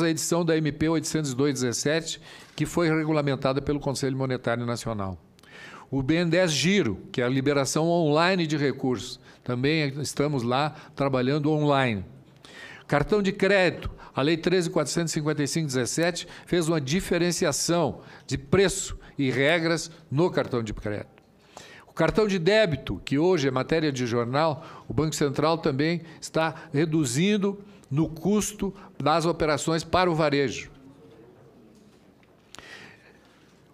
a edição da MP 802/17, que foi regulamentada pelo Conselho Monetário Nacional. O BNDES Giro, que é a liberação online de recursos, também estamos lá trabalhando online. Cartão de crédito, a Lei 13.455/17 fez uma diferenciação de preço e regras no cartão de crédito. O cartão de débito, que hoje é matéria de jornal, o Banco Central também está reduzindo no custo das operações para o varejo.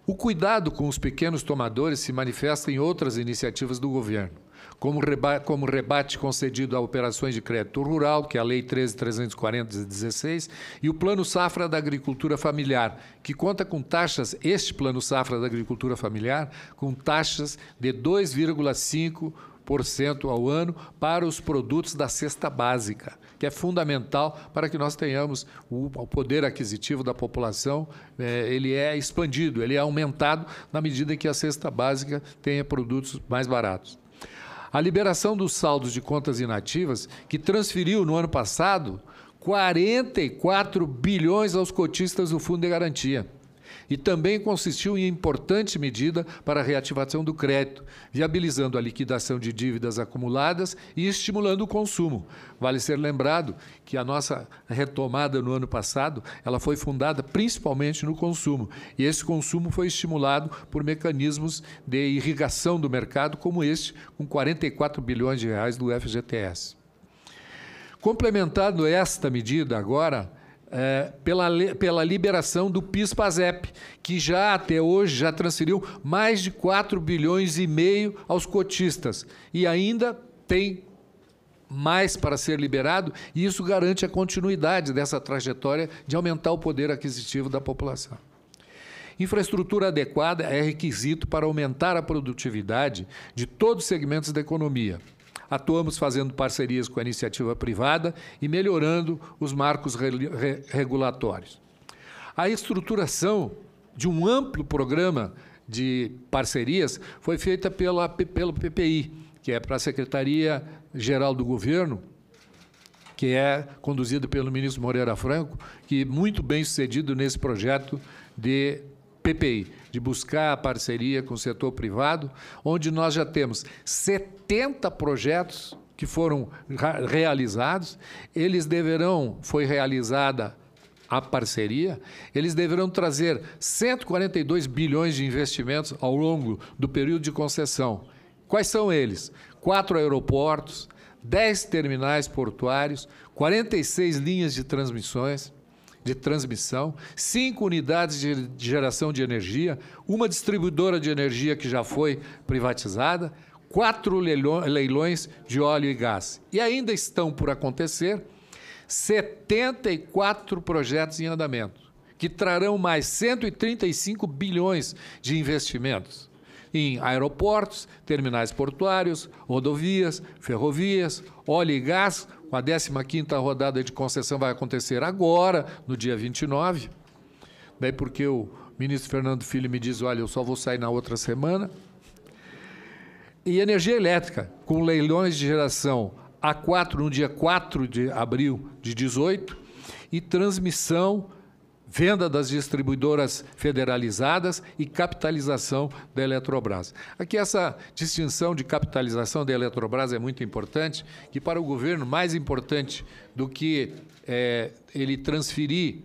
O cuidado com os pequenos tomadores se manifesta em outras iniciativas do governo, como, reba como rebate concedido a operações de crédito rural, que é a Lei 13.340-16, e o Plano Safra da Agricultura Familiar, que conta com taxas, este Plano Safra da Agricultura Familiar, com taxas de 2,5% ao ano para os produtos da cesta básica que é fundamental para que nós tenhamos o, poder aquisitivo da população, é, ele é expandido, ele é aumentado na medida em que a cesta básica tenha produtos mais baratos. A liberação dos saldos de contas inativas, que transferiu no ano passado 44 bilhões aos cotistas do Fundo de Garantia e também consistiu em importante medida para a reativação do crédito, viabilizando a liquidação de dívidas acumuladas e estimulando o consumo. Vale ser lembrado que a nossa retomada no ano passado, ela foi fundada principalmente no consumo, e esse consumo foi estimulado por mecanismos de irrigação do mercado como este, com 44 bilhões de reais do FGTS. Complementando esta medida agora, é, pela, pela liberação do PIS-PASEP, que já até hoje já transferiu mais de 4 bilhões e meio aos cotistas e ainda tem mais para ser liberado, e isso garante a continuidade dessa trajetória de aumentar o poder aquisitivo da população. Infraestrutura adequada é requisito para aumentar a produtividade de todos os segmentos da economia, atuamos fazendo parcerias com a iniciativa privada e melhorando os marcos re re regulatórios. A estruturação de um amplo programa de parcerias foi feita pela, pelo PPI, que é para a Secretaria Geral do Governo, que é conduzido pelo ministro Moreira Franco, que muito bem sucedido nesse projeto de PPI de buscar a parceria com o setor privado, onde nós já temos 70 projetos que foram realizados, eles deverão, foi realizada a parceria, eles deverão trazer 142 bilhões de investimentos ao longo do período de concessão. Quais são eles? Quatro aeroportos, 10 terminais portuários, 46 linhas de transmissões, de transmissão, cinco unidades de geração de energia, uma distribuidora de energia que já foi privatizada, quatro leilões de óleo e gás. E ainda estão por acontecer 74 projetos em andamento, que trarão mais 135 bilhões de investimentos em aeroportos, terminais portuários, rodovias, ferrovias, óleo e gás, com a 15ª rodada de concessão vai acontecer agora, no dia 29. Daí porque o ministro Fernando Filho me diz, olha, eu só vou sair na outra semana. E energia elétrica, com leilões de geração a 4 no dia 4 de abril de 18 e transmissão venda das distribuidoras federalizadas e capitalização da Eletrobras. Aqui essa distinção de capitalização da Eletrobras é muito importante, que para o governo mais importante do que é, ele transferir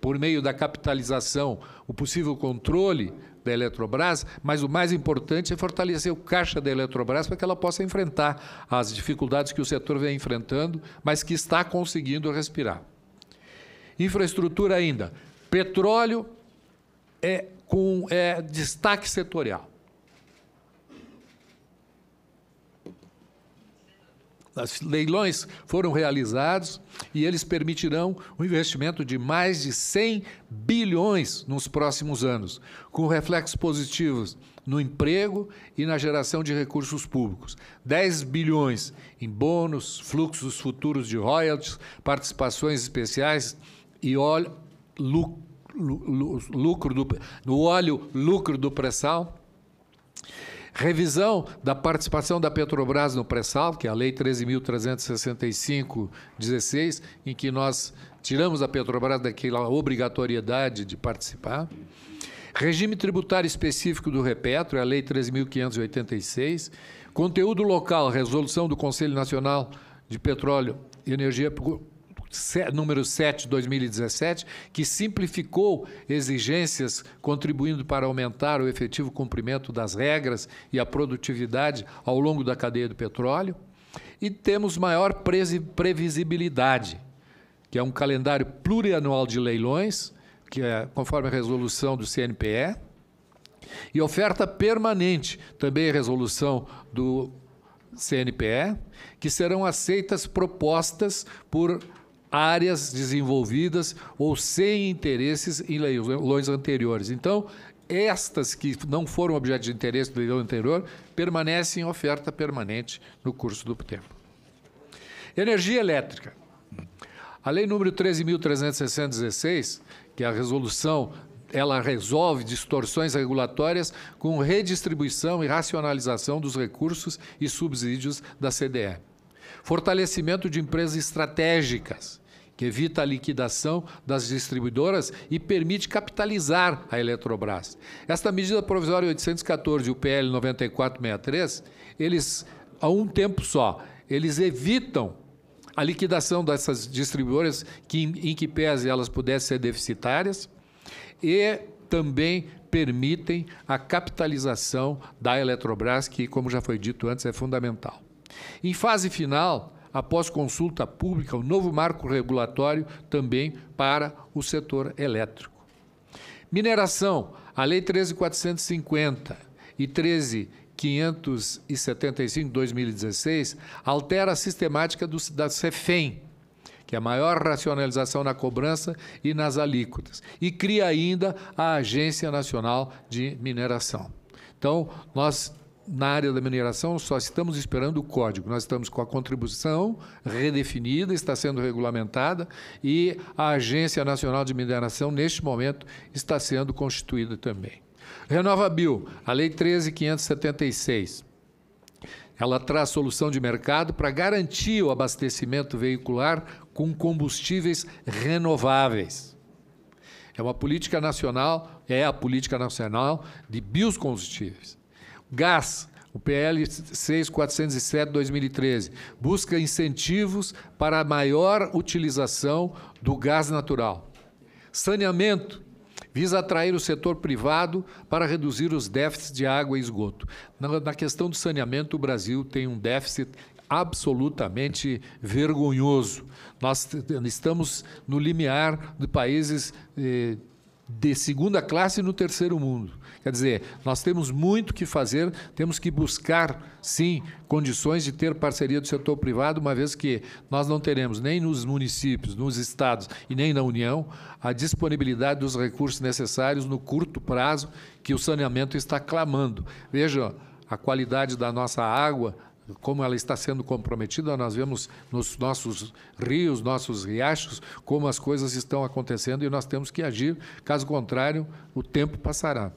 por meio da capitalização o possível controle da Eletrobras, mas o mais importante é fortalecer o caixa da Eletrobras para que ela possa enfrentar as dificuldades que o setor vem enfrentando, mas que está conseguindo respirar. Infraestrutura ainda. Petróleo é com é, destaque setorial. Os leilões foram realizados e eles permitirão um investimento de mais de 100 bilhões nos próximos anos, com reflexos positivos no emprego e na geração de recursos públicos. 10 bilhões em bônus, fluxos futuros de royalties, participações especiais e óleo lucro do, do óleo, lucro do pré-sal. Revisão da participação da Petrobras no pré-sal, que é a Lei 13.365-16, em que nós tiramos a Petrobras daquela obrigatoriedade de participar. Regime tributário específico do Repetro, é a Lei 3.586. Conteúdo local, resolução do Conselho Nacional de Petróleo e Energia número 7 de 2017, que simplificou exigências, contribuindo para aumentar o efetivo cumprimento das regras e a produtividade ao longo da cadeia do petróleo. E temos maior previsibilidade, que é um calendário plurianual de leilões, que é conforme a resolução do CNPE, e oferta permanente, também a resolução do CNPE, que serão aceitas propostas por áreas desenvolvidas ou sem interesses em leilões anteriores. Então, estas que não foram objeto de interesse do leilão anterior permanecem em oferta permanente no curso do tempo. Energia elétrica. A lei número 13316, que é a resolução ela resolve distorções regulatórias com redistribuição e racionalização dos recursos e subsídios da CDE. Fortalecimento de empresas estratégicas que evita a liquidação das distribuidoras e permite capitalizar a Eletrobras. Esta medida provisória 814 e o PL 9463, eles, a um tempo só, eles evitam a liquidação dessas distribuidoras, que, em que pese elas pudessem ser deficitárias, e também permitem a capitalização da Eletrobras, que, como já foi dito antes, é fundamental. Em fase final, após consulta pública, o novo marco regulatório também para o setor elétrico. Mineração, a Lei 13.450 e 13.575-2016 altera a sistemática do, da CEFEM, que é a maior racionalização na cobrança e nas alíquotas, e cria ainda a Agência Nacional de Mineração. Então, nós na área da mineração, só estamos esperando o código. Nós estamos com a contribuição redefinida, está sendo regulamentada e a Agência Nacional de Mineração, neste momento, está sendo constituída também. Renova Bill, a Lei 13.576. Ela traz solução de mercado para garantir o abastecimento veicular com combustíveis renováveis. É uma política nacional, é a política nacional de biocombustíveis Gás, o PL 6407 2013 busca incentivos para maior utilização do gás natural. Saneamento visa atrair o setor privado para reduzir os déficits de água e esgoto. Na, questão do saneamento, o Brasil tem um déficit absolutamente vergonhoso. Nós estamos no limiar de países eh, de segunda classe no terceiro mundo. Quer dizer, nós temos muito que fazer, temos que buscar, sim, condições de ter parceria do setor privado, uma vez que nós não teremos nem nos municípios, nos estados e nem na União a disponibilidade dos recursos necessários no curto prazo que o saneamento está clamando. Veja a qualidade da nossa água, como ela está sendo comprometida, nós vemos nos nossos rios, nossos riachos, como as coisas estão acontecendo e nós temos que agir, caso contrário, o tempo passará.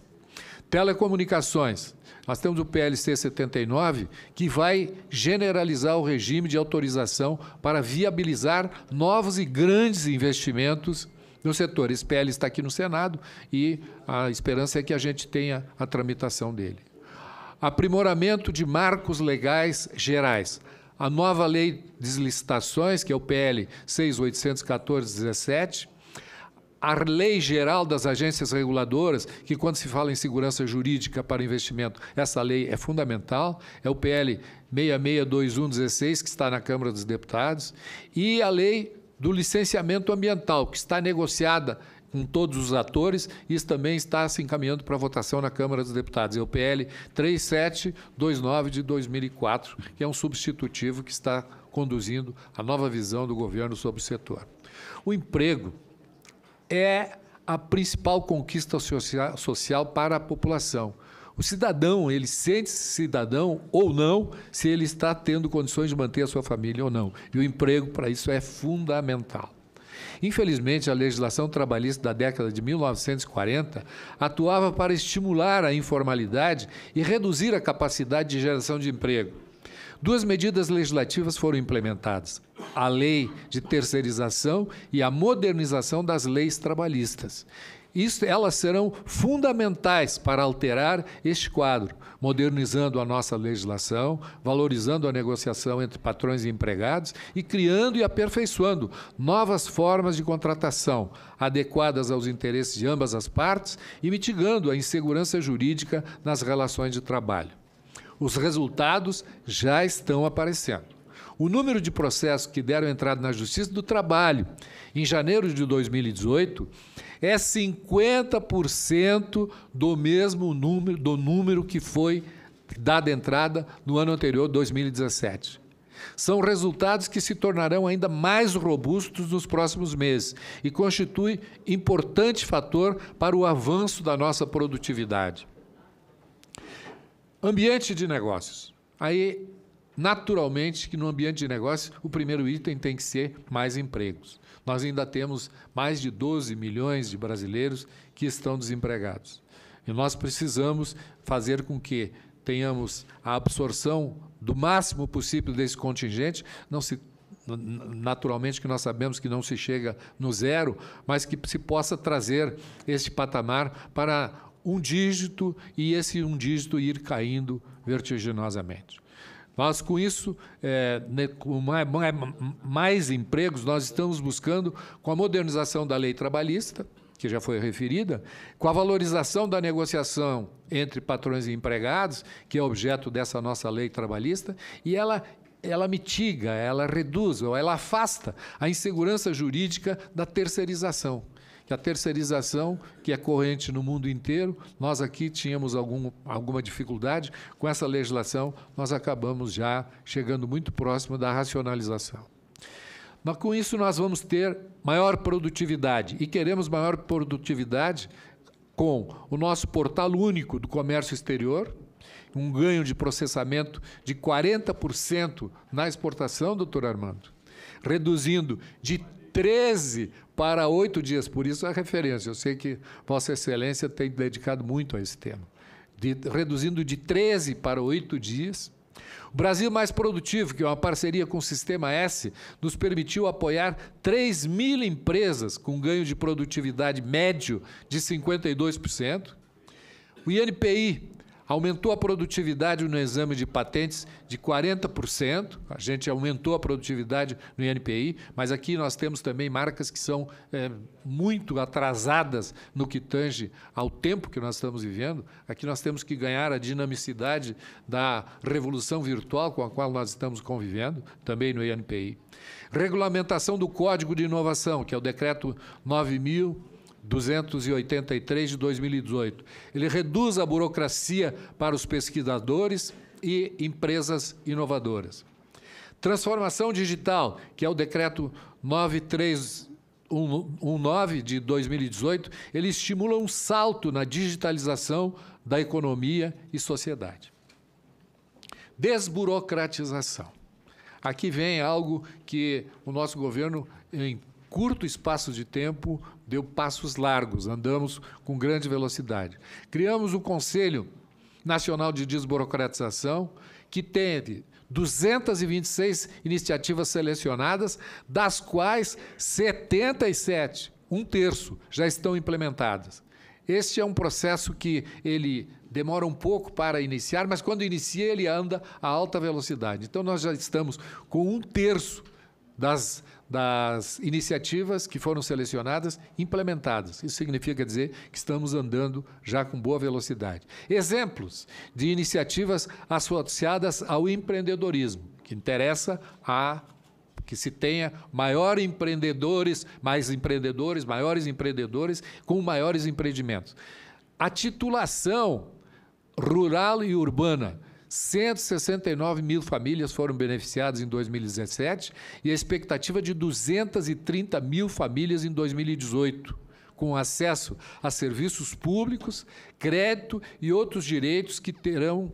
Telecomunicações. Nós temos o PLC 79, que vai generalizar o regime de autorização para viabilizar novos e grandes investimentos no setor. Esse PL está aqui no Senado e a esperança é que a gente tenha a tramitação dele. Aprimoramento de marcos legais gerais. A nova lei de licitações, que é o PL 6814-17, a lei geral das agências reguladoras, que quando se fala em segurança jurídica para investimento, essa lei é fundamental, é o PL 662116, que está na Câmara dos Deputados, e a lei do licenciamento ambiental, que está negociada com todos os atores, isso também está se encaminhando para votação na Câmara dos Deputados. É o PL 3729 de 2004, que é um substitutivo que está conduzindo a nova visão do governo sobre o setor. O emprego é a principal conquista social, para a população. O cidadão, ele sente-se cidadão ou não, se ele está tendo condições de manter a sua família ou não. E o emprego para isso é fundamental. Infelizmente, a legislação trabalhista da década de 1940 atuava para estimular a informalidade e reduzir a capacidade de geração de emprego. Duas medidas legislativas foram implementadas: a lei de terceirização e a modernização das leis trabalhistas. Isso, elas serão fundamentais para alterar este quadro, modernizando a nossa legislação, valorizando a negociação entre patrões e empregados e criando e aperfeiçoando novas formas de contratação adequadas aos interesses de ambas as partes e mitigando a insegurança jurídica nas relações de trabalho. Os resultados já estão aparecendo. O número de processos que deram entrada na Justiça do Trabalho em janeiro de 2018 é 50% do mesmo número do número que foi dada entrada no ano anterior, 2017. São resultados que se tornarão ainda mais robustos nos próximos meses e constitui importante fator para o avanço da nossa produtividade. Ambiente de negócios. Aí, naturalmente, que no ambiente de negócios, o primeiro item tem que ser mais empregos. Nós ainda temos mais de 12 milhões de brasileiros que estão desempregados. E nós precisamos fazer com que tenhamos a absorção do máximo possível desse contingente, não se naturalmente que nós sabemos que não se chega no zero, mas que se possa trazer este patamar para um dígito e esse um dígito ir caindo vertiginosamente. Nós, com isso, é, né, com mais, mais empregos, nós estamos buscando, com a modernização da lei trabalhista, que já foi referida, com a valorização da negociação entre patrões e empregados, que é objeto dessa nossa lei trabalhista, e ela ela mitiga, ela reduz ou ela afasta a insegurança jurídica da terceirização que a terceirização, que é corrente no mundo inteiro, nós aqui tínhamos algum, alguma dificuldade. Com essa legislação, nós acabamos já chegando muito próximo da racionalização. Mas com isso, nós vamos ter maior produtividade e queremos maior produtividade com o nosso portal único do comércio exterior, um ganho de processamento de 40% na exportação, doutor Armando, reduzindo de 13 para oito dias. Por isso a é referência. Eu sei que Vossa Excelência tem dedicado muito a esse tema. De, reduzindo de 13 para oito dias. O Brasil Mais Produtivo, que é uma parceria com o Sistema S, nos permitiu apoiar 3 mil empresas com ganho de produtividade médio de 52%. O INPI aumentou a produtividade no exame de patentes de 40%. A gente aumentou a produtividade no INPI, mas aqui nós temos também marcas que são é, muito atrasadas no que tange ao tempo que nós estamos vivendo. Aqui nós temos que ganhar a dinamicidade da revolução virtual com a qual nós estamos convivendo, também no INPI. Regulamentação do Código de Inovação, que é o Decreto 9000 283 de 2018. Ele reduz a burocracia para os pesquisadores e empresas inovadoras. Transformação digital, que é o decreto 9319 de 2018, ele estimula um salto na digitalização da economia e sociedade. Desburocratização. Aqui vem algo que o nosso governo, em curto espaço de tempo deu passos largos, andamos com grande velocidade. Criamos o Conselho Nacional de Desburocratização que teve 226 iniciativas selecionadas, das quais 77, um terço, já estão implementadas. Este é um processo que ele demora um pouco para iniciar, mas quando inicia ele anda a alta velocidade. Então nós já estamos com um terço das das iniciativas que foram selecionadas implementadas. Isso significa dizer que estamos andando já com boa velocidade. Exemplos de iniciativas associadas ao empreendedorismo, que interessa a que se tenha maior empreendedores, mais empreendedores, maiores empreendedores com maiores empreendimentos. A titulação rural e urbana 169 mil famílias foram beneficiadas em 2017 e a expectativa é de 230 mil famílias em 2018, com acesso a serviços públicos, crédito e outros direitos que terão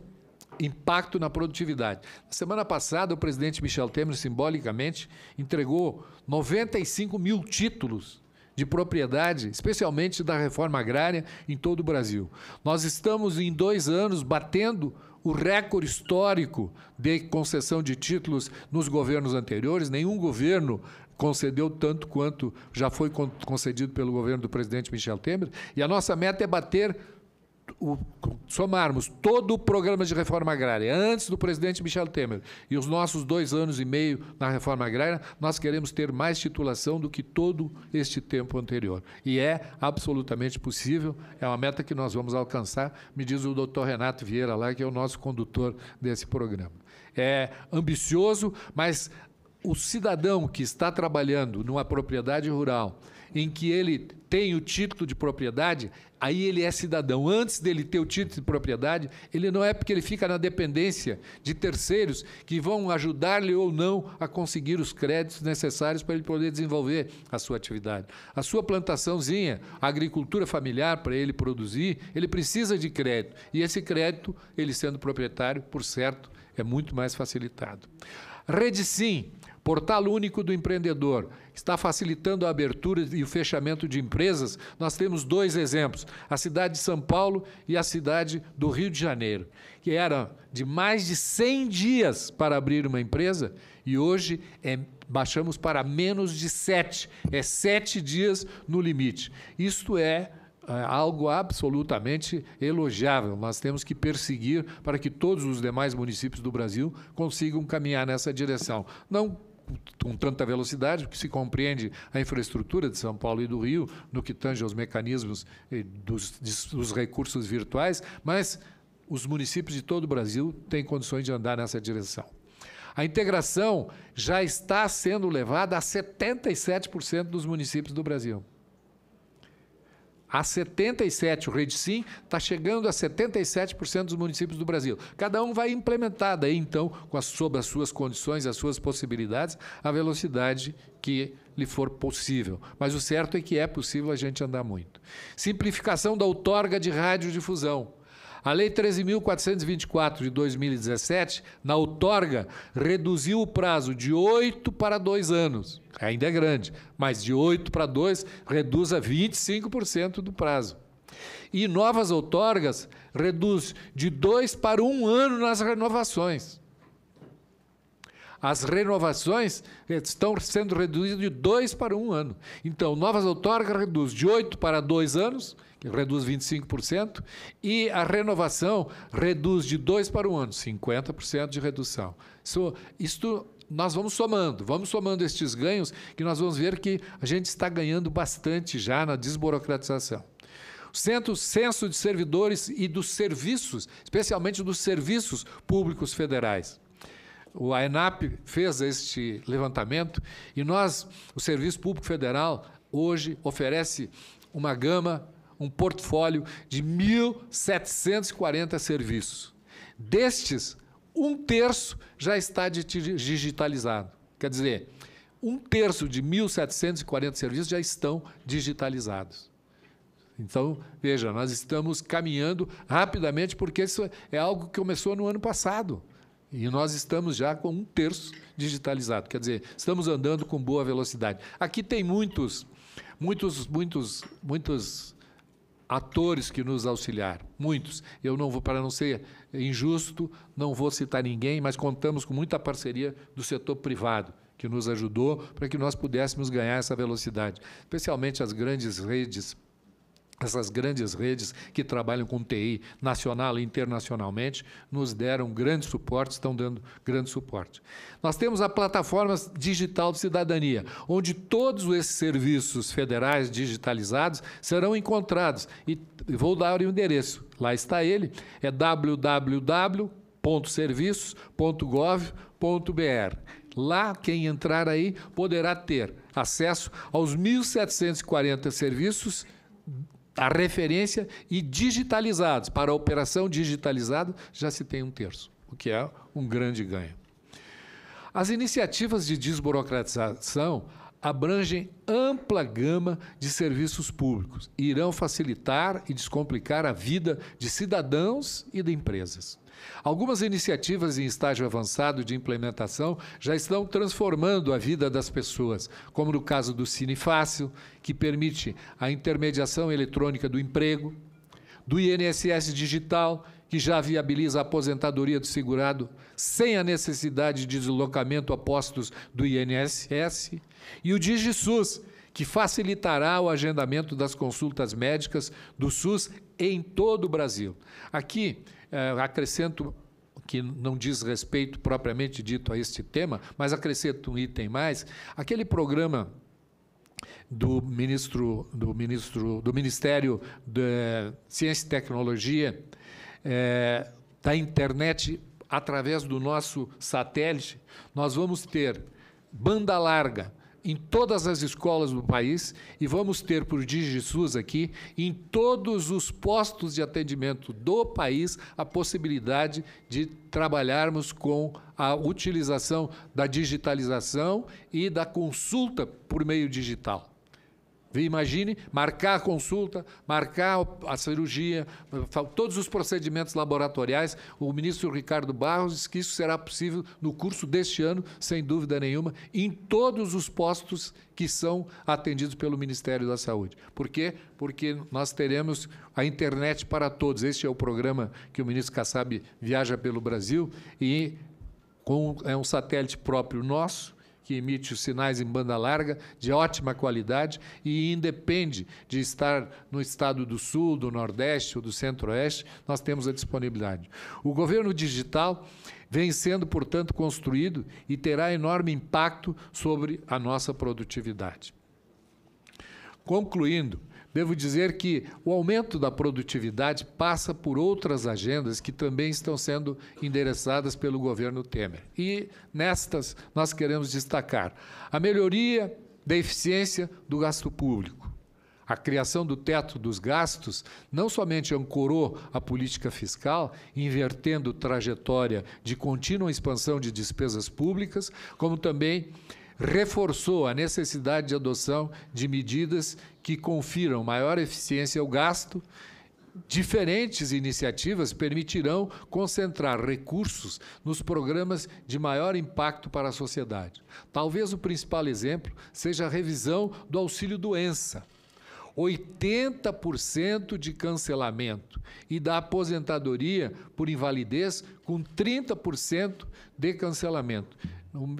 impacto na produtividade. Na semana passada, o presidente Michel Temer, simbolicamente, entregou 95 mil títulos de propriedade, especialmente da reforma agrária, em todo o Brasil. Nós estamos, em dois anos, batendo o recorde histórico de concessão de títulos nos governos anteriores. Nenhum governo concedeu tanto quanto já foi concedido pelo governo do presidente Michel Temer. E a nossa meta é bater o, somarmos todo o programa de reforma agrária, antes do presidente Michel Temer, e os nossos dois anos e meio na reforma agrária, nós queremos ter mais titulação do que todo este tempo anterior. E é absolutamente possível, é uma meta que nós vamos alcançar, me diz o doutor Renato Vieira lá, que é o nosso condutor desse programa. É ambicioso, mas o cidadão que está trabalhando numa propriedade rural em que ele tem o título de propriedade, aí ele é cidadão. Antes dele ter o título de propriedade, ele não é porque ele fica na dependência de terceiros que vão ajudar-lhe ou não a conseguir os créditos necessários para ele poder desenvolver a sua atividade. A sua plantaçãozinha, a agricultura familiar para ele produzir, ele precisa de crédito. E esse crédito, ele sendo proprietário, por certo, é muito mais facilitado. Rede Sim, portal único do empreendedor está facilitando a abertura e o fechamento de empresas, nós temos dois exemplos: a cidade de São Paulo e a cidade do Rio de Janeiro, que era de mais de 100 dias para abrir uma empresa e hoje é, baixamos para menos de 7. É sete dias no limite. Isto é, é algo absolutamente elogiável. Nós temos que perseguir para que todos os demais municípios do Brasil consigam caminhar nessa direção. Não com tanta velocidade, porque se compreende a infraestrutura de São Paulo e do Rio, no que tange aos mecanismos eh, dos, dos recursos virtuais, mas os municípios de todo o Brasil têm condições de andar nessa direção. A integração já está sendo levada a 77% dos municípios do Brasil a 77, o Rede Sim está chegando a 77% dos municípios do Brasil. Cada um vai implementar daí, então, com sob as suas condições, as suas possibilidades, a velocidade que lhe for possível. Mas o certo é que é possível a gente andar muito. Simplificação da outorga de radiodifusão. A Lei 13.424 de 2017, na outorga, reduziu o prazo de 8 para 2 anos. Ainda é grande, mas de 8 para 2 reduz a 25% do prazo. E novas outorgas reduz de 2 para 1 ano nas renovações. As renovações estão sendo reduzidas de 2 para 1 ano. Então, novas outorgas reduz de 8 para 2 anos reduz 25%, e a renovação reduz de dois para um ano, 50% de redução. Isso, isto nós vamos somando, vamos somando estes ganhos, que nós vamos ver que a gente está ganhando bastante já na desburocratização. O Centro Censo de Servidores e dos Serviços, especialmente dos Serviços Públicos Federais. O AENAP fez este levantamento e nós, o Serviço Público Federal, hoje oferece uma gama um portfólio de 1.740 serviços. Destes, um terço já está digitalizado. Quer dizer, um terço de 1.740 serviços já estão digitalizados. Então, veja, nós estamos caminhando rapidamente, porque isso é algo que começou no ano passado. E nós estamos já com um terço digitalizado. Quer dizer, estamos andando com boa velocidade. Aqui tem muitos, muitos, muitos, muitos atores que nos auxiliaram, muitos. Eu não vou, para não ser injusto, não vou citar ninguém, mas contamos com muita parceria do setor privado, que nos ajudou para que nós pudéssemos ganhar essa velocidade, especialmente as grandes redes essas grandes redes que trabalham com TI nacional e internacionalmente nos deram grande suporte, estão dando grande suporte. Nós temos a plataforma digital de cidadania, onde todos esses serviços federais digitalizados serão encontrados. E vou dar o endereço, lá está ele, é www.serviços.gov.br. Lá, quem entrar aí poderá ter acesso aos 1.740 serviços a referência e digitalizados. Para a operação digitalizada, já se tem um terço, o que é um grande ganho. As iniciativas de desburocratização abrangem ampla gama de serviços públicos e irão facilitar e descomplicar a vida de cidadãos e de empresas. Algumas iniciativas em estágio avançado de implementação já estão transformando a vida das pessoas, como no caso do Cine Fácil, que permite a intermediação eletrônica do emprego, do INSS Digital, que já viabiliza a aposentadoria do segurado sem a necessidade de deslocamento a postos do INSS, e o DigiSUS, que facilitará o agendamento das consultas médicas do SUS em todo o Brasil. Aqui, é, acrescento que não diz respeito propriamente dito a este tema, mas acrescento um item mais, aquele programa do ministro do ministro do Ministério da Ciência e Tecnologia é, da internet através do nosso satélite, nós vamos ter banda larga em todas as escolas do país e vamos ter por DigiSUS aqui, em todos os postos de atendimento do país, a possibilidade de trabalharmos com a utilização da digitalização e da consulta por meio digital. Imagine marcar a consulta, marcar a cirurgia, todos os procedimentos laboratoriais. O ministro Ricardo Barros disse que isso será possível no curso deste ano, sem dúvida nenhuma, em todos os postos que são atendidos pelo Ministério da Saúde. Por quê? Porque nós teremos a internet para todos. Este é o programa que o ministro Kassab viaja pelo Brasil e com, é um satélite próprio nosso que emite os sinais em banda larga, de ótima qualidade e independe de estar no estado do Sul, do Nordeste ou do Centro-Oeste, nós temos a disponibilidade. O governo digital vem sendo, portanto, construído e terá enorme impacto sobre a nossa produtividade. Concluindo, Devo dizer que o aumento da produtividade passa por outras agendas que também estão sendo endereçadas pelo governo Temer. E nestas nós queremos destacar a melhoria da eficiência do gasto público. A criação do teto dos gastos não somente ancorou a política fiscal, invertendo trajetória de contínua expansão de despesas públicas, como também reforçou a necessidade de adoção de medidas que confiram maior eficiência ao gasto. Diferentes iniciativas permitirão concentrar recursos nos programas de maior impacto para a sociedade. Talvez o principal exemplo seja a revisão do auxílio doença. 80% de cancelamento e da aposentadoria por invalidez com 30% de cancelamento.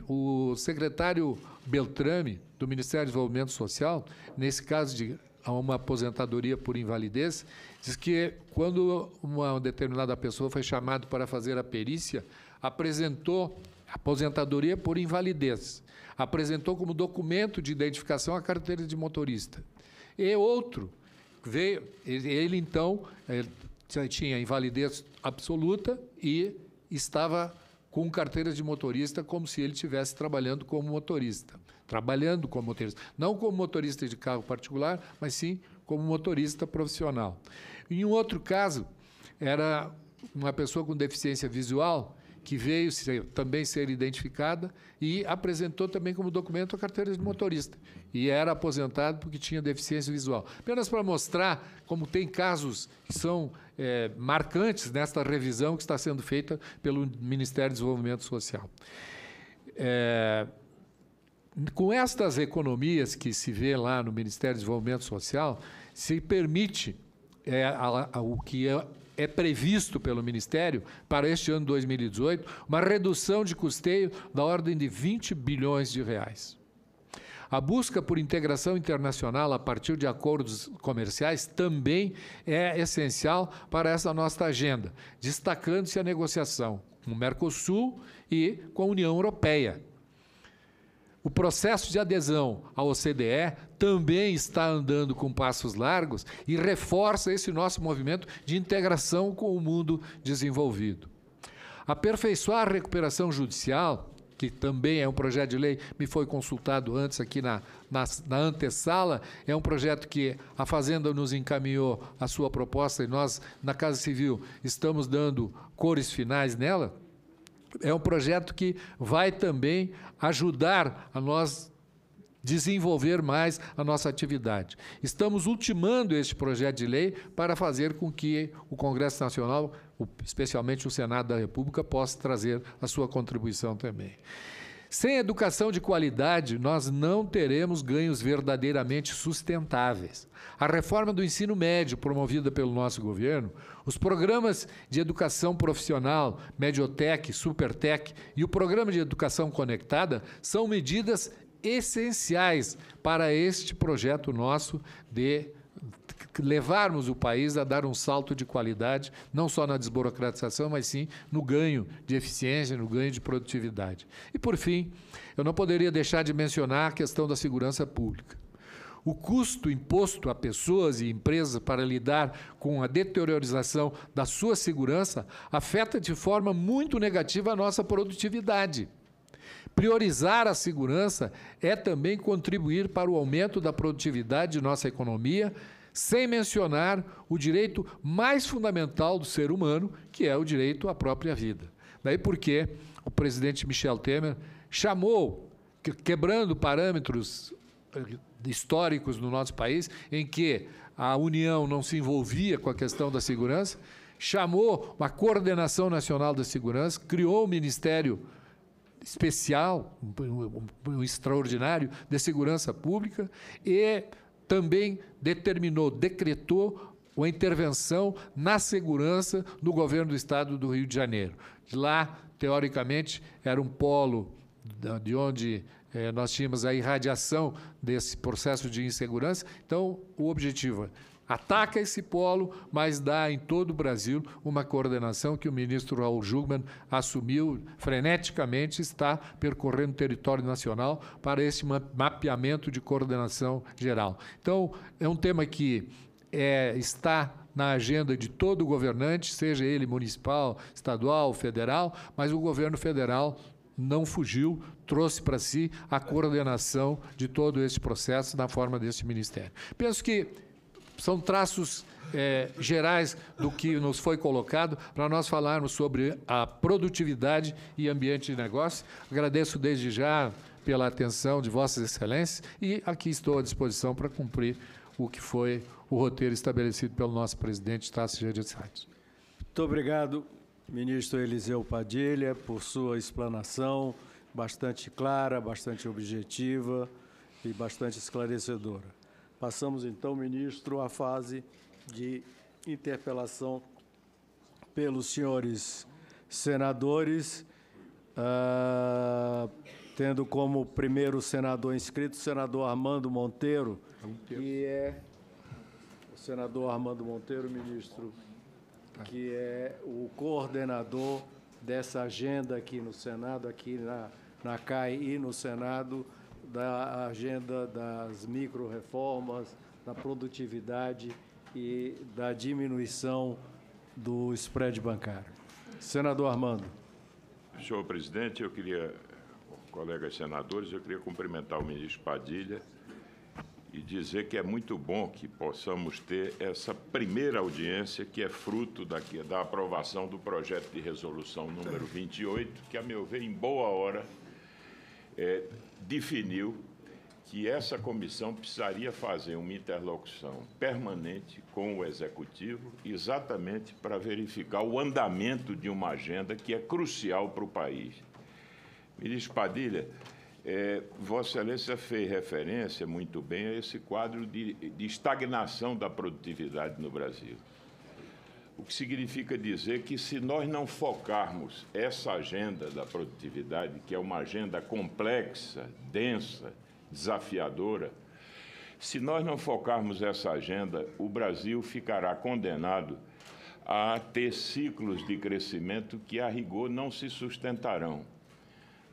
O, o secretário Beltrame, do Ministério do Desenvolvimento Social, nesse caso de uma aposentadoria por invalidez, diz que quando uma determinada pessoa foi chamada para fazer a perícia, apresentou aposentadoria por invalidez, apresentou como documento de identificação a carteira de motorista. E outro veio, ele então ele eh, tinha invalidez absoluta e estava com carteiras de motorista como se ele estivesse trabalhando como motorista. Trabalhando como motorista. Não como motorista de carro particular, mas sim como motorista profissional. Em um outro caso, era uma pessoa com deficiência visual que veio ser, também ser identificada e apresentou também como documento a carteira de motorista. E era aposentado porque tinha deficiência visual. Apenas para mostrar como tem casos que são é, marcantes nesta revisão que está sendo feita pelo Ministério do Desenvolvimento Social. É, com estas economias que se vê lá no Ministério do Desenvolvimento Social, se permite é, a, a, o que é, é, previsto pelo Ministério para este ano 2018, uma redução de custeio da ordem de 20 bilhões de reais. A busca por integração internacional a partir de acordos comerciais também é essencial para essa nossa agenda, destacando-se a negociação com o Mercosul e com a União Europeia. O processo de adesão à OCDE também está andando com passos largos e reforça esse nosso movimento de integração com o mundo desenvolvido. Aperfeiçoar a recuperação judicial que também é um projeto de lei, me foi consultado antes aqui na, na, na antessala, é um projeto que a Fazenda nos encaminhou a sua proposta e nós, na Casa Civil, estamos dando cores finais nela. É um projeto que vai também ajudar a nós desenvolver mais a nossa atividade. Estamos ultimando este projeto de lei para fazer com que o Congresso Nacional, especialmente o Senado da República, possa trazer a sua contribuição também. Sem educação de qualidade, nós não teremos ganhos verdadeiramente sustentáveis. A reforma do ensino médio promovida pelo nosso governo, os programas de educação profissional, Mediotec, Supertec e o programa de educação conectada são medidas essenciais para este projeto nosso de levarmos o país a dar um salto de qualidade, não só na desburocratização, mas sim no ganho de eficiência, no ganho de produtividade. E, por fim, eu não poderia deixar de mencionar a questão da segurança pública. O custo imposto a pessoas e empresas para lidar com a deteriorização da sua segurança afeta de forma muito negativa a nossa produtividade. Priorizar a segurança é também contribuir para o aumento da produtividade de nossa economia, sem mencionar o direito mais fundamental do ser humano, que é o direito à própria vida. Daí porque o presidente Michel Temer chamou, quebrando parâmetros eh, históricos no nosso país, em que a União não se envolvia com a questão da segurança, chamou uma coordenação nacional da segurança, criou o Ministério especial, um extraordinário, de segurança pública e também determinou, decretou a intervenção na segurança no governo do estado do Rio de Janeiro. Lá, teoricamente, era um polo de onde eh, nós tínhamos a irradiação desse processo de insegurança. Então, o objetivo é ataca esse polo, mas dá em todo o Brasil uma coordenação que o ministro Raul Jugman assumiu freneticamente, está percorrendo o território nacional para esse mapeamento de coordenação geral. Então, é um tema que é, está na agenda de todo governante, seja ele municipal, estadual, federal, mas o governo federal não fugiu, trouxe para si a coordenação de todo esse processo na forma deste ministério. Penso que são traços é, gerais do que nos foi colocado para nós falarmos sobre a produtividade e ambiente de negócio. Agradeço desde já pela atenção de Vossas Excelências e aqui estou à disposição para cumprir o que foi o roteiro estabelecido pelo nosso presidente Tasso Santos. Muito obrigado, ministro Eliseu Padilha, por sua explanação bastante clara, bastante objetiva e bastante esclarecedora. Passamos então, ministro, à fase de interpelação pelos senhores senadores, uh, tendo como primeiro senador inscrito o senador Armando Monteiro, que é o senador Armando Monteiro, ministro, que é o coordenador dessa agenda aqui no Senado, aqui na, na CAI e no Senado da agenda das micro-reformas, da produtividade e da diminuição do spread bancário. Senador Armando. Senhor presidente, eu queria, colegas senadores, eu queria cumprimentar o ministro Padilha e dizer que é muito bom que possamos ter essa primeira audiência que é fruto daqui, da aprovação do projeto de resolução número 28, que, a meu ver, em boa hora é, definiu que essa comissão precisaria fazer uma interlocução permanente com o executivo, exatamente para verificar o andamento de uma agenda que é crucial para o país. Ministro Padilha, é, Vossa Excelência fez referência muito bem a esse quadro de, de estagnação da produtividade no Brasil. O que significa dizer que se nós não focarmos essa agenda da produtividade, que é uma agenda complexa, densa, desafiadora, se nós não focarmos essa agenda, o Brasil ficará condenado a ter ciclos de crescimento que, a rigor, não se sustentarão.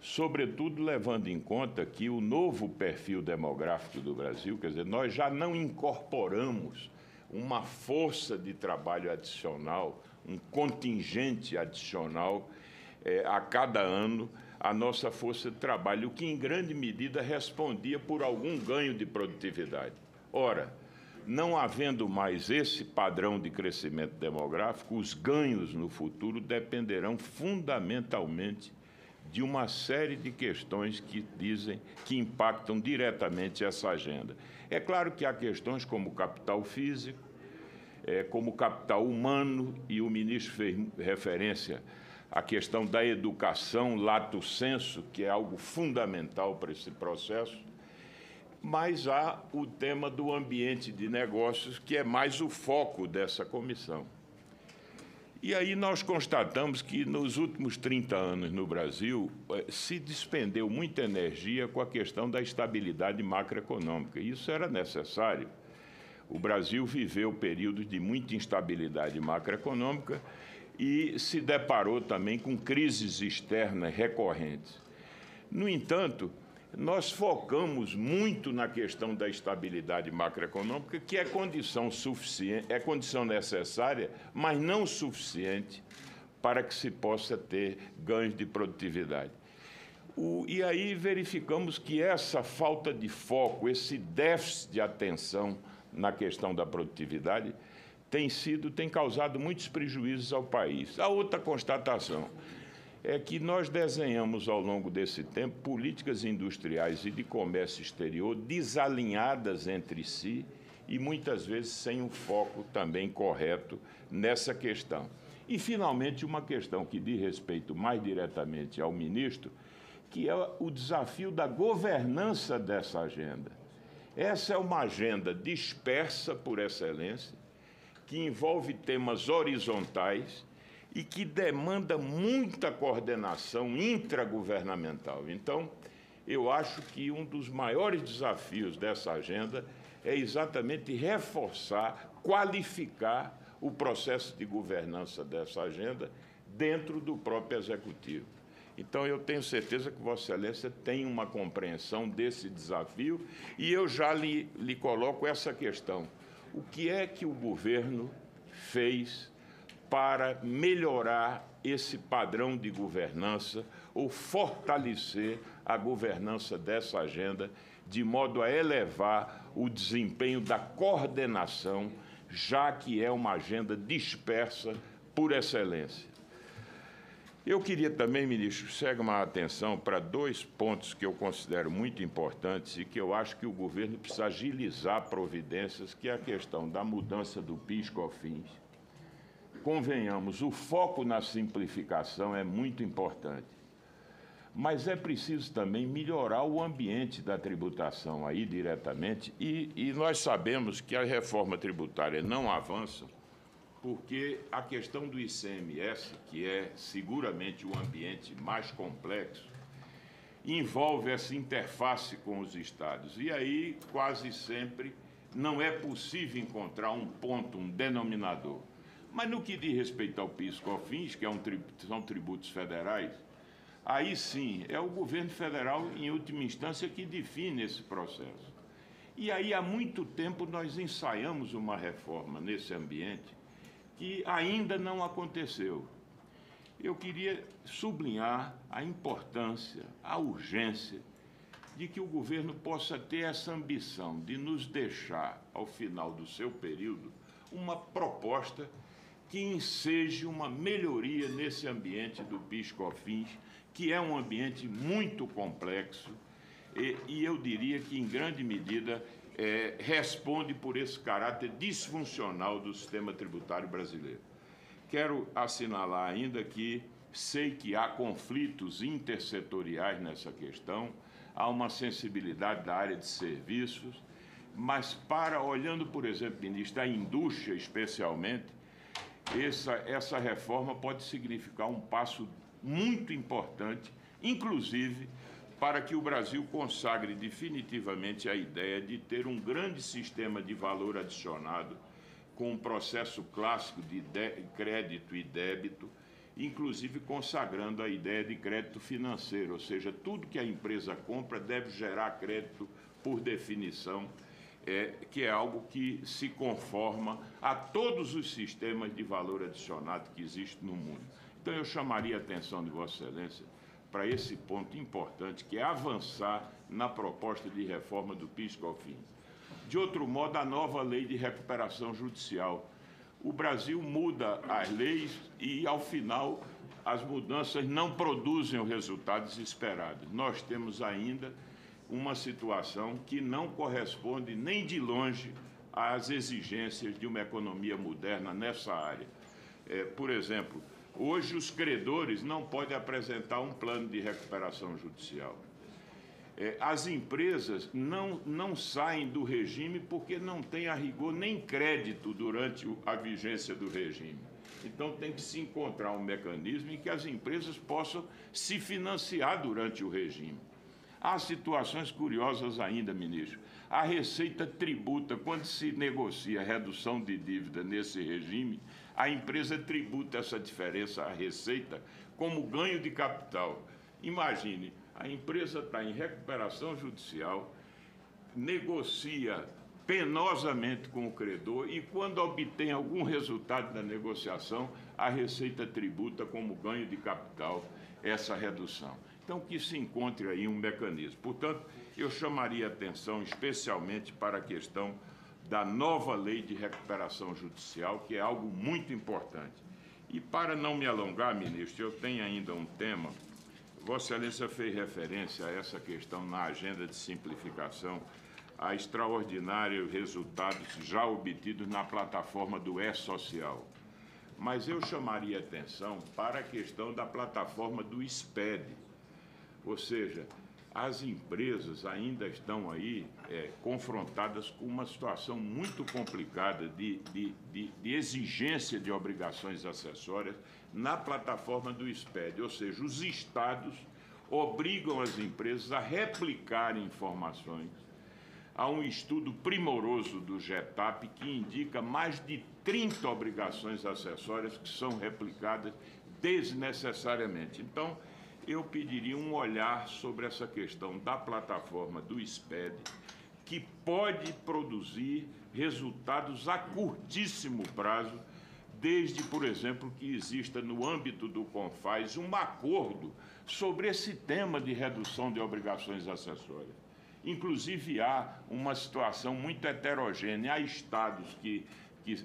Sobretudo levando em conta que o novo perfil demográfico do Brasil, quer dizer, nós já não incorporamos uma força de trabalho adicional, um contingente adicional eh, a cada ano a nossa força de trabalho, o que em grande medida respondia por algum ganho de produtividade. Ora, não havendo mais esse padrão de crescimento demográfico, os ganhos no futuro dependerão fundamentalmente de uma série de questões que dizem que impactam diretamente essa agenda. É claro que há questões como capital físico, é, como capital humano, e o ministro fez referência à questão da educação, lato senso, que é algo fundamental para esse processo, mas há o tema do ambiente de negócios, que é mais o foco dessa comissão. E aí nós constatamos que nos últimos 30 anos no Brasil eh, se despendeu muita energia com a questão da estabilidade macroeconômica. Isso era necessário. O Brasil viveu períodos de muita instabilidade macroeconômica e se deparou também com crises externas recorrentes. No entanto, nós focamos muito na questão da estabilidade macroeconômica, que é condição suficiente, é condição necessária, mas não suficiente para que se possa ter ganhos de produtividade. O, e aí verificamos que essa falta de foco, esse déficit de atenção na questão da produtividade, tem sido, tem causado muitos prejuízos ao país. A outra constatação é que nós desenhamos ao longo desse tempo políticas industriais e de comércio exterior desalinhadas entre si e muitas vezes sem um foco também correto nessa questão. E, finalmente, uma questão que diz respeito mais diretamente ao ministro, que é o desafio da governança dessa agenda. Essa é uma agenda dispersa por excelência, que envolve temas horizontais e que demanda muita coordenação intragovernamental. Então, eu acho que um dos maiores desafios dessa agenda é exatamente reforçar, qualificar o processo de governança dessa agenda dentro do próprio executivo. Então, eu tenho certeza que Vossa Excelência tem uma compreensão desse desafio e eu já lhe, lhe coloco essa questão. O que é que o governo fez para melhorar esse padrão de governança ou fortalecer a governança dessa agenda, de modo a elevar o desempenho da coordenação, já que é uma agenda dispersa por excelência. Eu queria também, ministro, chamar a atenção para dois pontos que eu considero muito importantes e que eu acho que o governo precisa agilizar providências, que é a questão da mudança do PIS-COFINS, convenhamos, o foco na simplificação é muito importante. Mas é preciso também melhorar o ambiente da tributação aí diretamente. E, e nós sabemos que a reforma tributária não avança porque a questão do ICMS, que é seguramente o ambiente mais complexo, envolve essa interface com os estados. E aí, quase sempre, não é possível encontrar um ponto, um denominador. Mas no que diz respeito ao PIS COFINS, que é um tri... são tributos federais, aí sim é o governo federal, em última instância, que define esse processo. E aí há muito tempo nós ensaiamos uma reforma nesse ambiente que ainda não aconteceu. Eu queria sublinhar a importância, a urgência de que o governo possa ter essa ambição de nos deixar, ao final do seu período, uma proposta que enseje uma melhoria nesse ambiente do Piscofins, que é um ambiente muito complexo e, e eu diria que, em grande medida, é, responde por esse caráter disfuncional do sistema tributário brasileiro. Quero assinalar ainda que sei que há conflitos intersetoriais nessa questão, há uma sensibilidade da área de serviços, mas para, olhando, por exemplo, ministro, a indústria especialmente, essa, essa reforma pode significar um passo muito importante, inclusive para que o Brasil consagre definitivamente a ideia de ter um grande sistema de valor adicionado com um processo clássico de, de crédito e débito, inclusive consagrando a ideia de crédito financeiro, ou seja, tudo que a empresa compra deve gerar crédito por definição é, que é algo que se conforma a todos os sistemas de valor adicionado que existem no mundo. Então, eu chamaria a atenção de Vossa Excelência para esse ponto importante, que é avançar na proposta de reforma do PIS-COFINS. De outro modo, a nova lei de recuperação judicial. O Brasil muda as leis e, ao final, as mudanças não produzem os resultados esperados. Nós temos ainda uma situação que não corresponde nem de longe às exigências de uma economia moderna nessa área. É, por exemplo, hoje os credores não podem apresentar um plano de recuperação judicial. É, as empresas não, não saem do regime porque não têm a rigor nem crédito durante a vigência do regime. Então tem que se encontrar um mecanismo em que as empresas possam se financiar durante o regime. Há situações curiosas ainda, ministro. A Receita tributa, quando se negocia redução de dívida nesse regime, a empresa tributa essa diferença à Receita como ganho de capital. Imagine, a empresa está em recuperação judicial, negocia penosamente com o credor e, quando obtém algum resultado da negociação, a Receita tributa como ganho de capital essa redução. Então, que se encontre aí um mecanismo. Portanto, eu chamaria atenção especialmente para a questão da nova lei de recuperação judicial, que é algo muito importante. E para não me alongar, ministro, eu tenho ainda um tema. Vossa Excelência fez referência a essa questão na agenda de simplificação, a extraordinários resultados já obtidos na plataforma do E-Social. Mas eu chamaria atenção para a questão da plataforma do SPED ou seja, as empresas ainda estão aí é, confrontadas com uma situação muito complicada de, de, de, de, exigência de obrigações acessórias na plataforma do SPED, ou seja, os estados obrigam as empresas a replicar informações. Há um estudo primoroso do GETAP que indica mais de 30 obrigações acessórias que são replicadas desnecessariamente. Então, eu pediria um olhar sobre essa questão da plataforma do SPED, que pode produzir resultados a curtíssimo prazo, desde, por exemplo, que exista no âmbito do CONFAS um acordo sobre esse tema de redução de obrigações acessórias. Inclusive, há uma situação muito heterogênea. Há estados que que,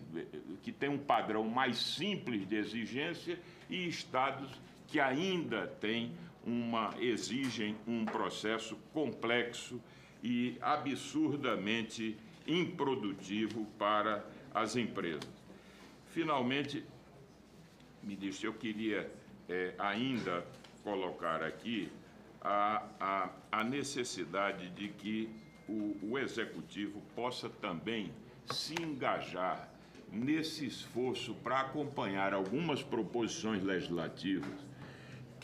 que têm um padrão mais simples de exigência e estados que ainda tem uma exigem um processo complexo e absurdamente improdutivo para as empresas. Finalmente, ministro, eu queria é, ainda colocar aqui a, a, a necessidade de que o, o executivo possa também se engajar nesse esforço para acompanhar algumas proposições legislativas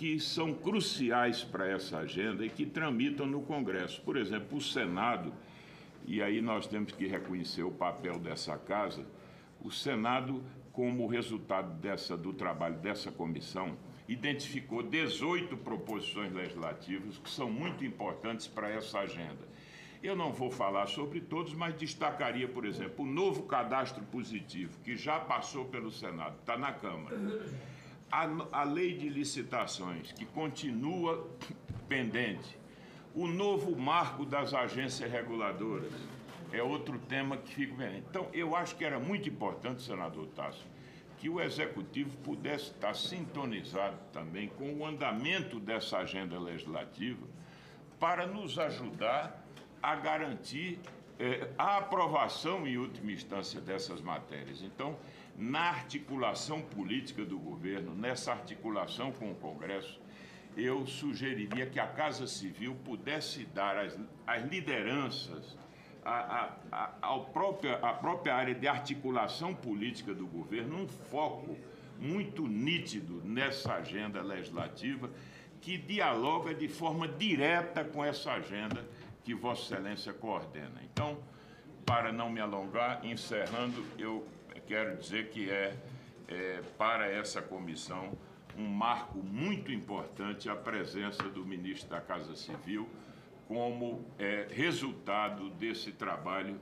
que são cruciais para essa agenda e que tramitam no Congresso. Por exemplo, o Senado, e aí nós temos que reconhecer o papel dessa casa, o Senado, como resultado dessa, do trabalho dessa comissão, identificou 18 proposições legislativas que são muito importantes para essa agenda. Eu não vou falar sobre todos, mas destacaria, por exemplo, o novo cadastro positivo, que já passou pelo Senado, está na Câmara a, a lei de licitações, que continua pendente, o novo marco das agências reguladoras é outro tema que fica pendente. Então, eu acho que era muito importante, senador Tasso, que o executivo pudesse estar sintonizado também com o andamento dessa agenda legislativa para nos ajudar a garantir eh, a aprovação, em última instância, dessas matérias. Então, na articulação política do governo, nessa articulação com o Congresso, eu sugeriria que a Casa Civil pudesse dar às, lideranças, à, ao próprio, à própria área de articulação política do governo, um foco muito nítido nessa agenda legislativa que dialoga de forma direta com essa agenda que Vossa Excelência coordena. Então, para não me alongar, encerrando, eu quero dizer que é, é para essa comissão um marco muito importante a presença do ministro da Casa Civil como é, resultado desse trabalho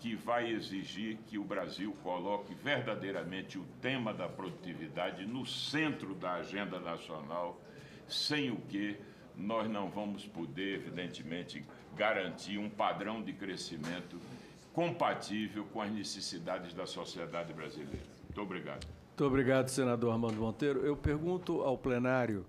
que vai exigir que o Brasil coloque verdadeiramente o tema da produtividade no centro da agenda nacional, sem o que nós não vamos poder, evidentemente, garantir um padrão de crescimento compatível com as necessidades da sociedade brasileira. Muito obrigado. Muito obrigado, senador Armando Monteiro. Eu pergunto ao plenário,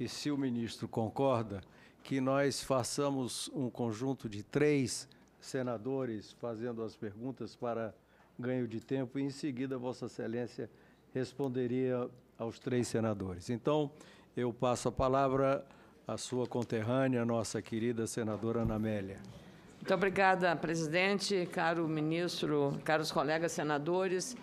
e se o ministro concorda, que nós façamos um conjunto de três senadores fazendo as perguntas para ganho de tempo, e em seguida, Vossa Excelência responderia aos três senadores. Então, eu passo a palavra à sua conterrânea, nossa querida senadora Ana Amélia. Muito obrigada, presidente, caro ministro, caros colegas senadores.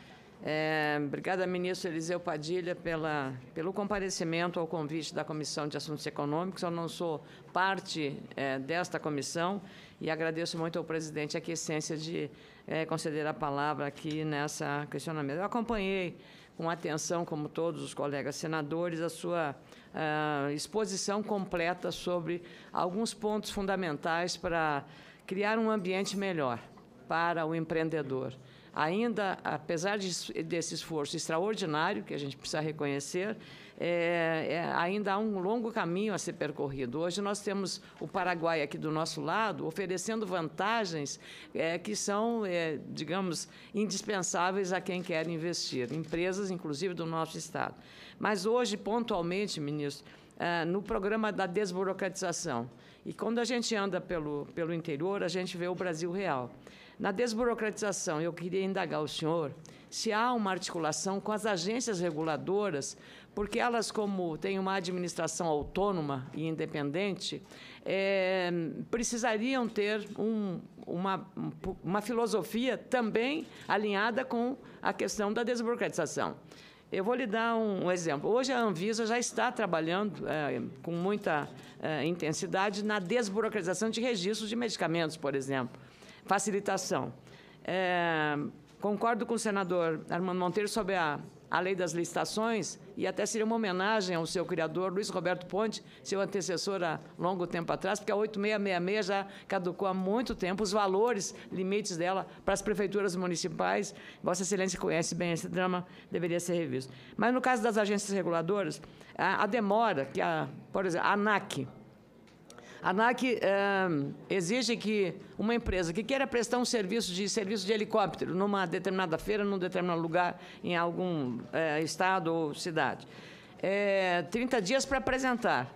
É, obrigada, ministro Eliseu Padilha, pela, pelo comparecimento ao convite da Comissão de Assuntos Econômicos. Eu não sou parte é, desta comissão e agradeço muito ao presidente a quiescência de é, conceder a palavra aqui nessa questionamento. Eu acompanhei com atenção, como todos os colegas senadores, a sua é, exposição completa sobre alguns pontos fundamentais para criar um ambiente melhor para o empreendedor. Ainda, apesar de, desse esforço extraordinário, que a gente precisa reconhecer, é, é, ainda há um longo caminho a ser percorrido. Hoje nós temos o Paraguai aqui do nosso lado oferecendo vantagens é, que são, é, digamos, indispensáveis a quem quer investir, empresas, inclusive, do nosso Estado. Mas hoje, pontualmente, ministro, é, no programa da desburocratização, e quando a gente anda pelo, pelo interior, a gente vê o Brasil real. Na desburocratização, eu queria indagar o senhor se há uma articulação com as agências reguladoras, porque elas, como têm uma administração autônoma e independente, é, precisariam ter um, uma, uma filosofia também alinhada com a questão da desburocratização. Eu vou lhe dar um, exemplo. Hoje a Anvisa já está trabalhando é, com muita uh, intensidade na desburocratização de registros de medicamentos, por exemplo. Facilitação. É, concordo com o senador Armando Monteiro sobre a a lei das licitações e até seria uma homenagem ao seu criador, Luiz Roberto Ponte, seu antecessor há longo tempo atrás, porque a 8666 já caducou há muito tempo os valores, limites dela para as prefeituras municipais. Vossa Excelência conhece bem esse drama, deveria ser revisto. Mas no caso das agências reguladoras, a, a demora que a, por exemplo, a ANAC, ANAC é, eh, exige que uma empresa que queira prestar um serviço de serviço de helicóptero numa determinada feira, num determinado lugar, em algum eh, estado ou cidade, é, eh, 30 dias para apresentar.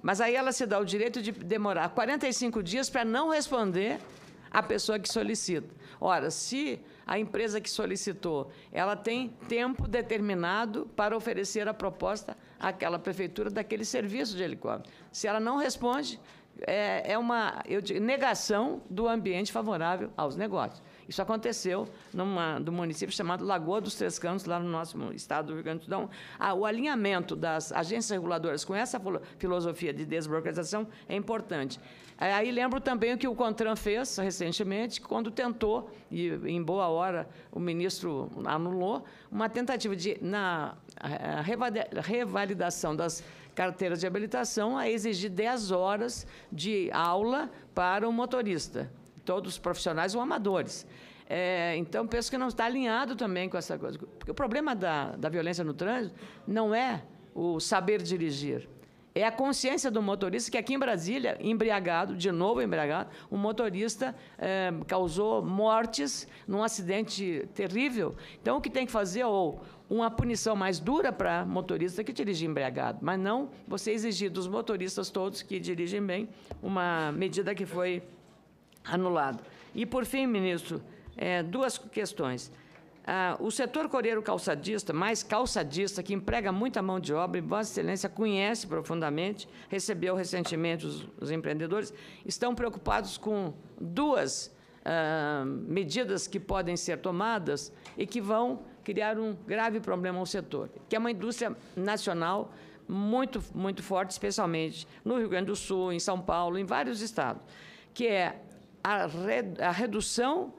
Mas aí ela se dá o direito de demorar 45 dias para não responder a pessoa que solicita. Ora, se a empresa que solicitou, ela tem tempo determinado para oferecer a proposta àquela prefeitura daquele serviço de helicóptero. Se ela não responde, é, é uma eu digo, negação do ambiente favorável aos negócios. Isso aconteceu numa, num município chamado Lagoa dos Três Cantos, lá no nosso estado do Rio Grande do Sul. Ah, o alinhamento das agências reguladoras com essa filosofia de desburocratização é importante. É, aí lembro também o que o CONTRAN fez recentemente, quando tentou, e em boa hora o ministro anulou, uma tentativa de, na eh, revalidação das carteiras de habilitação, a exigir 10 horas de aula para o motorista todos profissionais ou amadores. É, então, penso que não está alinhado também com essa coisa. Porque o problema da, da violência no trânsito não é o saber dirigir. É a consciência do motorista que aqui em Brasília, embriagado, de novo embriagado, um motorista é, causou mortes num acidente terrível. Então, o que tem que fazer é ou uma punição mais dura para motorista que dirige embriagado, mas não você exigir dos motoristas todos que dirigem bem uma medida que foi anulado. E, por fim, ministro, é, duas questões. Ah, o setor coreiro calçadista, mais calçadista, que emprega muita mão de obra, e Vossa Excelência conhece profundamente, recebeu recentemente os, os empreendedores, estão preocupados com duas ah, medidas que podem ser tomadas e que vão criar um grave problema ao setor, que é uma indústria nacional muito, muito forte, especialmente no Rio Grande do Sul, em São Paulo, em vários estados, que é a, re, a redução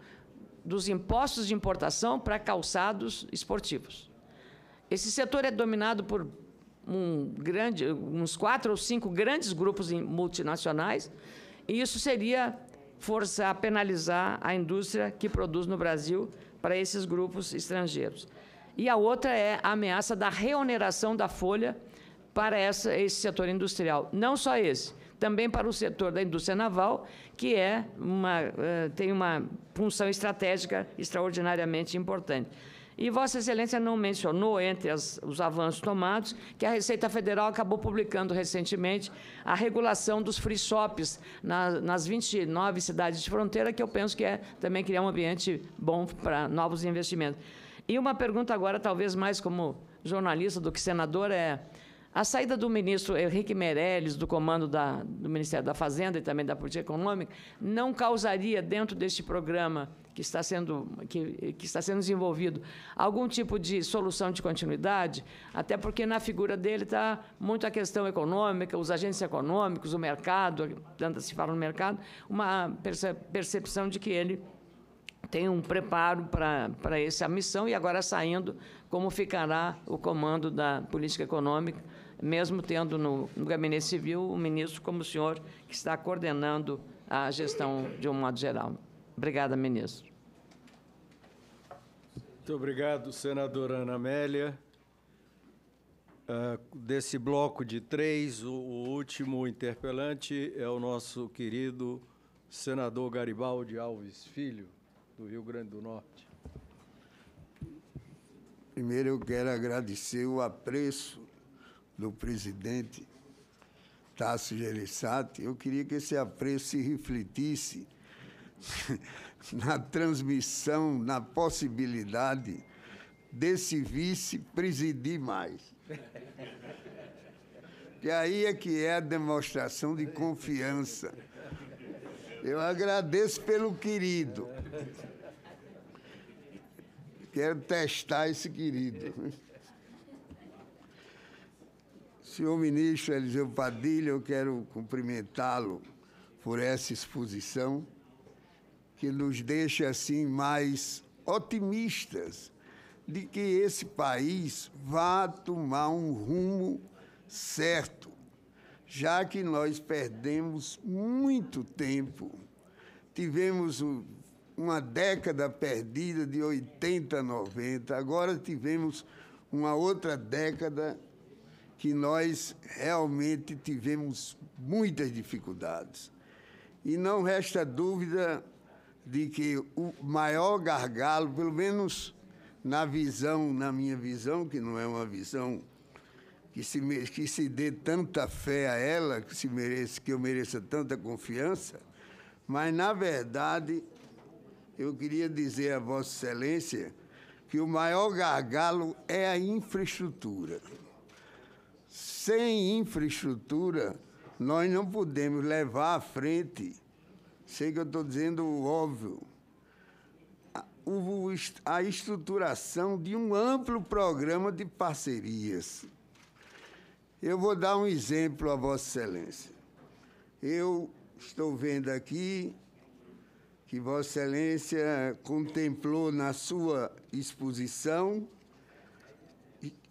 dos impostos de importação para calçados esportivos. Esse setor é dominado por um grande, uns quatro ou cinco grandes grupos multinacionais, e isso seria forçar a penalizar a indústria que produz no Brasil para esses grupos estrangeiros. E a outra é a ameaça da reoneração da folha para essa, esse setor industrial. Não só esse, também para o setor da indústria naval, que é uma, eh, tem uma função estratégica extraordinariamente importante. E Vossa Excelência não mencionou, entre as, os avanços tomados, que a Receita Federal acabou publicando recentemente a regulação dos free shops na, nas 29 cidades de fronteira, que eu penso que é também criar um ambiente bom para novos investimentos. E uma pergunta agora, talvez mais como jornalista do que senador, é a saída do ministro Henrique Meirelles do comando da, do Ministério da Fazenda e também da Política Econômica não causaria, dentro deste programa que está sendo, que, que está sendo desenvolvido, algum tipo de solução de continuidade, até porque na figura dele está muito a questão econômica, os agentes econômicos, o mercado, tanto se fala no mercado, uma percepção de que ele tem um preparo para essa missão e agora saindo, como ficará o comando da política econômica mesmo tendo no, no gabinete civil o ministro como o senhor que está coordenando a gestão de um modo geral. Obrigada, ministro. Muito obrigado, senadora Ana Amélia. Uh, desse bloco de três, o, o, último interpelante é o nosso querido senador Garibaldi Alves Filho, do Rio Grande do Norte. Primeiro, eu quero agradecer o apreço do presidente Tasso Gereissati, eu queria que esse apreço se refletisse na transmissão, na possibilidade desse vice presidir mais. E aí é que é a demonstração de confiança. Eu agradeço pelo querido. Quero testar esse querido. Senhor ministro Eliseu Padilha, eu quero cumprimentá-lo por essa exposição que nos deixa assim mais otimistas de que esse país vá tomar um rumo certo, já que nós perdemos muito tempo. Tivemos uma década perdida de 80, 90, agora tivemos uma outra década que nós realmente tivemos muitas dificuldades. E não resta dúvida de que o maior gargalo, pelo menos na visão, na minha visão, que não é uma visão que se, que se dê tanta fé a ela, que, se mereça que eu mereça tanta confiança, mas, na verdade, eu queria dizer a Vossa Excelência que o maior gargalo é a infraestrutura. Sem infraestrutura, nós não podemos levar à frente. Sei que eu estou dizendo óbvio. A estruturação de um amplo programa de parcerias. Eu vou dar um exemplo a Vossa Excelência. Eu estou vendo aqui que Vossa Excelência contemplou na sua exposição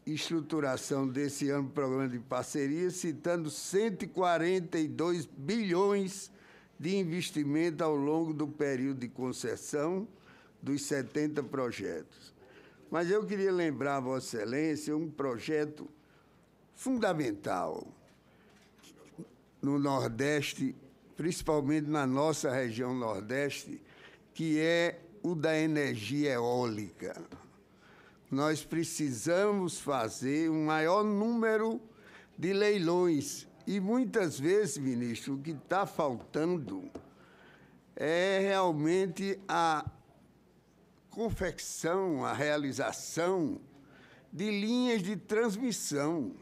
estruturação desse ano do programa de parceria, citando 142 bilhões de investimento ao longo do período de concessão dos 70 projetos. Mas eu queria lembrar, Vossa Excelência, um projeto fundamental no Nordeste, principalmente na nossa região Nordeste, que é o da energia eólica nós precisamos fazer um maior número de leilões. E muitas vezes, ministro, o que está faltando é realmente a confecção, a realização de linhas de transmissão,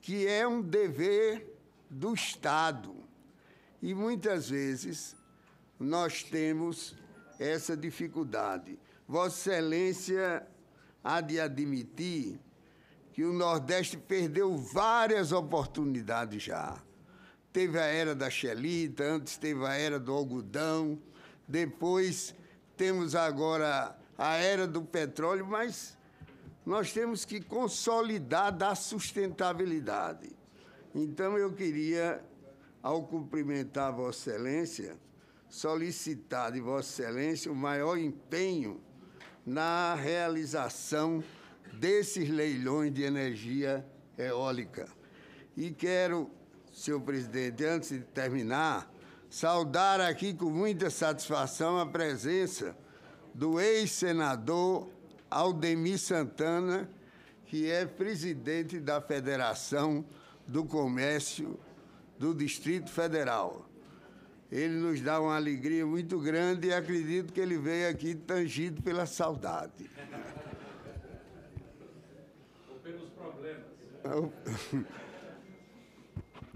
que é um dever do Estado. E muitas vezes nós temos essa dificuldade. Vossa Excelência há de admitir que o Nordeste perdeu várias oportunidades já. Teve a era da xelita, antes teve a era do algodão, depois temos agora a era do petróleo, mas nós temos que consolidar da sustentabilidade. Então eu queria, ao cumprimentar Vossa Excelência, solicitar de Vossa Excelência o maior empenho na realização desses leilões de energia eólica. E quero, senhor presidente, antes de terminar, saudar aqui com muita satisfação a presença do ex-senador Aldemir Santana, que é presidente da Federação do Comércio do Distrito Federal ele nos dá uma alegria muito grande e acredito que ele veio aqui tangido pela saudade. Ou pelos problemas.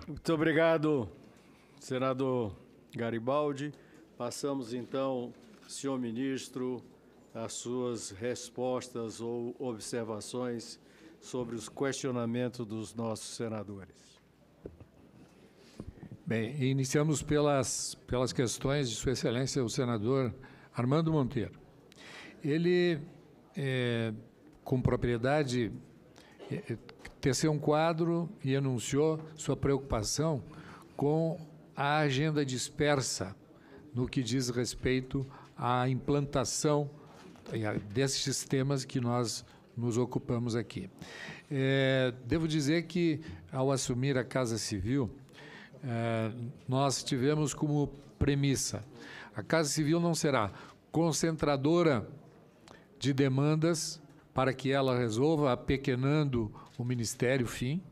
Muito obrigado, senador Garibaldi. Passamos então, senhor ministro, as suas respostas ou observações sobre os questionamentos dos nossos senadores. Bem, iniciamos pelas, pelas questões de Sua Excelência, o senador Armando Monteiro. Ele, é, com propriedade, é, teceu um quadro e anunciou sua preocupação com a agenda dispersa no que diz respeito à implantação desses sistemas que nós nos ocupamos aqui. É, devo dizer que, ao assumir a Casa Civil, é, nós tivemos como premissa: a Casa Civil não será concentradora de demandas para que ela resolva apequenando o Ministério fim.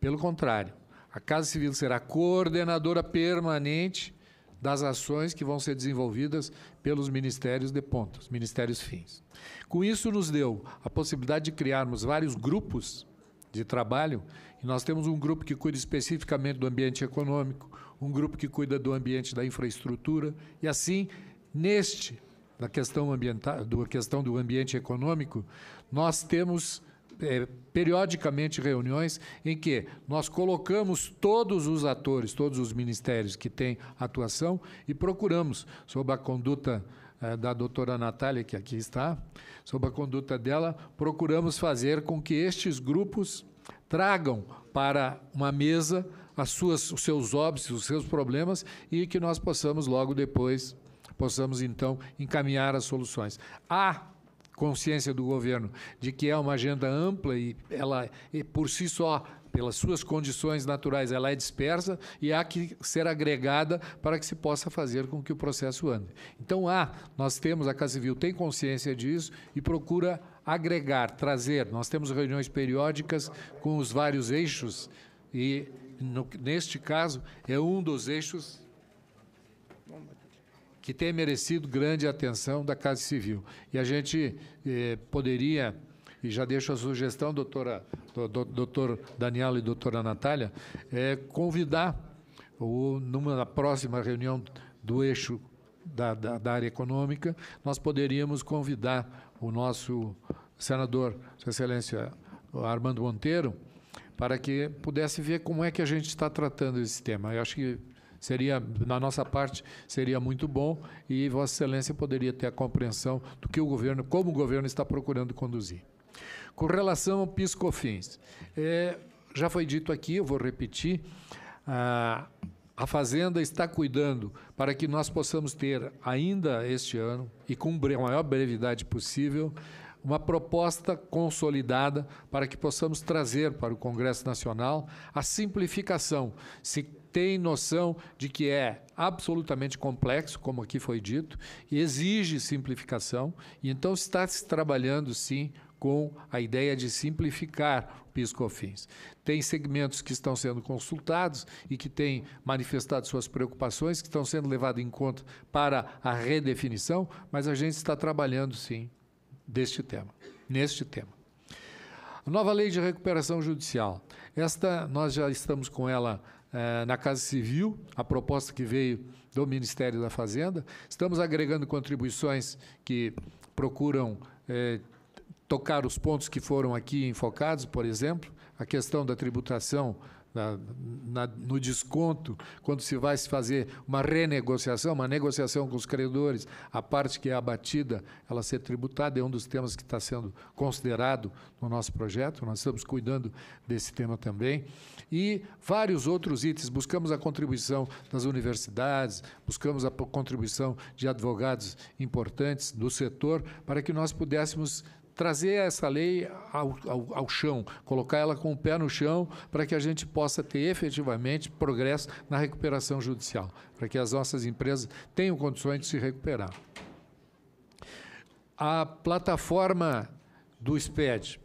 Pelo contrário, a Casa Civil será coordenadora permanente das ações que vão ser desenvolvidas pelos ministérios de pontos ministérios fins. Com isso, nos deu a possibilidade de criarmos vários grupos de trabalho e nós temos um grupo que cuida especificamente do ambiente econômico, um grupo que cuida do ambiente da infraestrutura, e assim, neste, na questão ambiental, do, questão do ambiente econômico, nós temos é, periodicamente reuniões em que nós colocamos todos os atores, todos os ministérios que têm atuação e procuramos, sob a conduta é, da doutora Natália, que aqui está, sob a conduta dela, procuramos fazer com que estes grupos tragam para uma mesa as suas, os seus óbvios, os seus problemas e que nós possamos logo depois possamos então encaminhar as soluções. Há consciência do governo de que é uma agenda ampla e ela e por si só pelas suas condições naturais, ela é dispersa e há que ser agregada para que se possa fazer com que o processo ande. Então, há, nós temos, a Casa Civil tem consciência disso e procura agregar, trazer. Nós temos reuniões periódicas com os vários eixos e, no, neste caso, é um dos eixos que tem merecido grande atenção da Casa Civil. E a gente eh, poderia, e já deixo a sugestão, doutora, do, do, doutor Daniela e doutora Natália, eh, convidar, ou numa próxima reunião do eixo da, da, da área econômica, nós poderíamos convidar o nosso senador, Sua Excelência Armando Monteiro, para que pudesse ver como é que a gente está tratando esse tema. Eu acho que seria, na nossa parte, seria muito bom e Vossa Excelência poderia ter a compreensão do que o governo, como o governo está procurando conduzir. Com relação ao PiscoFins, é, já foi dito aqui, eu vou repetir, ah, a Fazenda está cuidando para que nós possamos ter ainda este ano, e com a maior brevidade possível, uma proposta consolidada para que possamos trazer para o Congresso Nacional a simplificação. Se tem noção de que é absolutamente complexo, como aqui foi dito, e exige simplificação, e então está se trabalhando sim com a ideia de simplificar PIS-COFINS. Tem segmentos que estão sendo consultados e que têm manifestado suas preocupações, que estão sendo levados em conta para a redefinição, mas a gente está trabalhando, sim, deste tema, neste tema. A nova lei de recuperação judicial. Esta, nós já estamos com ela eh, na Casa Civil, a proposta que veio do Ministério da Fazenda. Estamos agregando contribuições que procuram eh, tocar os pontos que foram aqui enfocados, por exemplo, a questão da tributação na, na, no desconto, quando se vai se fazer uma renegociação, uma negociação com os credores, a parte que é abatida, ela ser tributada, é um dos temas que está sendo considerado no nosso projeto, nós estamos cuidando desse tema também, e vários outros itens, buscamos a contribuição das universidades, buscamos a contribuição de advogados importantes do setor, para que nós pudéssemos trazer essa lei ao, ao, ao chão, colocar ela com o pé no chão, para que a gente possa ter efetivamente progresso na recuperação judicial, para que as nossas empresas tenham condições de se recuperar. A plataforma do SPED.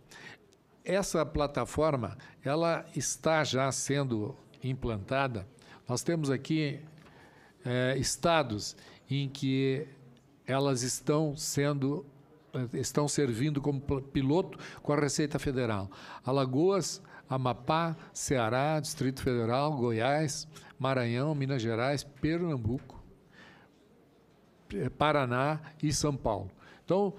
Essa plataforma, ela está já sendo implantada. Nós temos aqui é, estados em que elas estão sendo estão servindo como piloto com a Receita Federal. Alagoas, Amapá, Ceará, Distrito Federal, Goiás, Maranhão, Minas Gerais, Pernambuco, eh, Paraná e São Paulo. Então,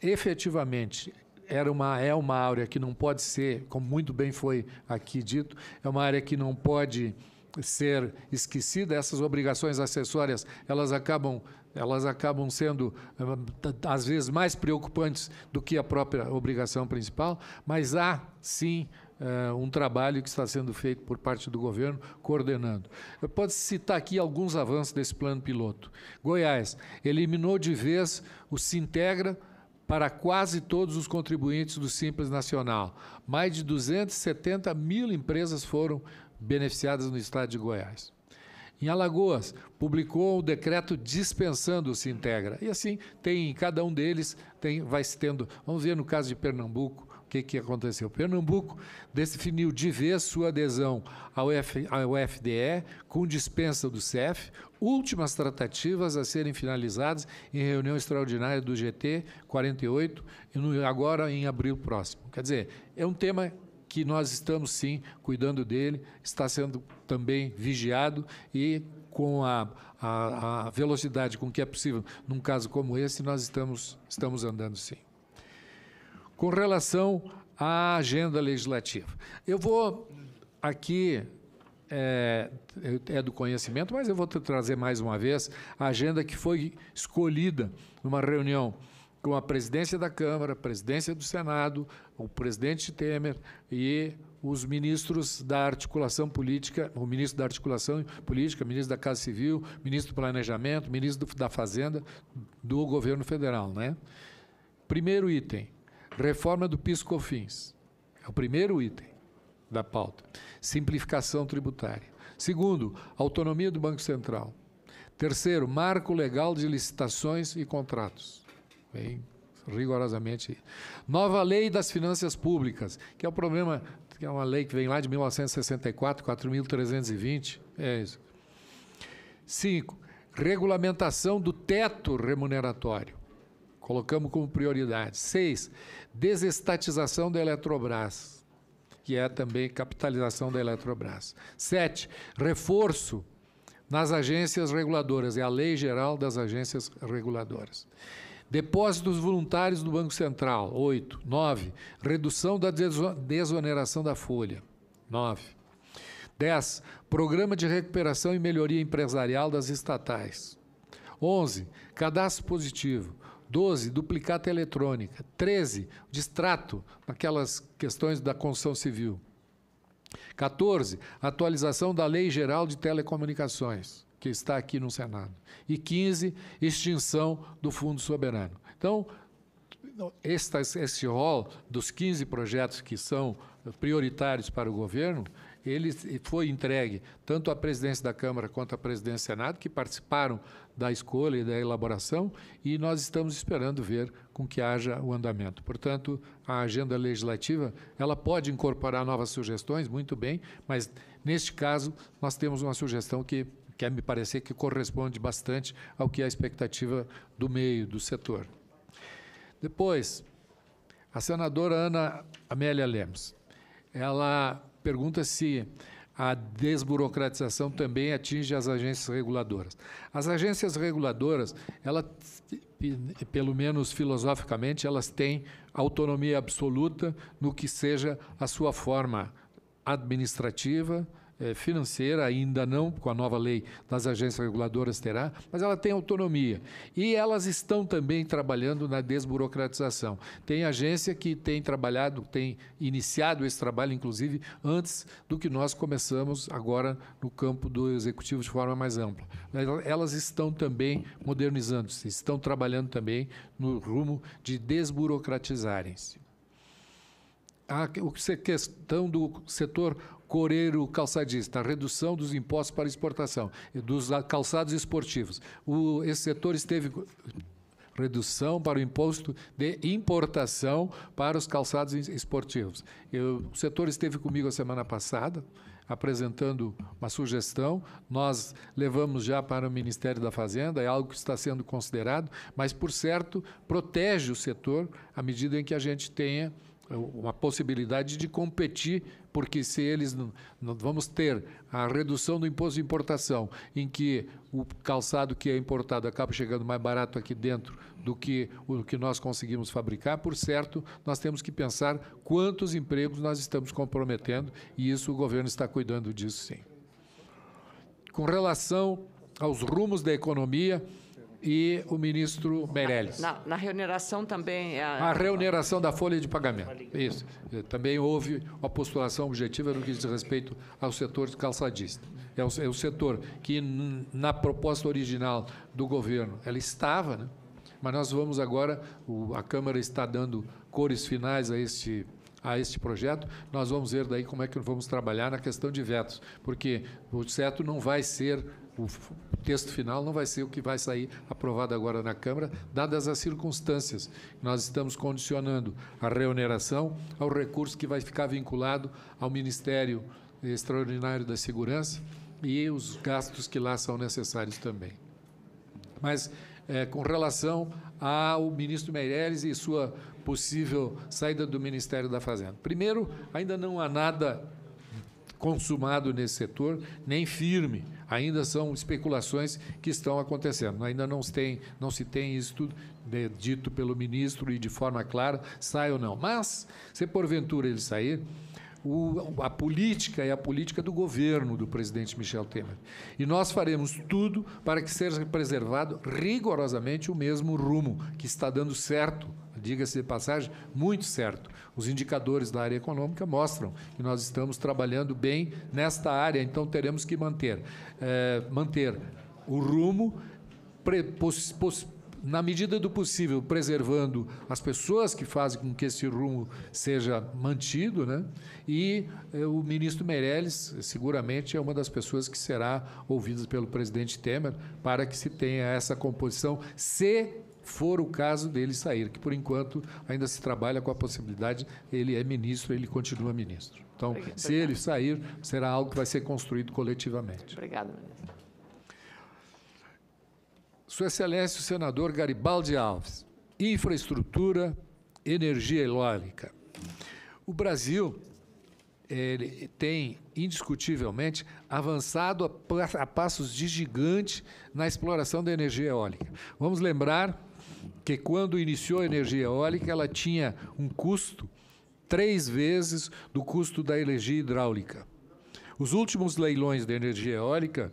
efetivamente, era uma, é uma área que não pode ser, como muito bem foi aqui dito, é uma área que não pode ser esquecida. Essas obrigações acessórias, elas acabam elas acabam sendo, eh, às vezes, mais preocupantes do que a própria obrigação principal, mas há, sim, eh, um trabalho que está sendo feito por parte do governo, coordenando. Eu posso citar aqui alguns avanços desse plano piloto. Goiás eliminou de vez o Sintegra para quase todos os contribuintes do Simples Nacional. Mais de 270 mil empresas foram beneficiadas no estado de Goiás. Em Alagoas, publicou o decreto dispensando o Sintegra. E assim, tem cada um deles tem, vai se tendo. Vamos ver no caso de Pernambuco o que, que aconteceu. Pernambuco definiu de vez sua adesão ao, F, ao FDE com dispensa do CEF, últimas tratativas a serem finalizadas em reunião extraordinária do GT 48, agora em abril próximo. Quer dizer, é um tema que nós estamos sim cuidando dele, está sendo também vigiado e com a, a, a velocidade com que é possível, num caso como esse, nós estamos, estamos andando sim. Com relação à agenda legislativa, eu vou aqui é, é, do conhecimento, mas eu vou trazer mais uma vez a agenda que foi escolhida numa reunião com a presidência da Câmara, presidência do Senado, o presidente Temer e os ministros da articulação política, o ministro da articulação política, ministro da Casa Civil, ministro do Planejamento, ministro da Fazenda, do governo federal. Né? Primeiro item, reforma do PIS/COFINS, É o primeiro item da pauta. Simplificação tributária. Segundo, autonomia do Banco Central. Terceiro, marco legal de licitações e contratos. Bem, rigorosamente. Nova lei das finanças públicas, que é o problema, que é uma lei que vem lá de 1964, 4.320, é isso. Cinco, regulamentação do teto remuneratório. Colocamos como prioridade. Seis, desestatização da Eletrobras, que é também capitalização da Eletrobras. Sete, reforço nas agências reguladoras, é a lei geral das agências reguladoras. Depósitos voluntários do Banco Central, 8. 9. Redução da desoneração da folha, 9. 10. Programa de recuperação e melhoria empresarial das estatais. 11. Cadastro positivo. 12, duplicata eletrônica. 13, distrato, naquelas questões da construção civil. 14, atualização da Lei Geral de Telecomunicações que está aqui no Senado. E 15, extinção do Fundo Soberano. Então, este esse rol dos 15 projetos que são prioritários para o governo, ele foi entregue tanto à presidência da Câmara quanto à presidência do Senado, que participaram da escolha e da elaboração, e nós estamos esperando ver com que haja o andamento. Portanto, a agenda legislativa ela pode incorporar novas sugestões, muito bem, mas neste caso nós temos uma sugestão que quer me parecer que corresponde bastante ao que é a expectativa do meio, do setor. Depois, a senadora Ana Amélia Lemos, ela pergunta se a desburocratização também atinge as agências reguladoras. As agências reguladoras, ela pelo menos filosoficamente, elas têm autonomia absoluta no que seja a sua forma administrativa, eh, financeira, ainda não com a nova lei das agências reguladoras terá, mas ela tem autonomia. E elas estão também trabalhando na desburocratização. Tem agência que tem trabalhado, tem iniciado esse trabalho, inclusive, antes do que nós começamos agora no campo do executivo de forma mais ampla. Elas estão também modernizando-se, estão trabalhando também no rumo de desburocratizarem-se a questão do setor coreiro calçadista, a redução dos impostos para exportação, dos calçados esportivos. O, esse setor esteve redução para o imposto de importação para os calçados esportivos. Eu, o setor esteve comigo a semana passada, apresentando uma sugestão. Nós levamos já para o Ministério da Fazenda, é algo que está sendo considerado, mas, por certo, protege o setor à medida em que a gente tenha é uma possibilidade de competir, porque se eles não, vamos ter a redução do imposto de importação, em que o calçado que é importado acaba chegando mais barato aqui dentro do que o que nós conseguimos fabricar, por certo, nós temos que pensar quantos empregos nós estamos comprometendo e isso o governo está cuidando disso sim. Com relação aos rumos da economia, e o ministro Meirelles. Na, na remuneração também... É a... a remuneração da folha de pagamento, isso. É, também houve uma postulação objetiva no que diz respeito ao setor calçadista. É o, é o setor que, na proposta original do governo, ela estava, né? mas nós vamos agora, o, a Câmara está dando cores finais a este a este projeto, nós vamos ver daí como é que vamos trabalhar na questão de vetos, porque o certo não vai ser o texto final não vai ser o que vai sair aprovado agora na Câmara, dadas as circunstâncias. Nós estamos condicionando a reoneração ao recurso que vai ficar vinculado ao Ministério Extraordinário da Segurança e os gastos que lá são necessários também. Mas, é, com relação ao ministro Meirelles e sua possível saída do Ministério da Fazenda. Primeiro, ainda não há nada consumado nesse setor, nem firme ainda são especulações que estão acontecendo. Ainda não se tem, não se tem isso tudo né, dito pelo ministro e de forma clara, sai ou não. Mas, se porventura ele sair, o, a política é a política do governo do presidente Michel Temer. E nós faremos tudo para que seja preservado rigorosamente o mesmo rumo que está dando certo diga-se de passagem, muito certo. Os indicadores da área econômica mostram que nós estamos trabalhando bem nesta área, então teremos que manter, é, manter o rumo pre, pos, pos, na medida do possível, preservando as pessoas que fazem com que esse rumo seja mantido, né? E eh, o ministro Meirelles seguramente é uma das pessoas que será ouvida pelo presidente Temer para que se tenha essa composição, se for o caso dele sair, que por enquanto ainda se trabalha com a possibilidade, ele é ministro, ele continua ministro. Então, obrigado, se ele sair, será algo que vai ser construído coletivamente. Obrigado, ministro. Sua Excelência, o senador Garibaldi Alves. Infraestrutura, energia eólica. O Brasil ele tem, indiscutivelmente, avançado a, passos de gigante na exploração da energia eólica. Vamos lembrar que quando iniciou a energia eólica, ela tinha um custo três vezes do custo da energia hidráulica. Os últimos leilões de energia eólica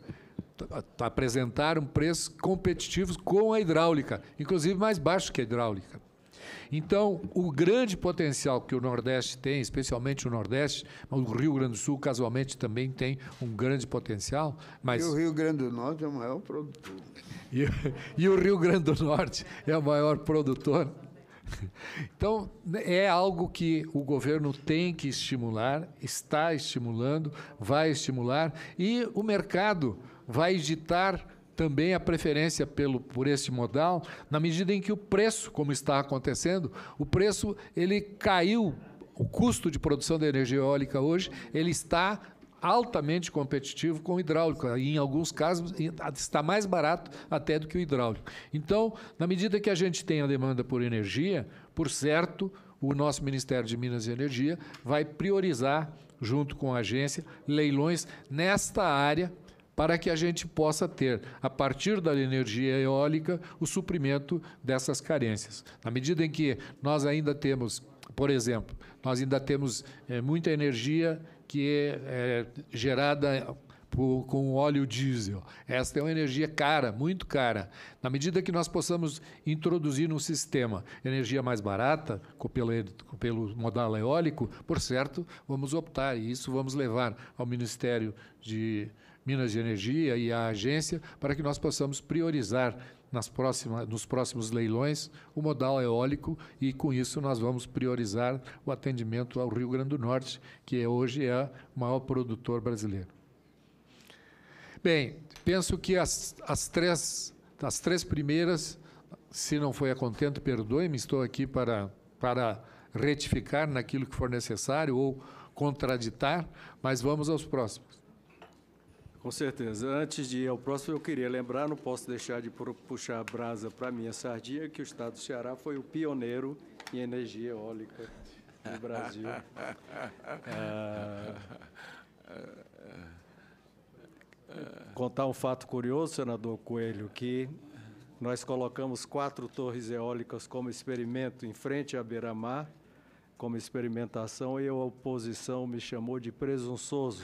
apresentaram preços competitivos com a hidráulica, inclusive mais baixo que a hidráulica. Então, o grande potencial que o Nordeste tem, especialmente o Nordeste, o Rio Grande do Sul, casualmente, também tem um grande potencial. Mas... E o Rio Grande do Norte é o maior produtor. e, e o Rio Grande do Norte é o maior produtor. Então, é algo que o governo tem que estimular, está estimulando, vai estimular, e o mercado vai ditar também a preferência pelo, por este modal, na medida em que o preço, como está acontecendo, o preço ele caiu, o custo de produção da energia eólica hoje, ele está altamente competitivo com o hidráulico. E em alguns casos está mais barato até do que o hidráulico. Então, na medida que a gente tem a demanda por energia, por certo, o nosso Ministério de Minas e Energia vai priorizar, junto com a agência, leilões nesta área para que a gente possa ter, a partir da energia eólica, o suprimento dessas carências. Na medida em que nós ainda temos, por exemplo, nós ainda temos é, muita energia que é, é gerada por, com óleo diesel. Esta é uma energia cara, muito cara. Na medida que nós possamos introduzir no sistema energia mais barata, pelo, pelo modal eólico, por certo, vamos optar, e isso vamos levar ao Ministério de Minas de Energia e a agência para que nós possamos priorizar nas próxima, nos próximos leilões o modal eólico e, com isso, nós vamos priorizar o atendimento ao Rio Grande do Norte, que é, hoje é o maior produtor brasileiro. Bem, penso que as, as, três, as três primeiras, se não foi a contento, perdoe-me, estou aqui para, para retificar naquilo que for necessário ou contraditar, mas vamos aos próximos. Com certeza. Antes de ir ao próximo, eu queria lembrar, não posso deixar de puxar a brasa para a minha sardinha, que o Estado do Ceará foi o pioneiro em energia eólica no Brasil. Ah, contar um fato curioso, senador Coelho, que nós colocamos quatro torres eólicas como experimento em frente à beira-mar, como experimentação, e a oposição me chamou de presunçoso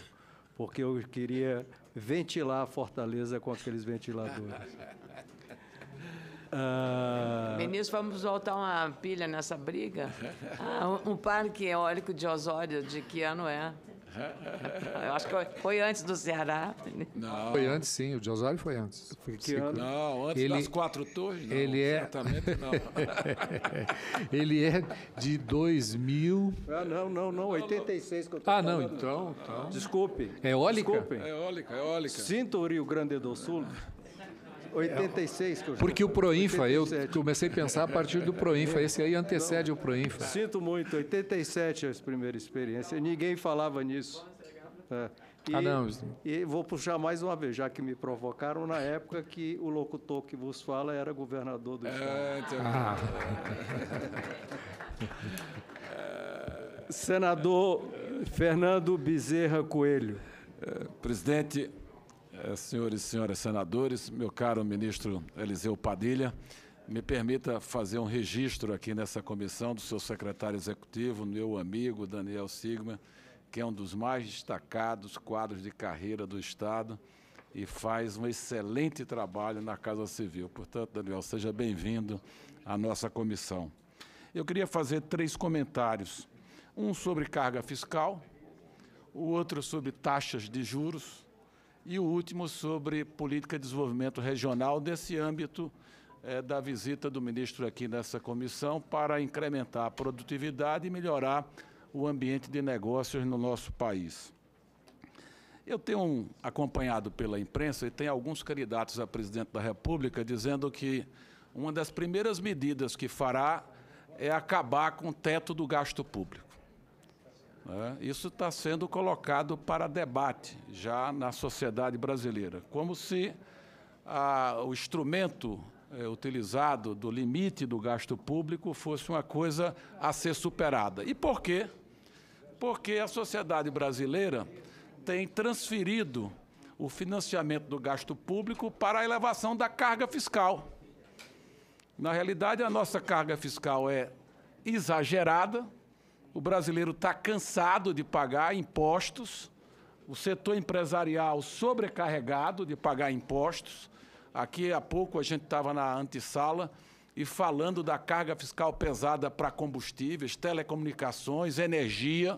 porque eu queria ventilar a Fortaleza com aqueles ventiladores. Ah... Meninos, vamos voltar uma pilha nessa briga? Ah, um parque eólico de Osório, de que ano é? Eu acho que foi antes do Ceará. Não. Foi antes, sim. O de Osório foi antes. Foi que ano? Não, antes ele, das quatro torres, não. Ele é... Certamente não. ele é de 2000... Ah, não, não, não. 86 que eu estou Ah, não, então, então... Desculpe. É eólica? Desculpe. É eólica, é eólica. Sinto o Rio Grande do Sul... 86 que eu Porque o Proinfa, 87. eu comecei a pensar a partir do Proinfa, esse aí antecede Não, o Proinfa. Sinto muito, 87 é a primeira experiência, ninguém falava nisso. É. E, ah, não. e vou puxar mais uma vez, já que me provocaram na época que o locutor que vos fala era governador do é, estado. É, ah. Senador Fernando Bezerra Coelho. É, presidente, eh, senhores e senhoras senadores, meu caro ministro Eliseu Padilha, me permita fazer um registro aqui nessa comissão do seu secretário executivo, meu amigo Daniel Sigma, que é um dos mais destacados quadros de carreira do Estado e faz um excelente trabalho na Casa Civil. Portanto, Daniel, seja bem-vindo à nossa comissão. Eu queria fazer três comentários: um sobre carga fiscal, o outro sobre taxas de juros e o último sobre política de desenvolvimento regional nesse âmbito é, da visita do ministro aqui nessa comissão para incrementar a produtividade e melhorar o ambiente de negócios no nosso país. Eu tenho acompanhado pela imprensa e tem alguns candidatos a presidente da República dizendo que uma das primeiras medidas que fará é acabar com o teto do gasto público. Né? Isso está sendo colocado para debate já na sociedade brasileira, como se a, ah, o instrumento é, utilizado do limite do gasto público fosse uma coisa a ser superada. E por quê? Porque a sociedade brasileira tem transferido o financiamento do gasto público para a elevação da carga fiscal. Na realidade, a nossa carga fiscal é exagerada, o brasileiro está cansado de pagar impostos, o setor empresarial sobrecarregado de pagar impostos. Aqui há pouco a gente estava na antessala e falando da carga fiscal pesada para combustíveis, telecomunicações, energia.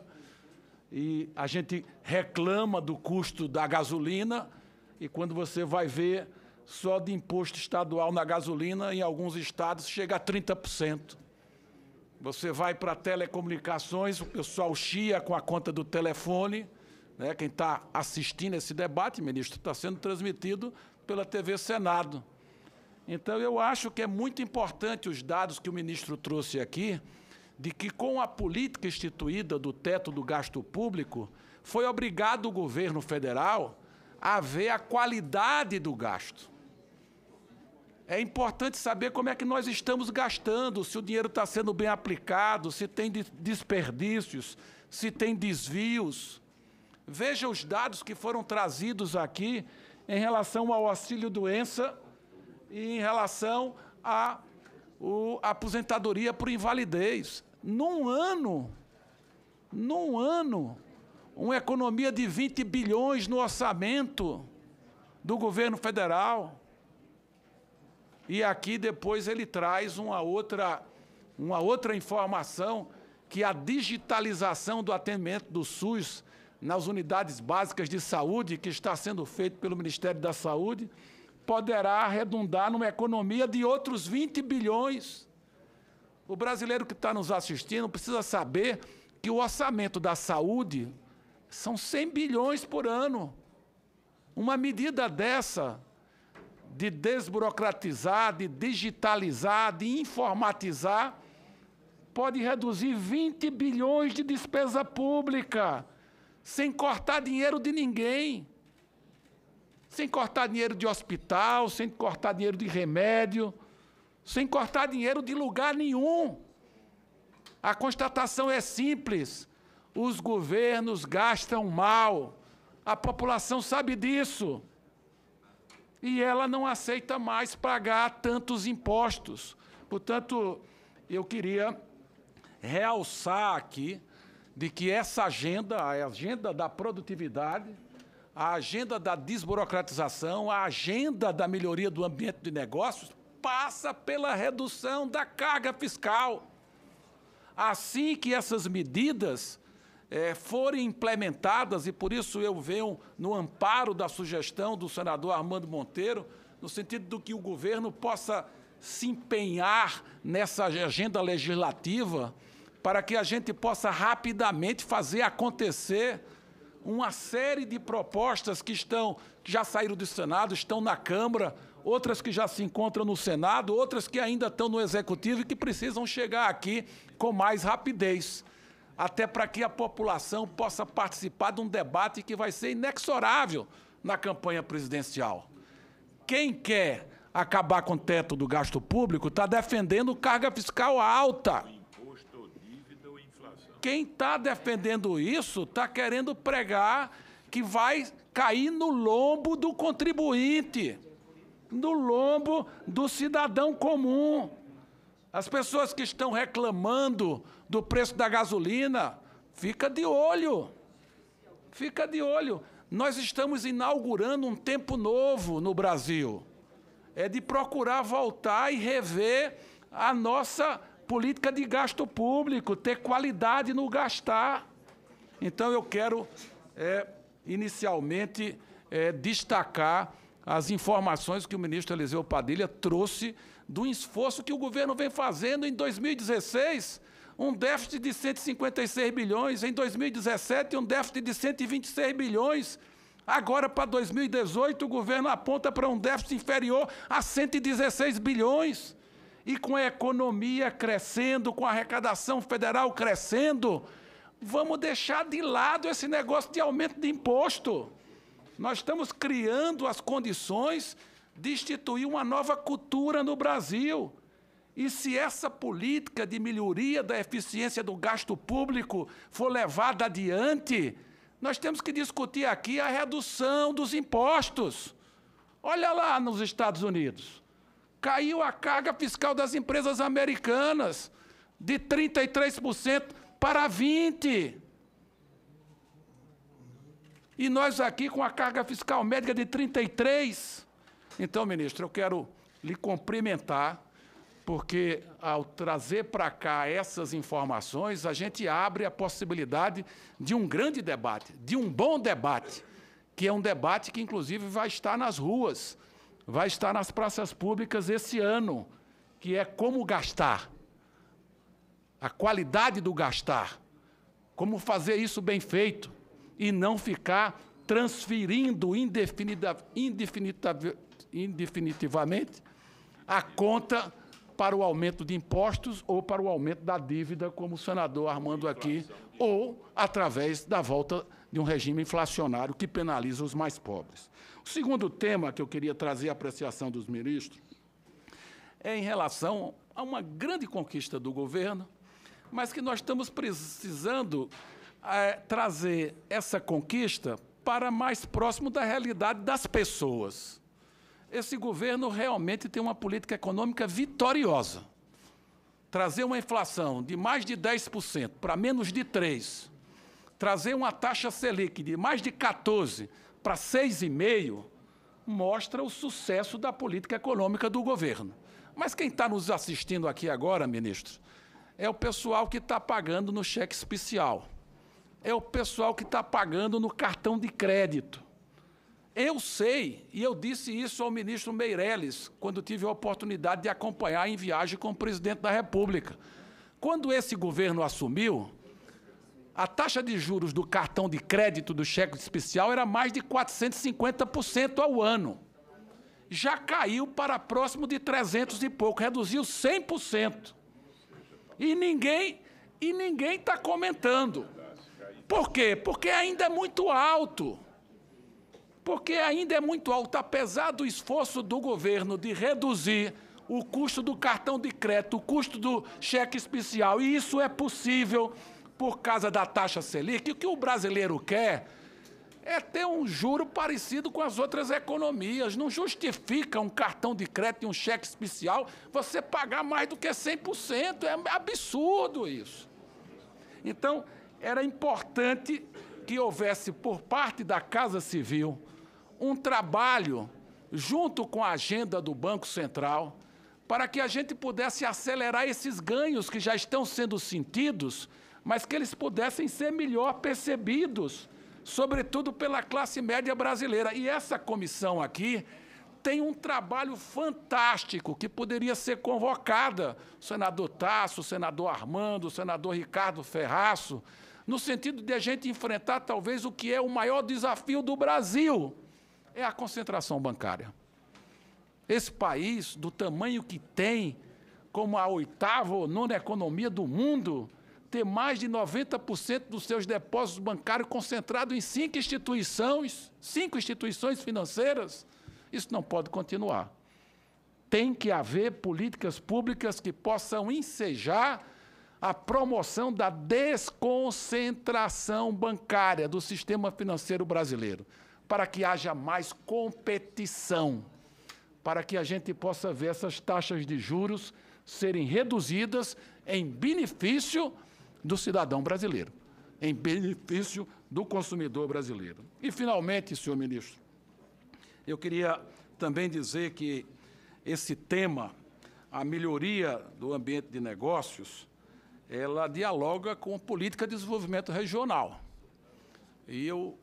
E a gente reclama do custo da gasolina, e quando você vai ver, só de imposto estadual na gasolina, em alguns estados, chega a 30%. Você vai para telecomunicações, o pessoal chia com a conta do telefone. Né? Quem está assistindo esse debate, ministro, está sendo transmitido pela TV Senado. Então, eu acho que é muito importante os dados que o ministro trouxe aqui, de que com a política instituída do teto do gasto público, foi obrigado o governo federal a ver a qualidade do gasto. É importante saber como é que nós estamos gastando, se o dinheiro está sendo bem aplicado, se tem desperdícios, se tem desvios. Veja os dados que foram trazidos aqui em relação ao auxílio doença e em relação à aposentadoria por invalidez. Num ano, num ano, uma economia de 20 bilhões no orçamento do governo federal e aqui depois ele traz uma outra, uma outra informação que a digitalização do atendimento do SUS nas unidades básicas de saúde, que está sendo feito pelo Ministério da Saúde, poderá redundar numa economia de outros 20 bilhões. O brasileiro que está nos assistindo precisa saber que o orçamento da saúde são 100 bilhões por ano. Uma medida dessa de desburocratizar, de digitalizar, de informatizar, pode reduzir 20 bilhões de despesa pública, sem cortar dinheiro de ninguém. Sem cortar dinheiro de hospital, sem cortar dinheiro de remédio, sem cortar dinheiro de lugar nenhum. A constatação é simples: os governos gastam mal. A população sabe disso e ela não aceita mais pagar tantos impostos. Portanto, eu queria realçar aqui de que essa agenda, a agenda da produtividade, a agenda da desburocratização, a agenda da melhoria do ambiente de negócios, passa pela redução da carga fiscal. Assim que essas medidas é, forem implementadas, e por isso eu venho no amparo da sugestão do senador Armando Monteiro, no sentido do que o governo possa se empenhar nessa agenda legislativa para que a gente possa rapidamente fazer acontecer uma série de propostas que estão que já saíram do Senado, estão na Câmara, outras que já se encontram no Senado, outras que ainda estão no Executivo e que precisam chegar aqui com mais rapidez até para que a população possa participar de um debate que vai ser inexorável na campanha presidencial. Quem quer acabar com o teto do gasto público está defendendo carga fiscal alta. Quem está defendendo isso está querendo pregar que vai cair no lombo do contribuinte, no lombo do cidadão comum. As pessoas que estão reclamando do preço da gasolina. Fica de olho. Fica de olho. Nós estamos inaugurando um tempo novo no Brasil. É de procurar voltar e rever a nossa política de gasto público, ter qualidade no gastar. Então, eu quero, é, inicialmente, é, destacar as informações que o ministro Eliseu Padilha trouxe do esforço que o governo vem fazendo em 2016 um déficit de 156 bilhões, em 2017 um déficit de 126 bilhões. Agora, para 2018, o governo aponta para um déficit inferior a 116 bilhões. E com a economia crescendo, com a arrecadação federal crescendo, vamos deixar de lado esse negócio de aumento de imposto. Nós estamos criando as condições de instituir uma nova cultura no Brasil. E se essa política de melhoria da eficiência do gasto público for levada adiante, nós temos que discutir aqui a redução dos impostos. Olha lá nos Estados Unidos. Caiu a carga fiscal das empresas americanas de 33% para 20%. E nós aqui com a carga fiscal média de 33%. Então, ministro, eu quero lhe cumprimentar porque ao trazer para cá essas informações, a gente abre a possibilidade de um grande debate, de um bom debate, que é um debate que, inclusive, vai estar nas ruas, vai estar nas praças públicas esse ano, que é como gastar, a qualidade do gastar, como fazer isso bem feito e não ficar transferindo indefinida, indefinitivamente a conta para o aumento de impostos ou para o aumento da dívida, como o senador Armando aqui, ou através da volta de um regime inflacionário que penaliza os mais pobres. O segundo tema que eu queria trazer à apreciação dos ministros é em relação a uma grande conquista do governo, mas que nós estamos precisando é, trazer essa conquista para mais próximo da realidade das pessoas. Esse governo realmente tem uma política econômica vitoriosa. Trazer uma inflação de mais de 10% para menos de 3%, trazer uma taxa Selic de mais de 14% para 6,5%, mostra o sucesso da política econômica do governo. Mas quem está nos assistindo aqui agora, ministro, é o pessoal que está pagando no cheque especial, é o pessoal que está pagando no cartão de crédito eu sei, e eu disse isso ao ministro Meirelles, quando tive a oportunidade de acompanhar em viagem com o presidente da República. Quando esse governo assumiu, a taxa de juros do cartão de crédito do cheque especial era mais de 450% ao ano. Já caiu para próximo de 300 e pouco, reduziu 100%. E ninguém e ninguém está comentando. Por quê? Porque ainda é muito alto porque ainda é muito alto, apesar do esforço do governo de reduzir o custo do cartão de crédito, o custo do cheque especial. E isso é possível por causa da taxa Selic. O que o brasileiro quer é ter um juro parecido com as outras economias. Não justifica um cartão de crédito e um cheque especial você pagar mais do que 100%. É absurdo isso. Então, era importante que houvesse por parte da Casa Civil um trabalho junto com a agenda do Banco Central para que a gente pudesse acelerar esses ganhos que já estão sendo sentidos, mas que eles pudessem ser melhor percebidos, sobretudo pela classe média brasileira. E essa comissão aqui tem um trabalho fantástico que poderia ser convocada, o senador Tasso, o senador Armando, o senador Ricardo Ferraço, no sentido de a gente enfrentar talvez o que é o maior desafio do Brasil, é a concentração bancária. Esse país, do tamanho que tem, como a oitava ou nona economia do mundo, ter mais de 90% dos seus depósitos bancários concentrados em cinco instituições, cinco instituições financeiras, isso não pode continuar. Tem que haver políticas públicas que possam ensejar a promoção da desconcentração bancária do sistema financeiro brasileiro para que haja mais competição, para que a gente possa ver essas taxas de juros serem reduzidas em benefício do cidadão brasileiro, em benefício do consumidor brasileiro. E, finalmente, senhor ministro, eu queria também dizer que esse tema, a melhoria do ambiente de negócios, ela dialoga com política de desenvolvimento regional. E eu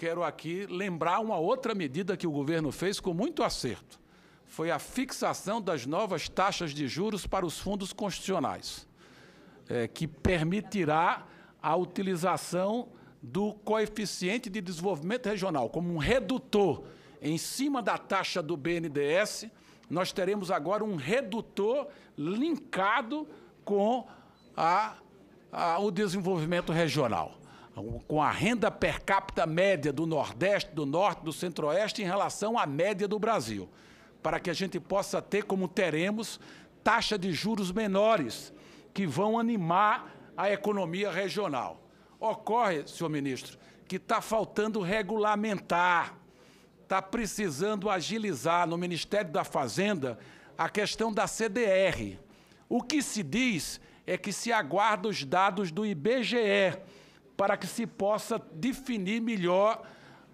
quero aqui lembrar uma outra medida que o governo fez com muito acerto. Foi a fixação das novas taxas de juros para os fundos constitucionais, é, que permitirá a utilização do coeficiente de desenvolvimento regional como um redutor em cima da taxa do BNDES. Nós teremos agora um redutor linkado com a, a, o desenvolvimento regional com a renda per capita média do Nordeste, do Norte, do Centro-Oeste em relação à média do Brasil, para que a gente possa ter, como teremos, taxa de juros menores que vão animar a economia regional. Ocorre, senhor ministro, que está faltando regulamentar, está precisando agilizar no Ministério da Fazenda a questão da CDR. O que se diz é que se aguarda os dados do IBGE para que se possa definir melhor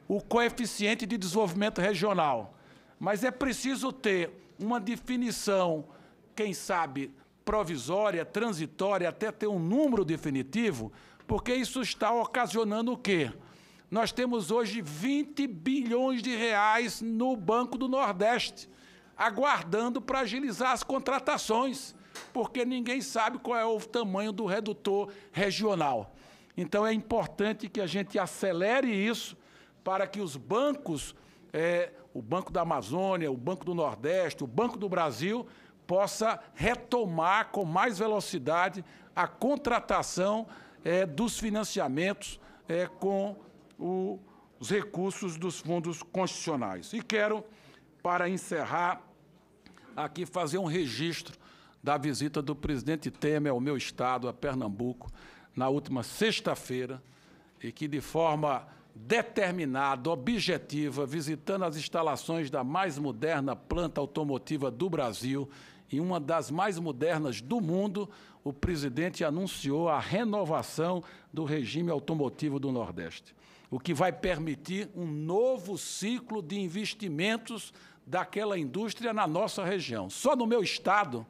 o coeficiente de desenvolvimento regional. Mas é preciso ter uma definição, quem sabe, provisória, transitória, até ter um número definitivo, porque isso está ocasionando o quê? Nós temos hoje 20 bilhões de reais no Banco do Nordeste, aguardando para agilizar as contratações, porque ninguém sabe qual é o tamanho do redutor regional. Então é importante que a gente acelere isso para que os bancos, é, o Banco da Amazônia, o Banco do Nordeste, o Banco do Brasil, possa retomar com mais velocidade a contratação é, dos financiamentos é, com o, os recursos dos fundos constitucionais. E quero, para encerrar, aqui fazer um registro da visita do presidente Temer ao meu estado, a Pernambuco, na última sexta-feira e que, de forma determinada, objetiva, visitando as instalações da mais moderna planta automotiva do Brasil e uma das mais modernas do mundo, o presidente anunciou a renovação do regime automotivo do Nordeste, o que vai permitir um novo ciclo de investimentos daquela indústria na nossa região. Só no meu estado,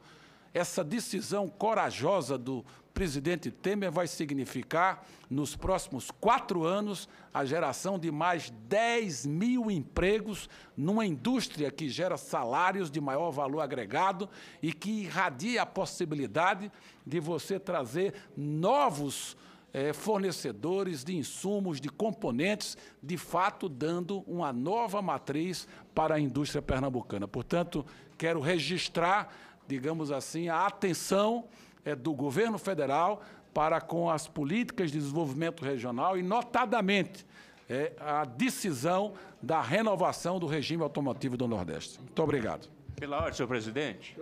essa decisão corajosa do presidente Temer vai significar, nos próximos quatro anos, a geração de mais 10 mil empregos numa indústria que gera salários de maior valor agregado e que irradia a possibilidade de você trazer novos eh, fornecedores de insumos, de componentes, de fato dando uma nova matriz para a indústria pernambucana. Portanto, quero registrar, digamos assim, a atenção é do governo federal para com as políticas de desenvolvimento regional e, notadamente, é, a decisão da renovação do regime automotivo do Nordeste. Muito obrigado. Pela ordem, senhor presidente.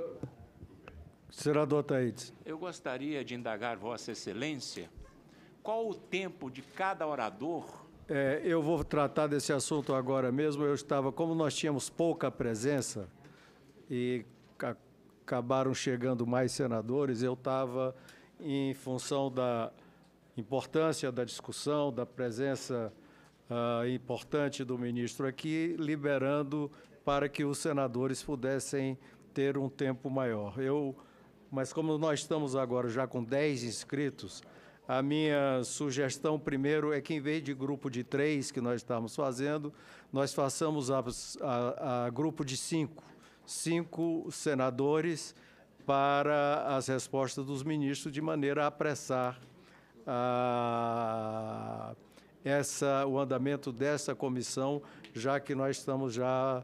Senador Taides Eu gostaria de indagar Vossa Excelência qual o tempo de cada orador. É, eu vou tratar desse assunto agora mesmo. Eu estava, como nós tínhamos pouca presença, e acabaram chegando mais senadores. Eu estava, em função da importância da discussão, da presença uh, importante do ministro aqui, liberando para que os senadores pudessem ter um tempo maior. Eu, mas como nós estamos agora já com 10 inscritos, a minha sugestão primeiro é que, em vez de grupo de três que nós estamos fazendo, nós façamos a, a, a grupo de cinco cinco senadores para as respostas dos ministros, de maneira a apressar a, ah, essa, o andamento dessa comissão, já que nós estamos já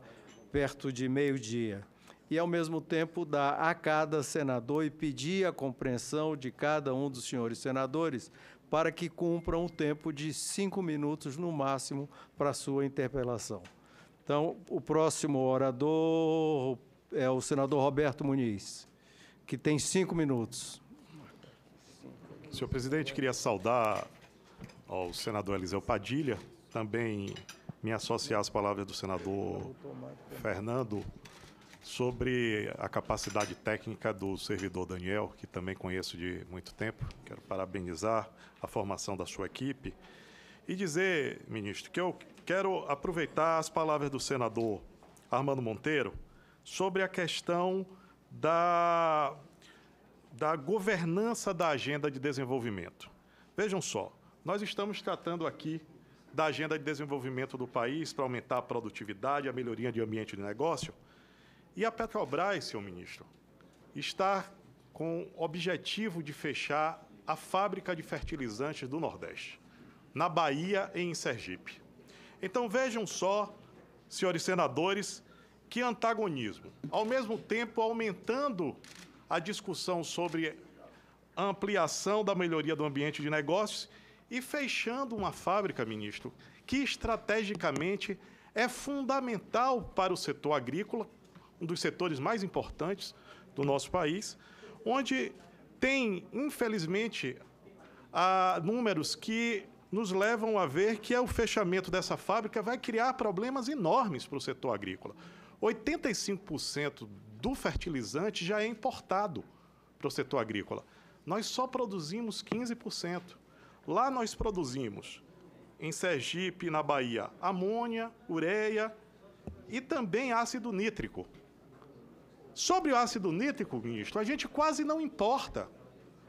perto de meio-dia. E, ao mesmo tempo, dar a cada senador e pedir a compreensão de cada um dos senhores senadores para que cumpram um tempo de cinco minutos, no máximo, para a sua interpelação. Então, o próximo orador é o senador Roberto Muniz, que tem cinco minutos. Senhor presidente, queria saudar ao senador Eliseu Padilha, também me associar às palavras do senador Fernando sobre a capacidade técnica do servidor Daniel, que também conheço de muito tempo. Quero parabenizar a formação da sua equipe e dizer, ministro, que eu quero aproveitar as palavras do senador Armando Monteiro sobre a questão da, da governança da agenda de desenvolvimento. Vejam só, nós estamos tratando aqui da agenda de desenvolvimento do país para aumentar a produtividade, a melhoria de ambiente de negócio. E a Petrobras, senhor ministro, está com o objetivo de fechar a fábrica de fertilizantes do Nordeste, na Bahia e em Sergipe. Então vejam só, senhores senadores, que antagonismo. Ao mesmo tempo, aumentando a discussão sobre ampliação da melhoria do ambiente de negócios e fechando uma fábrica, ministro, que estrategicamente é fundamental para o setor agrícola, um dos setores mais importantes do nosso país, onde tem, infelizmente, números que nos levam a ver que é o fechamento dessa fábrica vai criar problemas enormes para o setor agrícola. 85% do fertilizante já é importado para o setor agrícola. Nós só produzimos 15%. Lá nós produzimos, em Sergipe, na Bahia, amônia, ureia e também ácido nítrico. Sobre o ácido nítrico, ministro, a gente quase não importa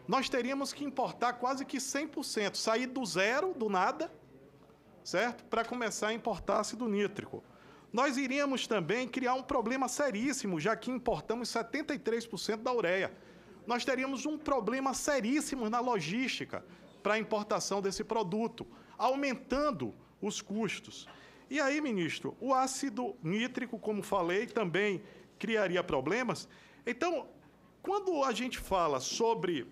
nós teríamos que importar quase que 100%, sair do zero, do nada, certo? Para começar a importar ácido nítrico. Nós iríamos também criar um problema seríssimo, já que importamos 73% da ureia. Nós teríamos um problema seríssimo na logística para a importação desse produto, aumentando os custos. E aí, ministro, o ácido nítrico, como falei, também criaria problemas. Então, quando a gente fala sobre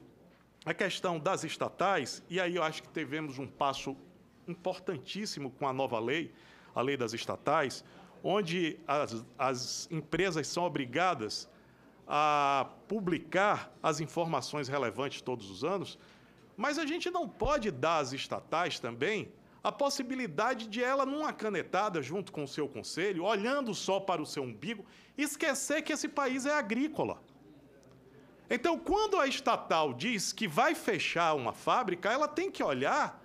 a questão das estatais, e aí eu acho que tivemos um passo importantíssimo com a nova lei, a lei das estatais, onde as, as empresas são obrigadas a publicar as informações relevantes todos os anos, mas a gente não pode dar às estatais também a possibilidade de ela, numa canetada junto com o seu conselho, olhando só para o seu umbigo, esquecer que esse país é agrícola. Então, quando a estatal diz que vai fechar uma fábrica, ela tem que olhar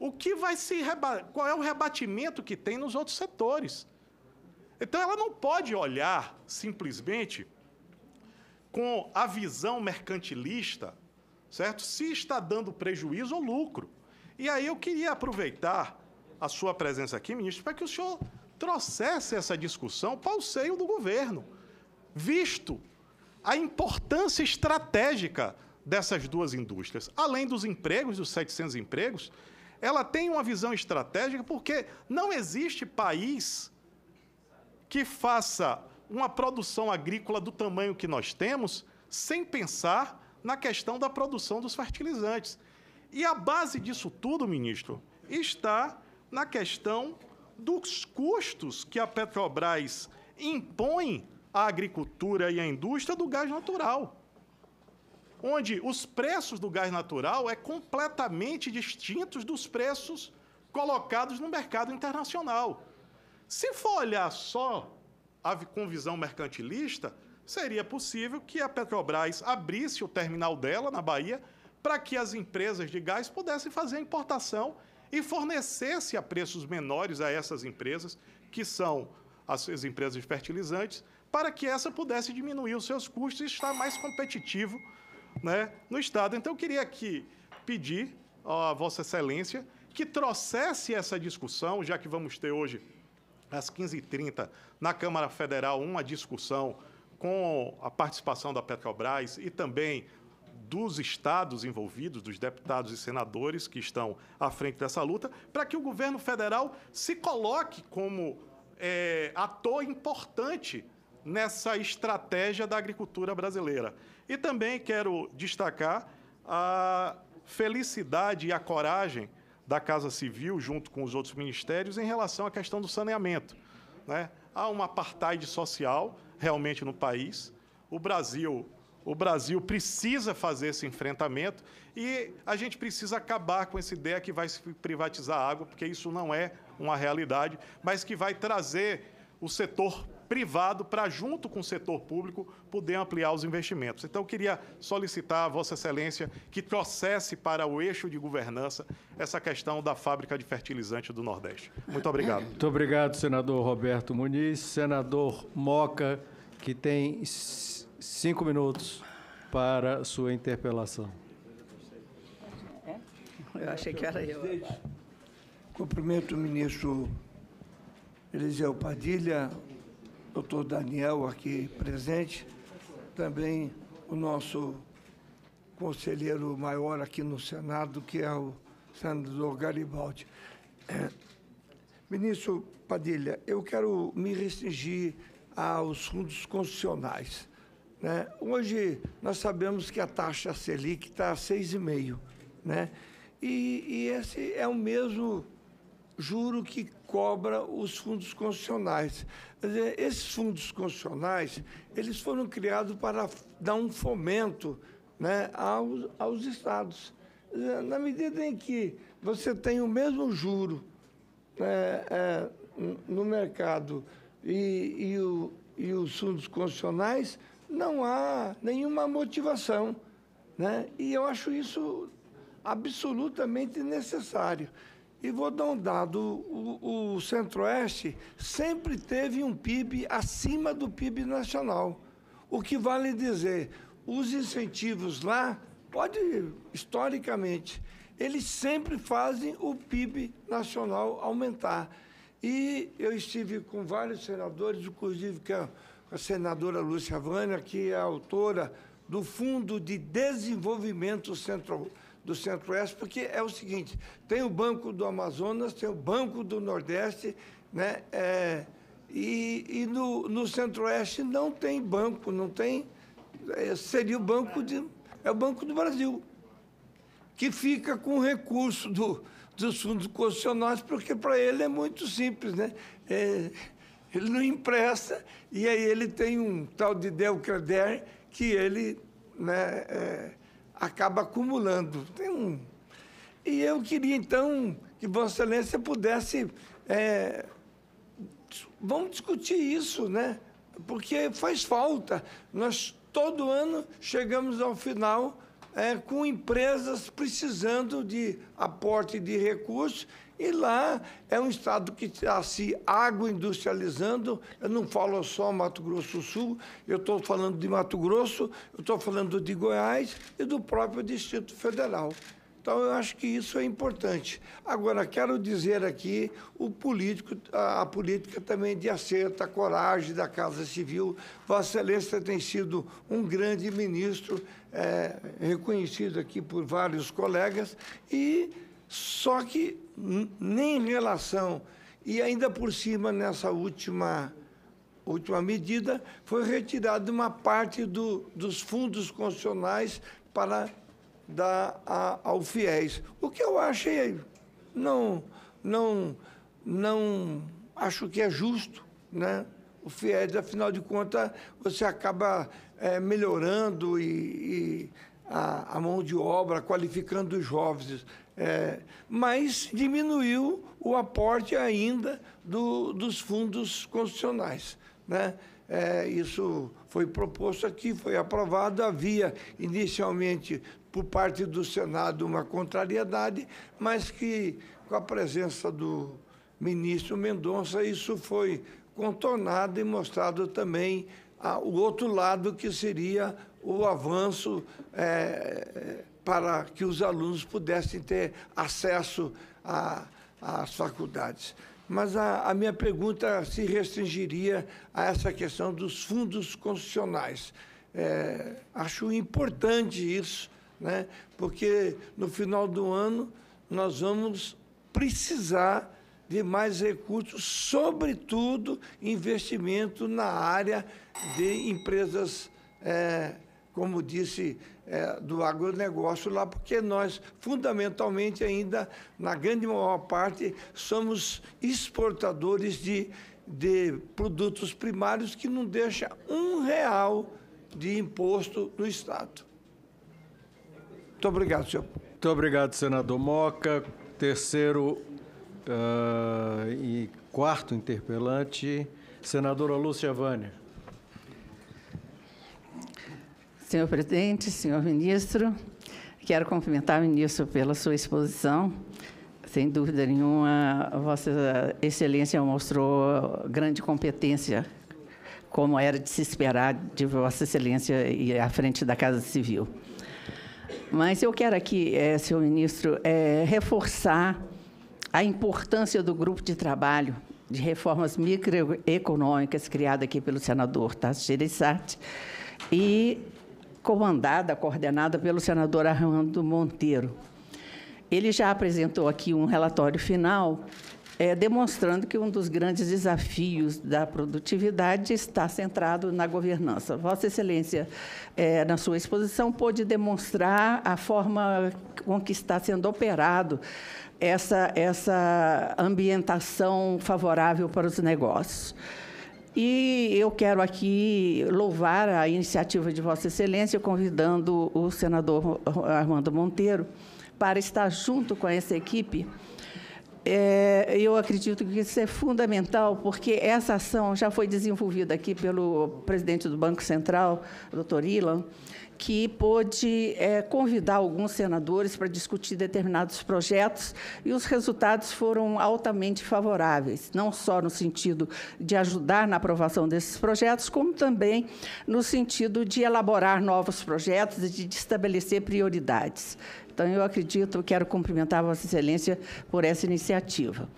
o que vai se qual é o rebatimento que tem nos outros setores. Então, ela não pode olhar simplesmente com a visão mercantilista, certo? Se está dando prejuízo ou lucro. E aí eu queria aproveitar a sua presença aqui, ministro, para que o senhor trouxesse essa discussão para o seio do governo, visto a importância estratégica dessas duas indústrias. Além dos empregos, dos 700 empregos, ela tem uma visão estratégica porque não existe país que faça uma produção agrícola do tamanho que nós temos sem pensar na questão da produção dos fertilizantes. E a base disso tudo, ministro, está na questão dos custos que a Petrobras impõe a agricultura e a indústria do gás natural, onde os preços do gás natural é completamente distintos dos preços colocados no mercado internacional. Se for olhar só a, com visão mercantilista, seria possível que a Petrobras abrisse o terminal dela na Bahia para que as empresas de gás pudessem fazer a importação e fornecesse a preços menores a essas empresas, que são as empresas de fertilizantes, para que essa pudesse diminuir os seus custos e estar mais competitivo né, no Estado. Então, eu queria aqui pedir a Vossa Excelência que trouxesse essa discussão, já que vamos ter hoje, às 15h30, na Câmara Federal, uma discussão com a participação da Petrobras e também dos estados envolvidos, dos deputados e senadores que estão à frente dessa luta, para que o governo federal se coloque como é, ator importante nessa estratégia da agricultura brasileira. E também quero destacar a felicidade e a coragem da Casa Civil, junto com os outros ministérios, em relação à questão do saneamento. Né? Há um apartheid social realmente no país. O Brasil, o Brasil precisa fazer esse enfrentamento e a gente precisa acabar com essa ideia que vai se privatizar a água, porque isso não é uma realidade, mas que vai trazer o setor privado para, junto com o setor público, poder ampliar os investimentos. Então, eu queria solicitar a Vossa Excelência que trouxesse para o eixo de governança essa questão da fábrica de fertilizante do Nordeste. Muito obrigado. Muito obrigado, senador Roberto Muniz. Senador Moca, que tem cinco minutos para sua interpelação. É? Eu achei que era eu. cumprimento o ministro Eliseu Padilha, doutor Daniel aqui presente, também o nosso conselheiro maior aqui no Senado, que é o senador Garibaldi. É. Ministro Padilha, eu quero me restringir aos fundos constitucionais. Né? Hoje, nós sabemos que a taxa Selic está a 6,5%. Né? E, e esse é o mesmo juro que cobra os fundos constitucionais. Quer dizer, esses fundos constitucionais, eles foram criados para dar um fomento né, aos, aos estados. Dizer, na medida em que você tem o mesmo juro né, é, no mercado e, e, o, e os fundos constitucionais, não há nenhuma motivação. Né? E eu acho isso absolutamente necessário. E vou dar um dado: o, o Centro-Oeste sempre teve um PIB acima do PIB nacional. O que vale dizer, os incentivos lá, pode, historicamente, eles sempre fazem o PIB nacional aumentar. E eu estive com vários senadores, inclusive com a senadora Lúcia Vânia, que é autora do Fundo de Desenvolvimento Centro-Oeste do Centro-Oeste, porque é o seguinte: tem o Banco do Amazonas, tem o Banco do Nordeste, né? É, e, e no, no Centro-Oeste não tem banco, não tem. É, seria o banco de. É o Banco do Brasil, que fica com o recurso do, dos fundos constitucionais, porque para ele é muito simples, né? É, ele não empresta, e aí ele tem um tal de Del que ele né, é, acaba acumulando. Tem um... E eu queria, então, que Vossa Excelência pudesse. É... Vamos discutir isso, né? Porque faz falta. Nós, todo ano, chegamos ao final é, com empresas precisando de aporte de recursos e lá é um estado que está se agroindustrializando. Eu não falo só Mato Grosso do Sul, eu estou falando de Mato Grosso, eu estou falando de Goiás e do próprio Distrito Federal. Então, eu acho que isso é importante. Agora, quero dizer aqui o político, a, política também de acerto, a coragem da Casa Civil. Vossa Excelência tem sido um grande ministro, é, reconhecido aqui por vários colegas, e só que nem em relação, e ainda por cima, nessa última, última medida, foi retirada uma parte do, dos fundos constitucionais para dar a, ao FIES. O que eu achei, não, não, não acho que é justo, né? O FIES, afinal de contas, você acaba é, melhorando e, e a, a mão de obra, qualificando os jovens. É, mas diminuiu o aporte ainda do, dos fundos constitucionais. Né? É, isso foi proposto aqui, foi aprovado. Havia inicialmente, por parte do Senado, uma contrariedade, mas que, com a presença do ministro Mendonça, isso foi contornado e mostrado também a, ah, o outro lado, que seria o avanço. É, para que os alunos pudessem ter acesso às faculdades. Mas a, a minha pergunta se restringiria a essa questão dos fundos constitucionais. É, acho importante isso, né? porque no final do ano nós vamos precisar de mais recursos, sobretudo investimento na área de empresas, é, como disse é, do agronegócio lá, porque nós, fundamentalmente, ainda, na grande maior parte, somos exportadores de, de produtos primários que não deixa um real de imposto no Estado. Muito obrigado, senhor. Muito obrigado, senador Moca. Terceiro uh, e quarto interpelante, senadora Lúcia Vânia. Senhor presidente, senhor ministro, quero cumprimentar o ministro pela sua exposição. Sem dúvida nenhuma, Vossa Excelência mostrou grande competência, como era de se esperar de Vossa Excelência e à frente da Casa Civil. Mas eu quero aqui, é, senhor ministro, é, reforçar a importância do grupo de trabalho de reformas microeconômicas criado aqui pelo senador Tasso Gereissati e comandada, coordenada pelo senador Armando Monteiro. Ele já apresentou aqui um relatório final é, demonstrando que um dos grandes desafios da produtividade está centrado na governança. Vossa Excelência, é, na sua exposição, pôde demonstrar a forma com que está sendo operado essa, essa ambientação favorável para os negócios. E eu quero aqui louvar a iniciativa de Vossa Excelência, convidando o senador Armando Monteiro para estar junto com essa equipe é, eu acredito que isso é fundamental, porque essa ação já foi desenvolvida aqui pelo presidente do Banco Central, doutor Ilan, que pôde é, convidar alguns senadores para discutir determinados projetos e os resultados foram altamente favoráveis, não só no sentido de ajudar na aprovação desses projetos, como também no sentido de elaborar novos projetos e de estabelecer prioridades. Então, eu acredito, quero cumprimentar Vossa Excelência por essa iniciativa.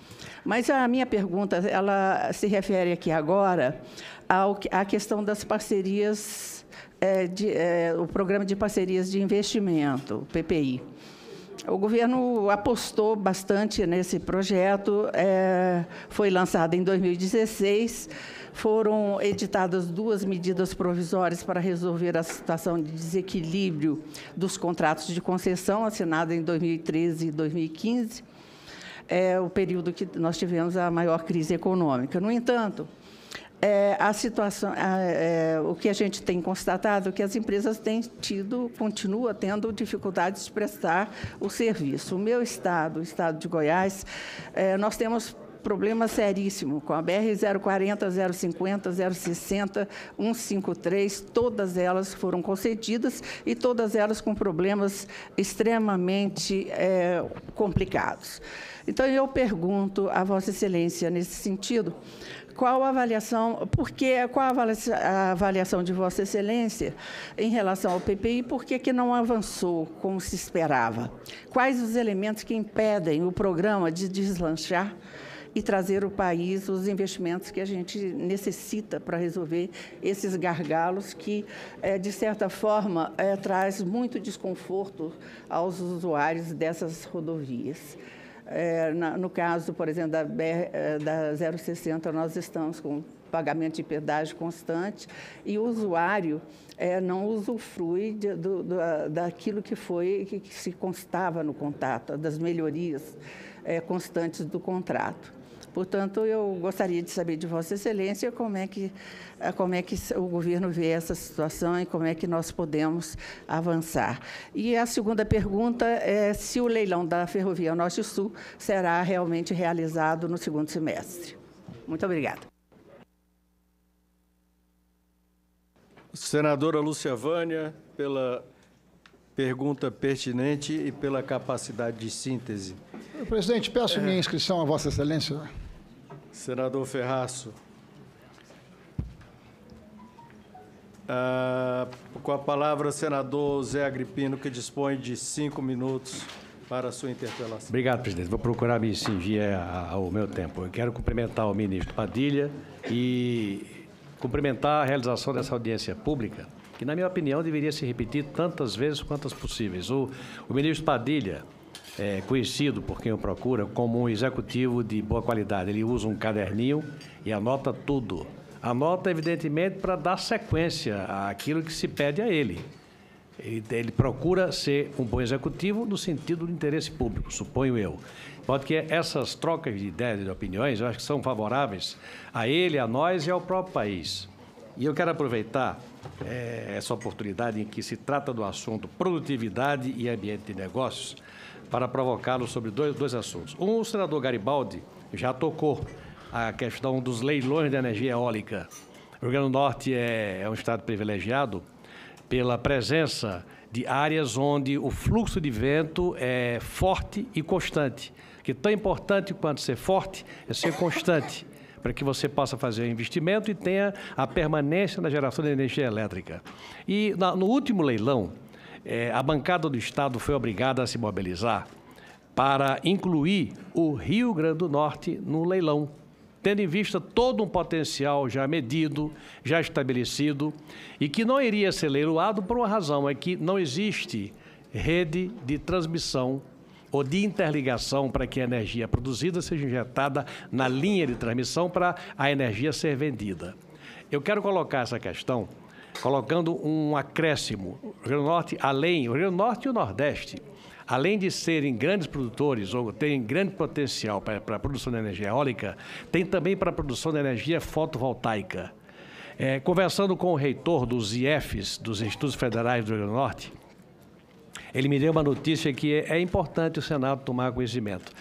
Mas a minha pergunta, ela se refere aqui agora ao, à questão das parcerias, é, de, é, o Programa de Parcerias de Investimento, PPI. O governo apostou bastante nesse projeto, é, foi lançado em 2016 foram editadas duas medidas provisórias para resolver a situação de desequilíbrio dos contratos de concessão assinada em 2013 e 2015, é o período que nós tivemos a maior crise econômica. No entanto, é, a situação, é, o que a gente tem constatado é que as empresas têm tido, continua tendo dificuldades de prestar o serviço. O meu estado, o estado de Goiás, é, nós temos problema seríssimo com a BR-040, 050, 060, 153, todas elas foram concedidas e todas elas com problemas extremamente é, complicados. Então, eu pergunto a Vossa Excelência, nesse sentido, qual a avaliação, porque qual a avaliação de Vossa Excelência em relação ao PPI, por que, que não avançou como se esperava? Quais os elementos que impedem o programa de deslanchar e trazer o país os investimentos que a gente necessita para resolver esses gargalos que, eh, de certa forma, eh, traz muito desconforto aos usuários dessas rodovias. Eh, no caso, por exemplo, da, da 060, nós estamos com pagamento de pedágio constante e o usuário é, não usufrui de, do, daquilo que foi que, que, se constava no contrato, das melhorias é, constantes do contrato. Portanto, eu gostaria de saber de Vossa Excelência como é que, eh, como é que o governo vê essa situação e como é que nós podemos avançar. E a segunda pergunta é se o leilão da Ferrovia Norte Sul será realmente realizado no segundo semestre. Muito obrigada. Senadora Lúcia Vânia, pela pergunta pertinente e pela capacidade de síntese. Presidente, peço é... minha inscrição a Vossa Excelência. Senador Ferraço. Ah, com a palavra, senador Zé Agripino, que dispõe de cinco minutos para a sua interpelação. Obrigado, presidente. Vou procurar me cingir é, ao meu tempo. Eu quero cumprimentar o ministro Padilha e cumprimentar a realização dessa audiência pública, que, na minha opinião, deveria se repetir tantas vezes quantas possíveis. O, o ministro Padilha é, conhecido por quem o procura como um executivo de boa qualidade. Ele usa um caderninho e anota tudo. Anota, evidentemente, para dar sequência àquilo que se pede a ele. ele. Ele procura ser um bom executivo no sentido do interesse público, suponho eu. Pode que essas trocas de ideias e de opiniões, eu acho que são favoráveis a ele, a nós e ao próprio país. E eu quero aproveitar é, essa oportunidade em que se trata do assunto produtividade e ambiente de negócios para provocá-lo sobre dois, dois assuntos. Um, o senador Garibaldi já tocou a questão dos leilões de energia eólica. O Rio Grande do Norte é, é um estado privilegiado pela presença de áreas onde o fluxo de vento é forte e constante. Que tão importante quanto ser forte é ser constante, para que você possa fazer o investimento e tenha a permanência na geração de energia elétrica. E no último leilão, é, a bancada do Estado foi obrigada a se mobilizar para incluir o Rio Grande do Norte no leilão, tendo em vista todo um potencial já medido, já estabelecido, e que não iria ser leiloado por uma razão, é que não existe rede de transmissão ou de interligação para que a energia produzida seja injetada na linha de transmissão para a energia ser vendida. Eu quero colocar essa questão colocando um acréscimo. O Rio Norte, além, o Rio Norte e o Nordeste, além de serem grandes produtores ou terem grande potencial para a produção de energia eólica, tem também para a produção de energia fotovoltaica. É, conversando com o reitor dos IEFs, dos Institutos Federais do Rio Norte, ele me deu uma notícia que é, é importante o Senado tomar conhecimento.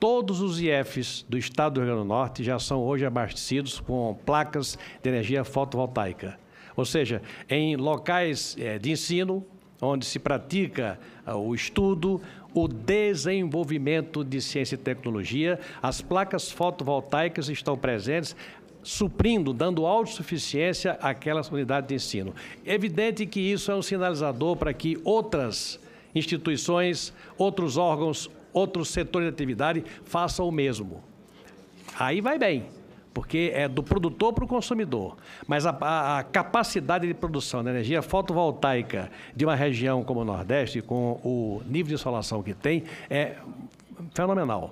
Todos os IEFs do estado do Rio Grande do Norte já são hoje abastecidos com placas de energia fotovoltaica. Ou seja, em locais eh, de ensino, onde se pratica ah, o estudo, o desenvolvimento de ciência e tecnologia, as placas fotovoltaicas estão presentes, suprindo, dando autossuficiência àquelas unidades de ensino. É evidente que isso é um sinalizador para que outras instituições, outros órgãos, outros setores de atividade façam o mesmo. Aí vai bem porque é do produtor para o consumidor. Mas a, a, a, capacidade de produção de energia fotovoltaica de uma região como o Nordeste, com o nível de insolação que tem, é fenomenal.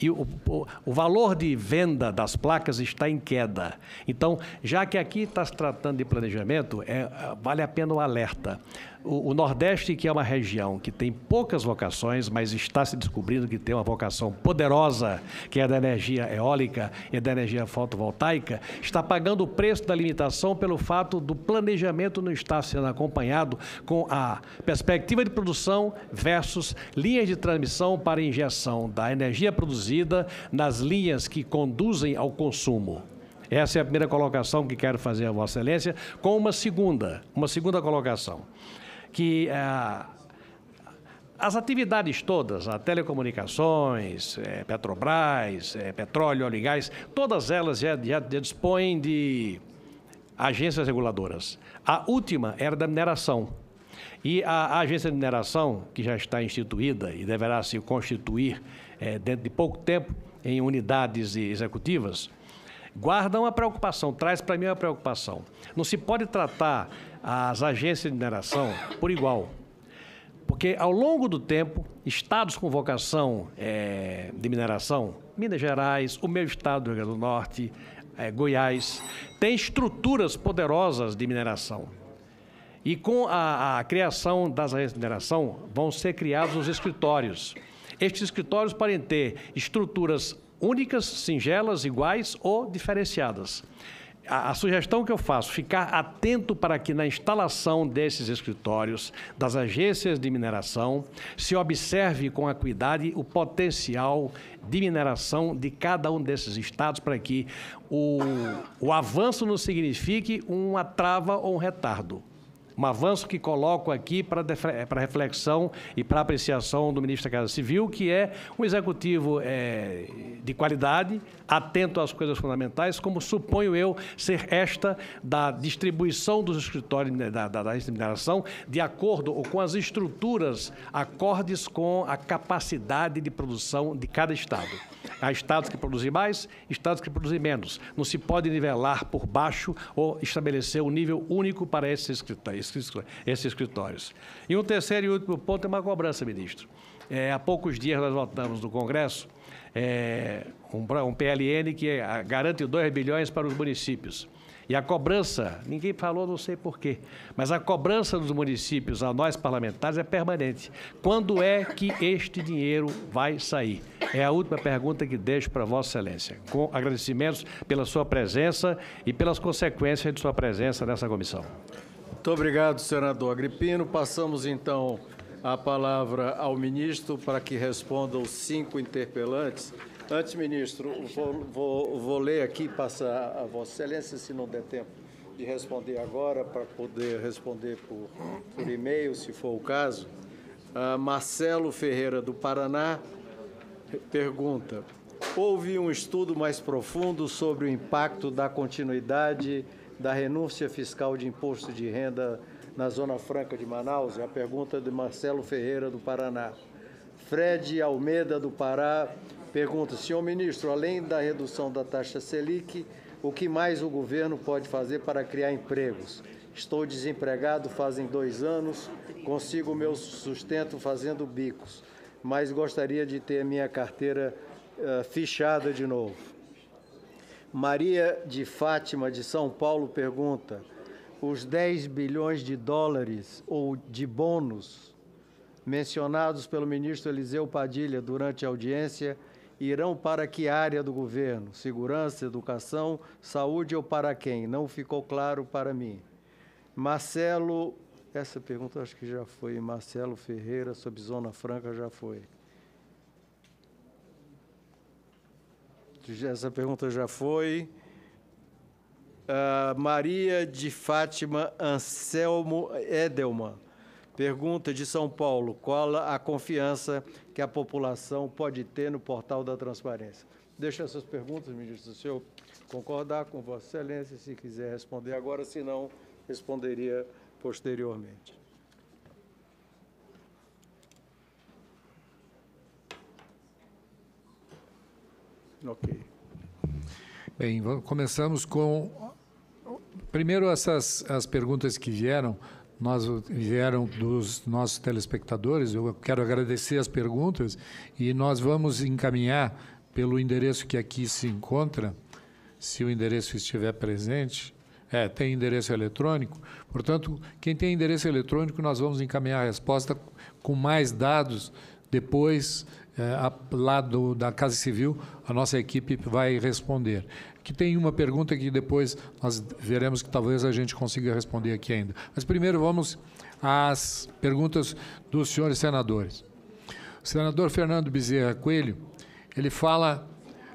E o, o, o valor de venda das placas está em queda. Então, já que aqui está se tratando de planejamento, é, vale a pena o um alerta o, o, Nordeste, que é uma região que tem poucas vocações, mas está se descobrindo que tem uma vocação poderosa, que é a da energia eólica e da energia fotovoltaica, está pagando o preço da limitação pelo fato do planejamento não estar sendo acompanhado com a perspectiva de produção versus linhas de transmissão para injeção da energia produzida nas linhas que conduzem ao consumo. Essa é a primeira colocação que quero fazer a Vossa Excelência, com uma segunda, uma segunda colocação que é, as atividades todas, a né, telecomunicações, é, Petrobras, é, petróleo, óleo e gás, todas elas já, já, já dispõem de agências reguladoras. A última era da mineração. E a, a, agência de mineração, que já está instituída e deverá se constituir é, dentro de pouco tempo em unidades executivas, guarda uma preocupação, traz para mim uma preocupação. Não se pode tratar as agências de mineração por igual. Porque ao longo do tempo, estados com vocação é, de mineração, Minas Gerais, o meu estado do Rio Grande do Norte, é, Goiás, têm estruturas poderosas de mineração. E com a, a criação das agências de mineração, vão ser criados os escritórios. Estes escritórios podem ter estruturas únicas, singelas, iguais ou diferenciadas a, a, sugestão que eu faço, ficar atento para que na instalação desses escritórios, das agências de mineração, se observe com acuidade o potencial de mineração de cada um desses estados, para que o, o avanço não signifique uma trava ou um retardo um avanço que coloco aqui para reflexão e para apreciação do ministro da Casa Civil, que é um executivo é, de qualidade, atento às coisas fundamentais, como suponho eu ser esta da distribuição dos escritórios né, da, da, da mineração, de acordo ou com as estruturas, acordes com a capacidade de produção de cada Estado. Há estados que produzem mais, estados que produzem menos. Não se pode nivelar por baixo ou estabelecer um nível único para esses escritórios esses escritórios. E um terceiro e último ponto é uma cobrança, ministro. É, há poucos dias nós votamos no Congresso é, um, um, PLN que é, garante 2 bilhões para os municípios. E a cobrança, ninguém falou, não sei porquê, mas a cobrança dos municípios a nós parlamentares é permanente. Quando é que este dinheiro vai sair? É a última pergunta que deixo para Vossa Excelência. Com agradecimentos pela sua presença e pelas consequências de sua presença nessa comissão. Muito obrigado, senador Agripino. Passamos então a palavra ao ministro para que responda os cinco interpelantes. Antes, ministro, vou, vou, vou ler aqui, passar a Vossa Excelência, se não der tempo de responder agora, para poder responder por, por e-mail, se for o caso. Uh, Marcelo Ferreira, do Paraná, pergunta: houve um estudo mais profundo sobre o impacto da continuidade da renúncia fiscal de imposto de renda na Zona Franca de Manaus? É a pergunta de Marcelo Ferreira, do Paraná. Fred Almeida, do Pará, pergunta: Senhor ministro, além da redução da taxa Selic, o que mais o governo pode fazer para criar empregos? Estou desempregado fazem dois anos, consigo meu sustento fazendo bicos, mas gostaria de ter minha carteira uh, eh, fichada de novo. Maria de Fátima de São Paulo pergunta: os 10 bilhões de dólares ou de bônus mencionados pelo ministro Eliseu Padilha durante a audiência irão para que área do governo? Segurança, educação, saúde ou para quem? Não ficou claro para mim. Marcelo, essa pergunta acho que já foi. Marcelo Ferreira, sobre Zona Franca, já foi. essa pergunta já foi. Uh, Maria de Fátima Anselmo Edelman pergunta de São Paulo: qual a confiança que a população pode ter no portal da transparência? Deixo essas perguntas, ministro, se eu concordar com Vossa Excelência, se quiser responder agora, se não, responderia posteriormente. Ok. Bem, vamos, começamos com. Primeiro, essas as perguntas que vieram, nós vieram dos nossos telespectadores. Eu quero agradecer as perguntas e nós vamos encaminhar pelo endereço que aqui se encontra, se o endereço estiver presente. É, tem endereço eletrônico. Portanto, quem tem endereço eletrônico, nós vamos encaminhar a resposta com mais dados depois é, lá do, da Casa Civil, a nossa equipe vai responder. Que tem uma pergunta que depois nós veremos que talvez a gente consiga responder aqui ainda. Mas primeiro vamos às perguntas dos senhores senadores. O senador Fernando Bezerra Coelho, ele fala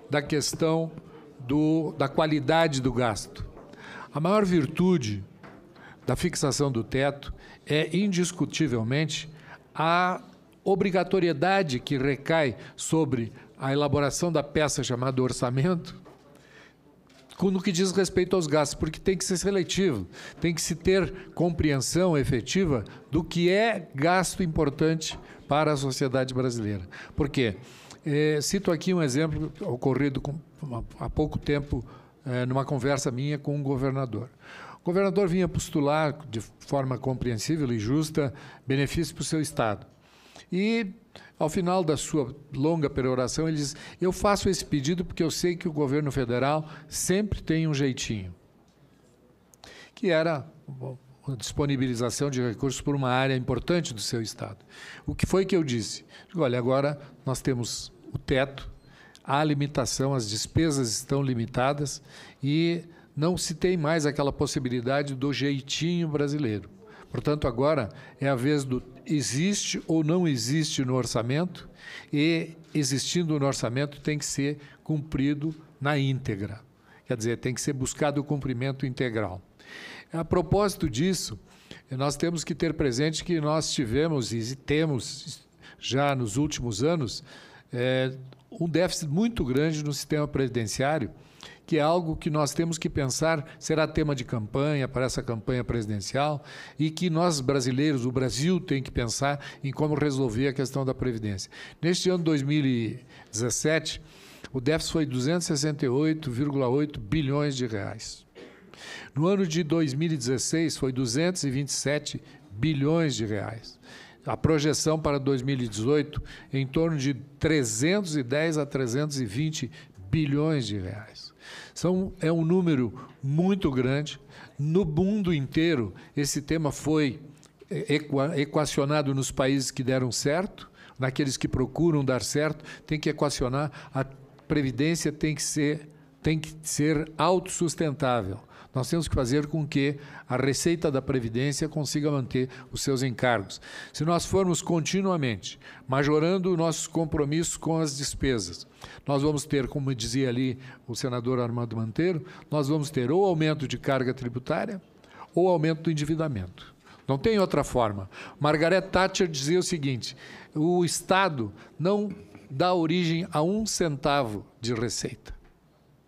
da questão do, da qualidade do gasto. A maior virtude da fixação do teto é indiscutivelmente a obrigatoriedade que recai sobre a elaboração da peça chamada orçamento, no que diz respeito aos gastos, porque tem que ser seletivo, tem que se ter compreensão efetiva do que é gasto importante para a sociedade brasileira. Por quê? É, cito aqui um exemplo ocorrido com, há pouco tempo é, numa conversa minha com um governador. O governador vinha postular, de forma compreensível e justa, benefícios para o seu Estado. E ao final da sua longa peroração, ele diz: Eu faço esse pedido porque eu sei que o governo federal sempre tem um jeitinho. Que era a disponibilização de recursos por uma área importante do seu Estado. O que foi que eu disse? Olha, agora nós temos o teto, há limitação, as despesas estão limitadas e não se tem mais aquela possibilidade do jeitinho brasileiro. Portanto, agora é a vez do existe ou não existe no orçamento, e existindo no orçamento tem que ser cumprido na íntegra. Quer dizer, tem que ser buscado o cumprimento integral. A propósito disso, nós temos que ter presente que nós tivemos e temos já nos últimos anos é, um déficit muito grande no sistema previdenciário que é algo que nós temos que pensar, será tema de campanha para essa campanha presidencial, e que nós brasileiros, o Brasil, tem que pensar em como resolver a questão da Previdência. Neste ano 2017, o déficit foi 268,8 bilhões de reais. No ano de 2016 foi 227 bilhões de reais. A projeção para 2018 em torno de 310 a 320 bilhões de reais. São, é um número muito grande. No mundo inteiro, esse tema foi é, equa, equacionado nos países que deram certo, naqueles que procuram dar certo, tem que equacionar. A previdência tem que ser, tem que ser autossustentável. Nós temos que fazer com que a receita da Previdência consiga manter os seus encargos. Se nós formos continuamente majorando nossos compromissos com as despesas, nós vamos ter, como dizia ali o senador Armando Manteiro, nós vamos ter ou aumento de carga tributária ou aumento do endividamento. Não tem outra forma. Margaret Thatcher dizia o seguinte: o Estado não dá origem a um centavo de receita.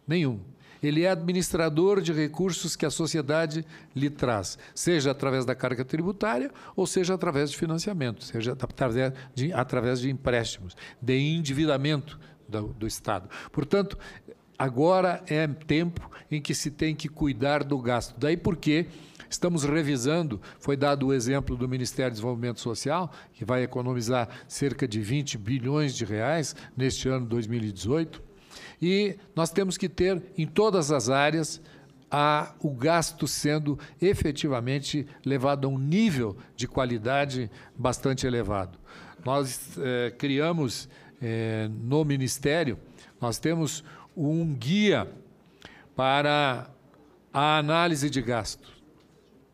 Nenhum ele é administrador de recursos que a sociedade lhe traz, seja através da carga tributária ou seja através de financiamento, seja através de, através de empréstimos, de endividamento do, do Estado. Portanto, agora é tempo em que se tem que cuidar do gasto. Daí porque estamos revisando, foi dado o exemplo do Ministério do Desenvolvimento Social, que vai economizar cerca de 20 bilhões de reais neste ano 2018. E nós temos que ter, em todas as áreas, a, o gasto sendo efetivamente levado a um nível de qualidade bastante elevado. Nós eh, criamos eh, no Ministério, nós temos um guia para a análise de gastos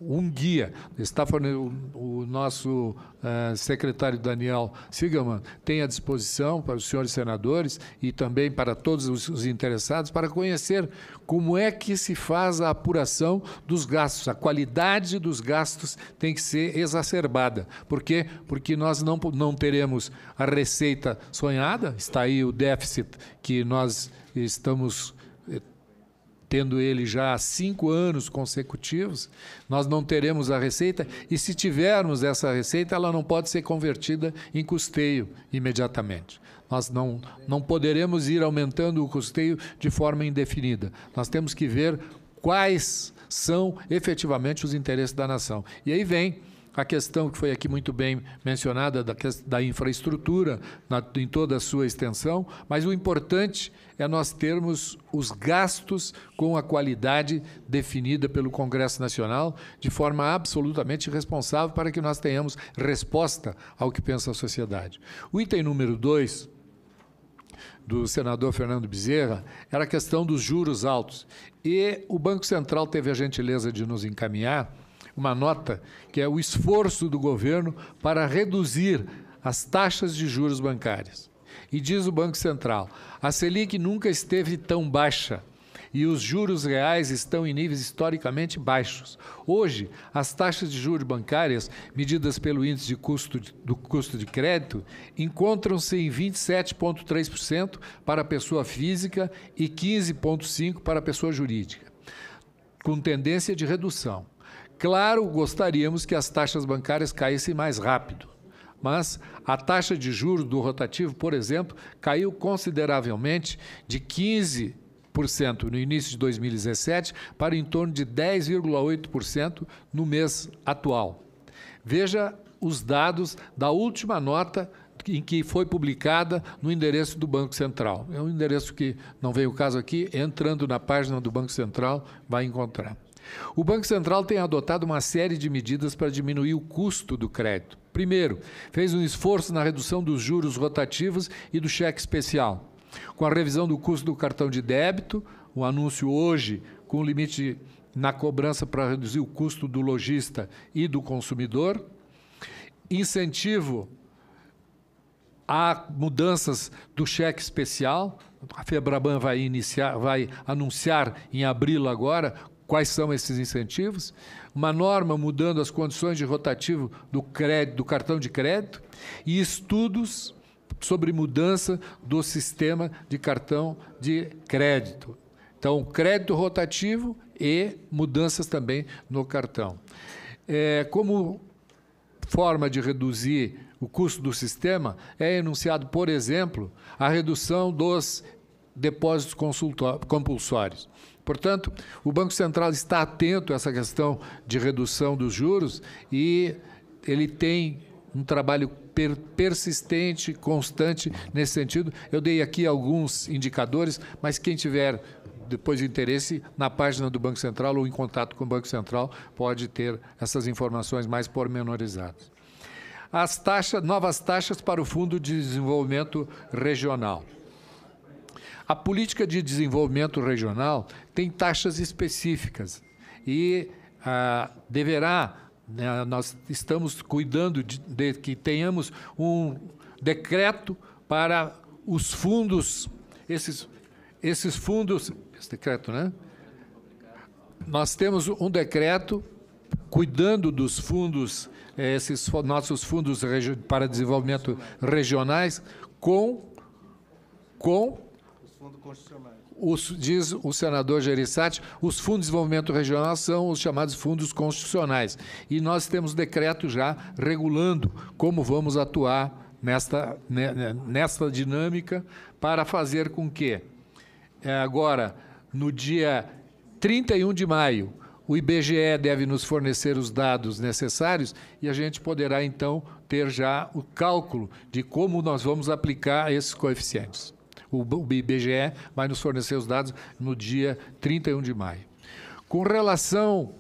um guia. Está o, o nosso uh, secretário Daniel Sigaman tem à disposição para os senhores senadores e também para todos os, os, interessados para conhecer como é que se faz a apuração dos gastos. A qualidade dos gastos tem que ser exacerbada. Por quê? Porque nós não, não teremos a receita sonhada, está aí o déficit que nós estamos tendo ele já há cinco anos consecutivos, nós não teremos a receita, e se tivermos essa receita, ela não pode ser convertida em custeio imediatamente. Nós não, não poderemos ir aumentando o custeio de forma indefinida. Nós temos que ver quais são efetivamente os interesses da nação. E aí vem a questão que foi aqui muito bem mencionada da, da infraestrutura na, em toda a sua extensão, mas o importante é nós termos os gastos com a qualidade definida pelo Congresso Nacional de forma absolutamente responsável para que nós tenhamos resposta ao que pensa a sociedade. O item número dois do senador Fernando Bezerra era a questão dos juros altos. E o Banco Central teve a gentileza de nos encaminhar uma nota, que é o esforço do governo para reduzir as taxas de juros bancárias. E diz o Banco Central: a Selic nunca esteve tão baixa e os juros reais estão em níveis historicamente baixos. Hoje, as taxas de juros bancárias, medidas pelo índice de custo de, do custo de crédito, encontram-se em 27,3% para a pessoa física e 15,5% para a pessoa jurídica, com tendência de redução. Claro, gostaríamos que as taxas bancárias caíssem mais rápido, mas a taxa de juros do rotativo, por exemplo, caiu consideravelmente de 15 no início de 2017 para em torno de 10,8% no mês atual. Veja os dados da última nota em que foi publicada no endereço do Banco Central. É um endereço que não veio o caso aqui, entrando na página do Banco Central vai encontrar. O Banco Central tem adotado uma série de medidas para diminuir o custo do crédito. Primeiro, fez um esforço na redução dos juros rotativos e do cheque especial. Com a revisão do custo do cartão de débito, um anúncio hoje com limite na cobrança para reduzir o custo do lojista e do consumidor, incentivo a mudanças do cheque especial. A Febraban vai iniciar, vai anunciar em abril agora Quais são esses incentivos? Uma norma mudando as condições de rotativo do, crédito, do cartão de crédito e estudos sobre mudança do sistema de cartão de crédito. Então, crédito rotativo e mudanças também no cartão. É, como forma de reduzir o custo do sistema é enunciado, por exemplo, a redução dos depósitos compulsórios. Portanto, o Banco Central está atento a essa questão de redução dos juros e ele tem um trabalho persistente, constante nesse sentido. Eu dei aqui alguns indicadores, mas quem tiver depois de interesse, na página do Banco Central ou em contato com o Banco Central, pode ter essas informações mais pormenorizadas. As taxas, novas taxas para o Fundo de Desenvolvimento Regional. A política de desenvolvimento regional tem taxas específicas e ah, deverá, né, nós estamos cuidando de, de que tenhamos um decreto para os fundos, esses, esses fundos, esse decreto, né? Nós temos um decreto cuidando dos fundos, eh, esses nossos fundos para desenvolvimento regionais, com, com fundo constitucionais. Os, diz o senador Gerissati, os fundos de desenvolvimento regional são os chamados fundos constitucionais. E nós temos decreto já regulando como vamos atuar nesta, nesta dinâmica para fazer com que, eh, agora, no dia 31 de maio, o IBGE deve nos fornecer os dados necessários e a gente poderá, então, ter já o cálculo de como nós vamos aplicar esses coeficientes o IBGE vai nos fornecer os dados no dia 31 de maio. Com relação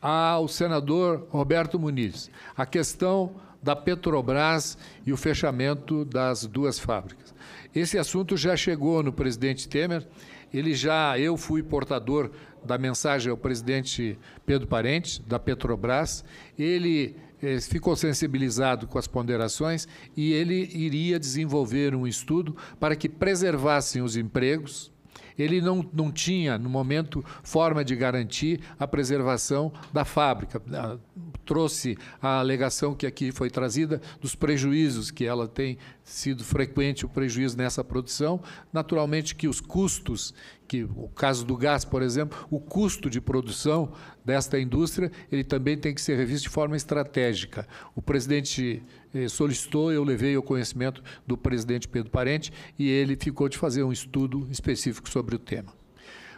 ao senador Roberto Muniz, a questão da Petrobras e o fechamento das duas fábricas. Esse assunto já chegou no presidente Temer, ele já eu fui portador da mensagem ao presidente Pedro Parente da Petrobras, ele eh, ficou sensibilizado com as ponderações e ele iria desenvolver um estudo para que preservassem os empregos. Ele não, não tinha, no momento, forma de garantir a preservação da fábrica. Ah, trouxe a alegação que aqui foi trazida dos prejuízos, que ela tem sido frequente o prejuízo nessa produção. Naturalmente que os custos que o caso do gás, por exemplo, o custo de produção desta indústria, ele também tem que ser revisto de forma estratégica. O presidente eh, solicitou, eu levei ao conhecimento do presidente Pedro Parente e ele ficou de fazer um estudo específico sobre o tema.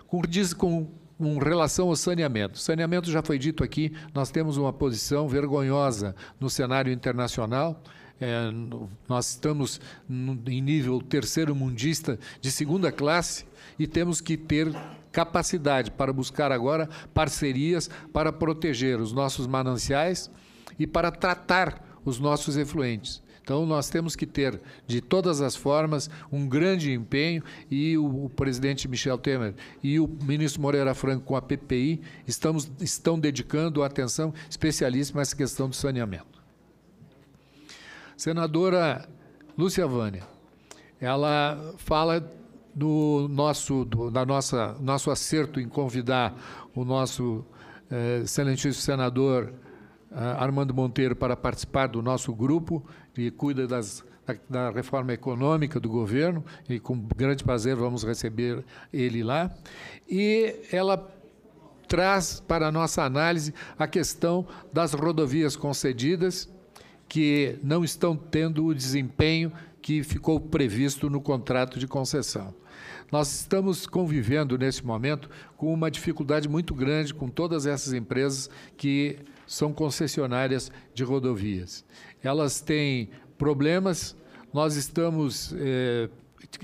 Como diz, com um relação ao saneamento. Saneamento já foi dito aqui, nós temos uma posição vergonhosa no cenário internacional. É, nós estamos em nível terceiro mundista de segunda classe e temos que ter capacidade para buscar agora parcerias para proteger os nossos mananciais e para tratar os nossos efluentes. Então, nós temos que ter, de todas as formas, um grande empenho e o, o, presidente Michel Temer e o ministro Moreira Franco com a PPI estamos, estão dedicando atenção especialíssima a essa questão do saneamento. Senadora Lúcia Vânia, ela fala do nosso, do, da nossa, nosso acerto em convidar o nosso eh, excelentíssimo senador eh, Armando Monteiro para participar do nosso grupo e cuida das, da, da, reforma econômica do governo e com grande prazer vamos receber ele lá. E ela traz para a nossa análise a questão das rodovias concedidas que não estão tendo o desempenho que ficou previsto no contrato de concessão. Nós estamos convivendo nesse momento com uma dificuldade muito grande com todas essas empresas que são concessionárias de rodovias. Elas têm problemas, nós estamos. Eh,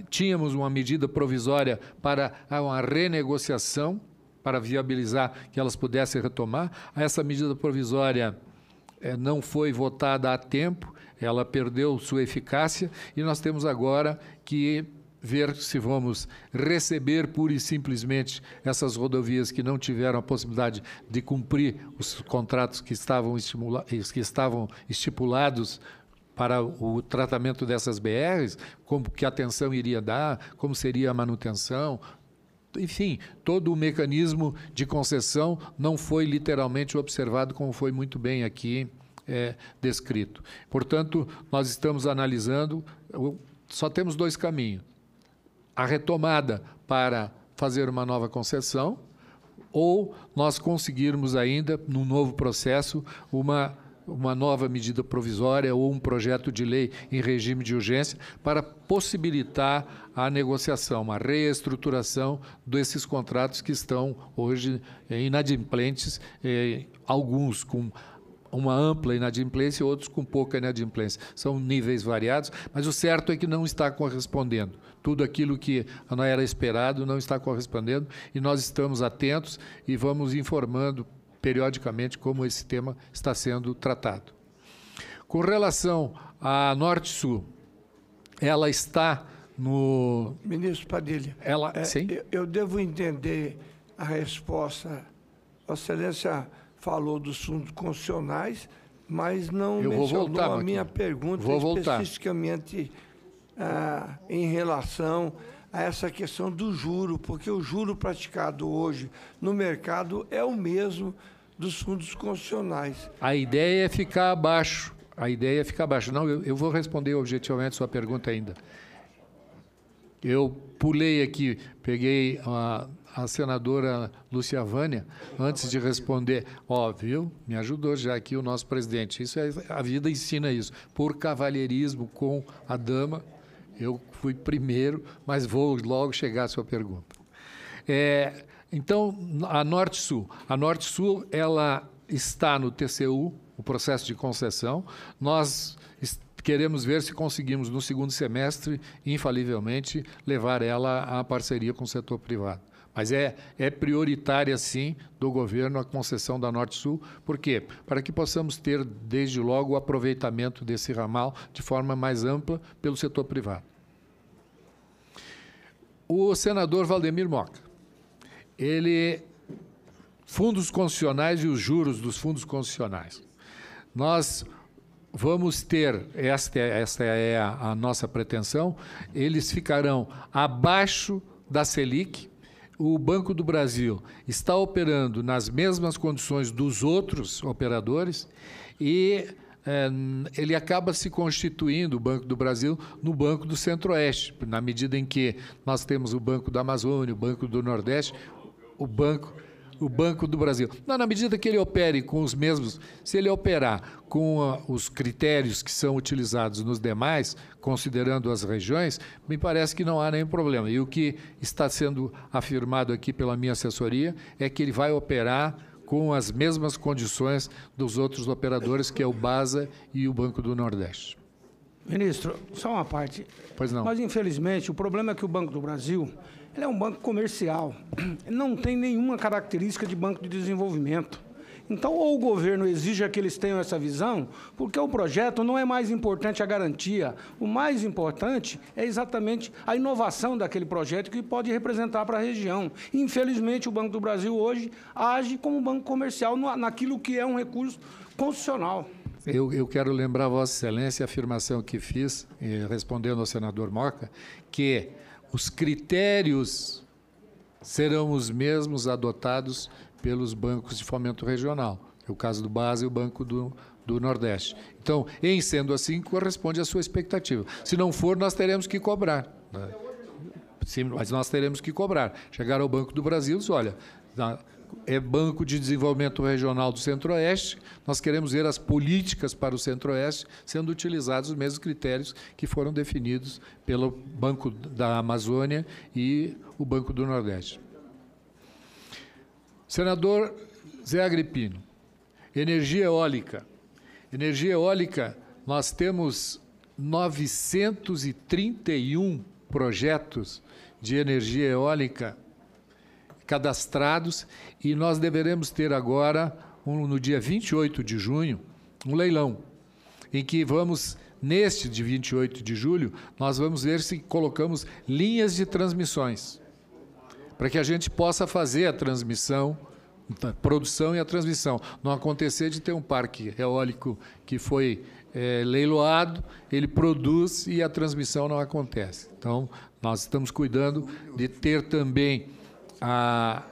tínhamos uma medida provisória para uma renegociação, para viabilizar que elas pudessem retomar. Essa medida provisória eh, não foi votada a tempo, ela perdeu sua eficácia e nós temos agora que ver se vamos receber pura e simplesmente essas rodovias que não tiveram a possibilidade de cumprir os contratos que estavam, que estavam estipulados para o tratamento dessas BRs, como que atenção iria dar, como seria a manutenção, enfim, todo o mecanismo de concessão não foi literalmente observado como foi muito bem aqui é, descrito. Portanto, nós estamos analisando, só temos dois caminhos a retomada para fazer uma nova concessão ou nós conseguirmos ainda, num novo processo, uma, uma nova medida provisória ou um projeto de lei em regime de urgência para possibilitar a negociação, uma reestruturação desses contratos que estão hoje inadimplentes, eh, alguns com uma ampla inadimplência e outros com pouca inadimplência. São níveis variados, mas o certo é que não está correspondendo tudo aquilo que não era esperado não está correspondendo e nós estamos atentos e vamos informando periodicamente como esse tema está sendo tratado. Com relação à Norte-Sul, ela está no. Ministro Padilha, ela, é, sim? Eu, devo entender a resposta. Vossa Excelência falou dos fundos constitucionais, mas não eu mencionou a minha aqui. pergunta vou especificamente voltar ah, em relação a essa questão do juro, porque o juro praticado hoje no mercado é o mesmo dos fundos constitucionais. A ideia é ficar abaixo. A ideia é ficar abaixo. Não, eu, eu vou responder objetivamente sua pergunta ainda. Eu pulei aqui, peguei a, a senadora Lúcia Vânia, antes de responder. Ó, viu? Me ajudou já aqui o nosso presidente. Isso é, a vida ensina isso. Por cavalheirismo com a dama, eu fui primeiro, mas vou logo chegar à sua pergunta. É, então, a Norte-Sul. A Norte-Sul ela está no TCU, o processo de concessão. Nós queremos ver se conseguimos, no segundo semestre, infalivelmente, levar ela à parceria com o setor privado. Mas é, é prioritária, sim, do governo a concessão da Norte-Sul. Por quê? Para que possamos ter, desde logo, o aproveitamento desse ramal de forma mais ampla pelo setor privado. O senador Valdemir Moca, ele... Fundos concessionais e os juros dos fundos concessionais. Nós vamos ter, esta, esta é a, a, nossa pretensão, eles ficarão abaixo da Selic, o Banco do Brasil está operando nas mesmas condições dos outros operadores e é, ele acaba se constituindo, o Banco do Brasil, no Banco do Centro-Oeste, na medida em que nós temos o Banco da Amazônia, o Banco do Nordeste, o Banco o Banco do Brasil. Não, na medida que ele opere com os mesmos, se ele operar com a, ah, os critérios que são utilizados nos demais, considerando as regiões, me parece que não há nenhum problema. E o que está sendo afirmado aqui pela minha assessoria é que ele vai operar com as mesmas condições dos outros operadores, que é o BASA e o Banco do Nordeste. Ministro, só uma parte. Pois não. Mas, infelizmente, o problema é que o Banco do Brasil ele é um banco comercial, não tem nenhuma característica de banco de desenvolvimento. Então, ou o governo exige que eles tenham essa visão, porque o projeto não é mais importante a garantia. O mais importante é exatamente a inovação daquele projeto que pode representar para a região. Infelizmente, o Banco do Brasil hoje age como banco comercial naquilo que é um recurso constitucional. Eu, eu quero lembrar, Vossa Excelência, a afirmação que fiz, eh, respondendo ao senador Moca, que os critérios serão os mesmos adotados pelos bancos de fomento regional, é o caso do BASE e o Banco do, do Nordeste. Então, em sendo assim, corresponde à sua expectativa. Se não for, nós teremos que cobrar. Né? Sim, mas nós teremos que cobrar. Chegar ao Banco do Brasil e dizer, olha, é Banco de Desenvolvimento Regional do Centro-Oeste. Nós queremos ver as políticas para o Centro-Oeste sendo utilizados os mesmos critérios que foram definidos pelo Banco da Amazônia e o Banco do Nordeste. Senador Zé Agripino, energia eólica. Energia eólica, nós temos 931 projetos de energia eólica cadastrados e nós deveremos ter agora, um, no dia 28 de junho, um leilão em que vamos neste de 28 de julho, nós vamos ver se colocamos linhas de transmissões para que a gente possa fazer a transmissão, a produção e a transmissão. Não acontecer de ter um parque eólico que foi é, leiloado, ele produz e a transmissão não acontece. Então, nós estamos cuidando de ter também a,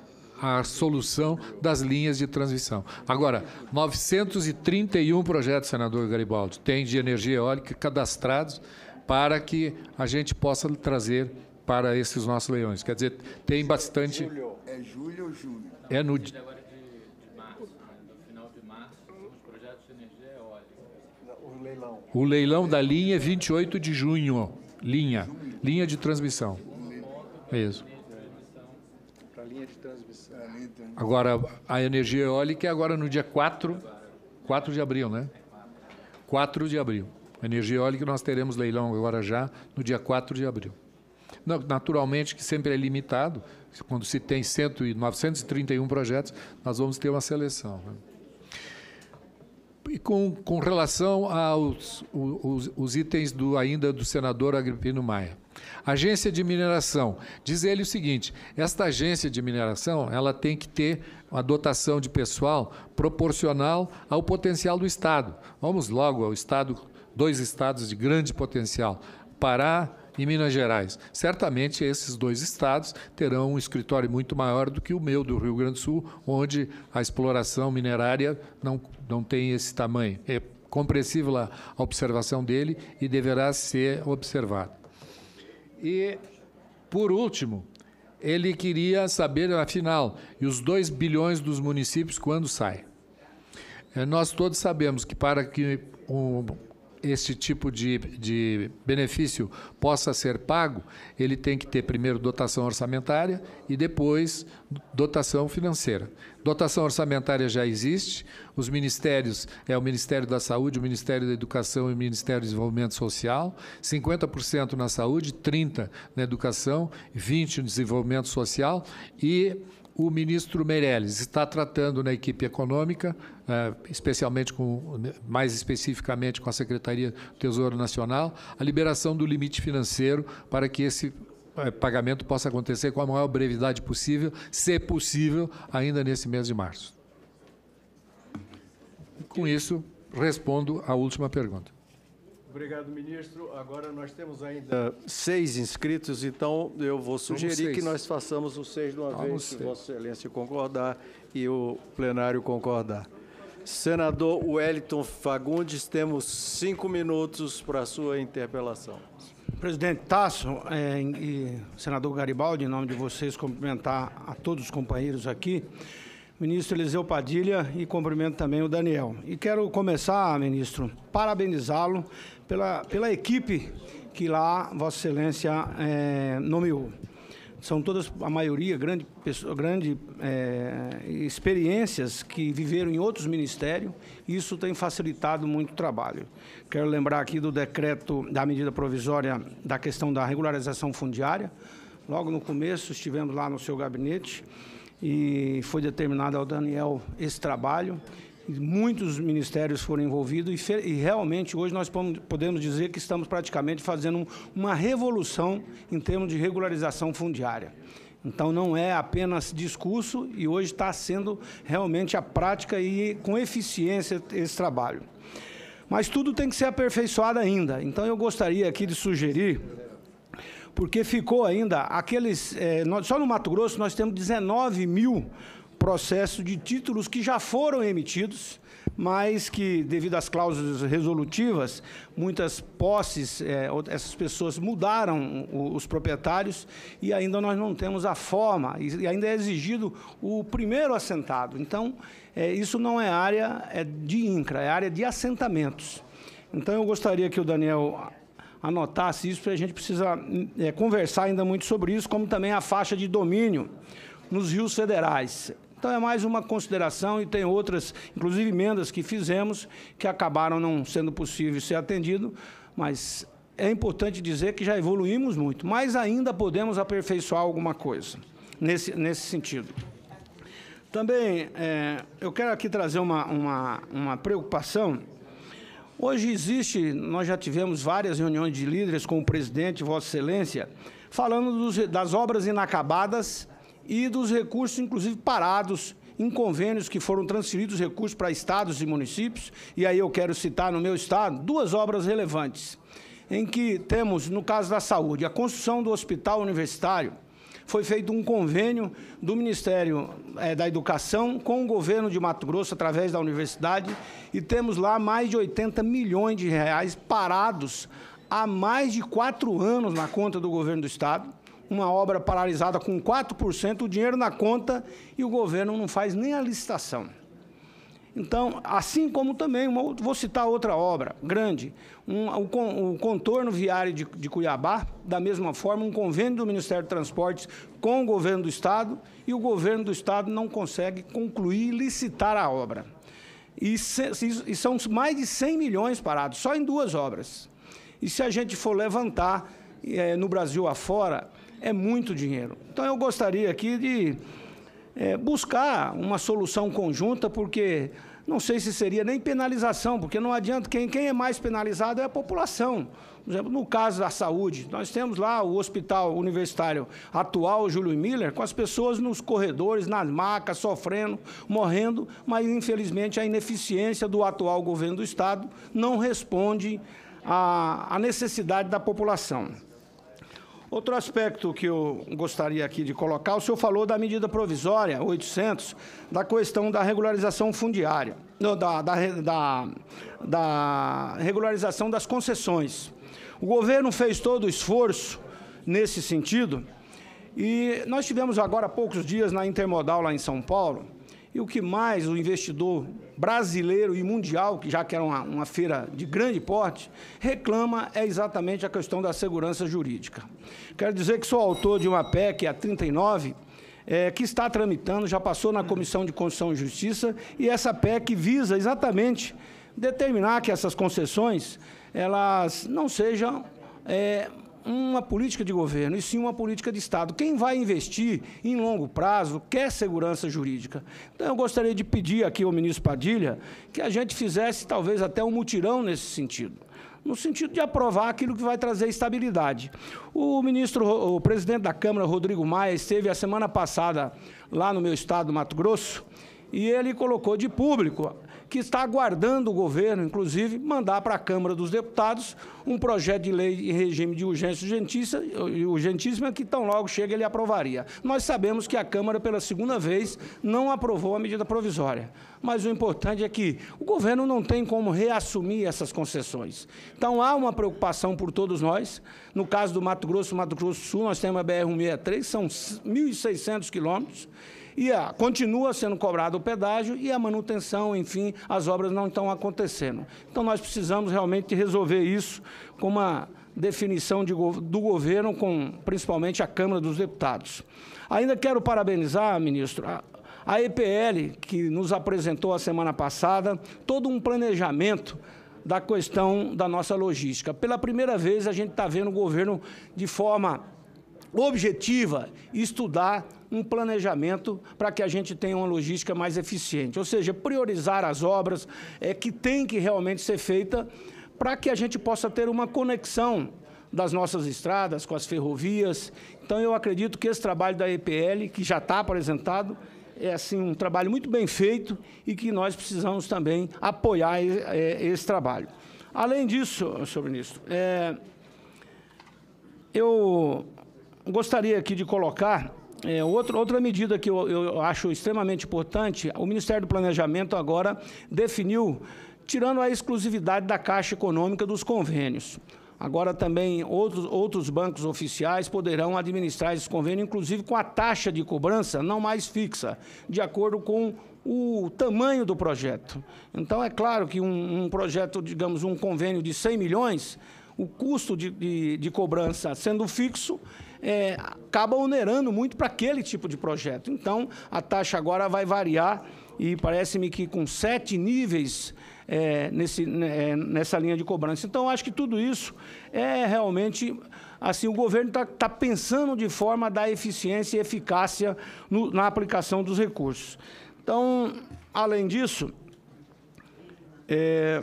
a solução das linhas de transmissão. Agora, 931 projetos, senador Garibaldi, tem de energia eólica cadastrados para que a gente possa trazer para esses nossos leões. Quer dizer, tem bastante. É julho, é julho ou junho? É no. O leilão da linha é 28 de junho. Linha. Linha de transmissão. É isso. Agora, a energia eólica é agora no dia 4, 4 de abril, né? 4 de abril. A energia eólica nós teremos leilão agora já no dia 4 de abril. naturalmente que sempre é limitado, quando se tem 100, 931 projetos, nós vamos ter uma seleção. Né? E com, com relação aos os, os itens do, ainda do senador Agripino Maia. Agência de mineração. Diz ele o seguinte: esta agência de mineração ela tem que ter uma dotação de pessoal proporcional ao potencial do Estado. Vamos logo ao Estado, dois estados de grande potencial: Pará e Minas Gerais. Certamente esses dois estados terão um escritório muito maior do que o meu do Rio Grande do Sul, onde a exploração minerária não, não tem esse tamanho. É compreensível a observação dele e deverá ser observada. E, por último, ele queria saber, afinal, e os 2 bilhões dos municípios quando sai? É, nós todos sabemos que para que um esse tipo de, de benefício possa ser pago, ele tem que ter primeiro dotação orçamentária e depois dotação financeira. Dotação orçamentária já existe, os ministérios, é o Ministério da Saúde, o Ministério da Educação e o Ministério do Desenvolvimento Social, 50% na saúde, 30% na educação, 20% no desenvolvimento social e o ministro Meirelles está tratando na equipe econômica, eh, especialmente com, mais especificamente com a Secretaria do Tesouro Nacional, a liberação do limite financeiro para que esse eh, pagamento possa acontecer com a maior brevidade possível, se possível, ainda nesse mês de março. Com isso, respondo à última pergunta. Obrigado, ministro. Agora nós temos ainda seis inscritos, então eu vou sugerir que nós façamos os seis de uma Vamos vez, se Vossa Excelência concordar e o plenário concordar. Senador Wellington Fagundes, temos cinco minutos para a sua interpelação. Presidente Tasso é, e senador Garibaldi, em nome de vocês, cumprimentar a todos os companheiros aqui ministro Eliseu Padilha e cumprimento também o Daniel. E quero começar, ministro, parabenizá-lo pela, pela equipe que lá Vossa Excelência é, nomeou. São todas, a maioria, grande, grande é, experiências que viveram em outros ministérios, e isso tem facilitado muito o trabalho. Quero lembrar aqui do decreto da medida provisória da questão da regularização fundiária. Logo no começo, estivemos lá no seu gabinete e foi determinado ao Daniel esse trabalho muitos ministérios foram envolvidos e, e, realmente hoje nós podemos dizer que estamos praticamente fazendo uma revolução em termos de regularização fundiária. Então não é apenas discurso e hoje está sendo realmente a prática e com eficiência esse trabalho. Mas tudo tem que ser aperfeiçoado ainda. Então eu gostaria aqui de sugerir porque ficou ainda aqueles. É, nós, só no Mato Grosso nós temos 19 mil processo de títulos que já foram emitidos, mas que, devido às cláusulas resolutivas, muitas posses, é, essas pessoas mudaram os proprietários e ainda nós não temos a forma, e ainda é exigido o primeiro assentado. Então, é, isso não é área é de INCRA, é área de assentamentos. Então, eu gostaria que o Daniel anotasse isso, porque a gente precisa é, conversar ainda muito sobre isso, como também a faixa de domínio nos rios federais. Então é mais uma consideração e tem outras, inclusive emendas que fizemos, que acabaram não sendo possível ser atendido, mas é importante dizer que já evoluímos muito, mas ainda podemos aperfeiçoar alguma coisa nesse, nesse sentido. Também é, eu quero aqui trazer uma, uma, uma preocupação. Hoje existe, nós já tivemos várias reuniões de líderes com o presidente, Vossa Excelência, falando dos, das obras inacabadas e dos recursos, inclusive, parados em convênios que foram transferidos recursos para estados e municípios, e aí eu quero citar no meu estado duas obras relevantes, em que temos, no caso da saúde, a construção do hospital universitário, foi feito um convênio do Ministério é, da Educação com o governo de Mato Grosso, através da universidade, e temos lá mais de 80 milhões de reais parados há mais de quatro anos na conta do governo do Estado uma obra paralisada com 4%, o dinheiro na conta e o governo não faz nem a licitação. Então, assim como também, uma, vou citar outra obra grande, um, o, o, contorno viário de, de, Cuiabá, da mesma forma, um convênio do Ministério de Transportes com o governo do Estado, e o governo do Estado não consegue concluir e licitar a obra. E, se, e são mais de 100 milhões parados, só em duas obras. E se a gente for levantar é, no Brasil afora, é muito dinheiro. Então eu gostaria aqui de é, buscar uma solução conjunta, porque não sei se seria nem penalização, porque não adianta, quem, quem é mais penalizado é a população. Por exemplo, no caso da saúde, nós temos lá o hospital universitário atual, Júlio Miller, com as pessoas nos corredores, nas macas, sofrendo, morrendo, mas infelizmente a ineficiência do atual governo do Estado não responde à, à necessidade da população. Outro aspecto que eu gostaria aqui de colocar, o senhor falou da medida provisória 800, da questão da regularização fundiária, da, da, da, da regularização das concessões. O governo fez todo o esforço nesse sentido e nós tivemos agora há poucos dias na Intermodal lá em São Paulo e o que mais o investidor brasileiro e mundial, que já que era uma, uma feira de grande porte, reclama é exatamente a questão da segurança jurídica. Quero dizer que sou autor de uma PEC, a 39, é, que está tramitando, já passou na Comissão de Constituição e Justiça, e essa PEC visa exatamente determinar que essas concessões elas não sejam é, uma política de governo, e sim uma política de Estado. Quem vai investir em longo prazo quer segurança jurídica. Então, eu gostaria de pedir aqui ao ministro Padilha que a gente fizesse talvez até um mutirão nesse sentido no sentido de aprovar aquilo que vai trazer estabilidade. O ministro, o presidente da Câmara, Rodrigo Maia, esteve a semana passada lá no meu estado, Mato Grosso, e ele colocou de público que está aguardando o governo, inclusive, mandar para a Câmara dos Deputados um projeto de lei em regime de urgência urgentíssima, que tão logo chega ele aprovaria. Nós sabemos que a Câmara, pela segunda vez, não aprovou a medida provisória. Mas o importante é que o governo não tem como reassumir essas concessões. Então há uma preocupação por todos nós. No caso do Mato Grosso, Mato Grosso do Sul, nós temos a BR-163, são 1.600 quilômetros e a, ah, continua sendo cobrado o pedágio e a manutenção, enfim, as obras não estão acontecendo. Então nós precisamos realmente resolver isso com uma definição de, do governo, com principalmente a Câmara dos Deputados. Ainda quero parabenizar, ministro, a, a EPL, que nos apresentou a semana passada, todo um planejamento da questão da nossa logística. Pela primeira vez, a gente está vendo o governo de forma objetiva estudar um planejamento para que a gente tenha uma logística mais eficiente. Ou seja, priorizar as obras é, que tem que realmente ser feita para que a gente possa ter uma conexão das nossas estradas com as ferrovias. Então, eu acredito que esse trabalho da EPL, que já está apresentado, é assim um trabalho muito bem feito e que nós precisamos também apoiar é, esse trabalho. Além disso, senhor ministro, é, eu gostaria aqui de colocar é, outro, outra medida que eu, eu acho extremamente importante, o Ministério do Planejamento agora definiu, tirando a exclusividade da Caixa Econômica dos convênios. Agora também outros, outros bancos oficiais poderão administrar esse convênio, inclusive com a taxa de cobrança não mais fixa, de acordo com o tamanho do projeto. Então, é claro que um, um projeto, digamos, um convênio de 100 milhões, o custo de, de, de cobrança sendo fixo, é, acaba onerando muito para aquele tipo de projeto. Então, a taxa agora vai variar e parece-me que com sete níveis é, nesse, né, é, nessa linha de cobrança. Então, acho que tudo isso é realmente. Assim, o governo está tá pensando de forma da eficiência e eficácia no, na aplicação dos recursos. Então, além disso, é,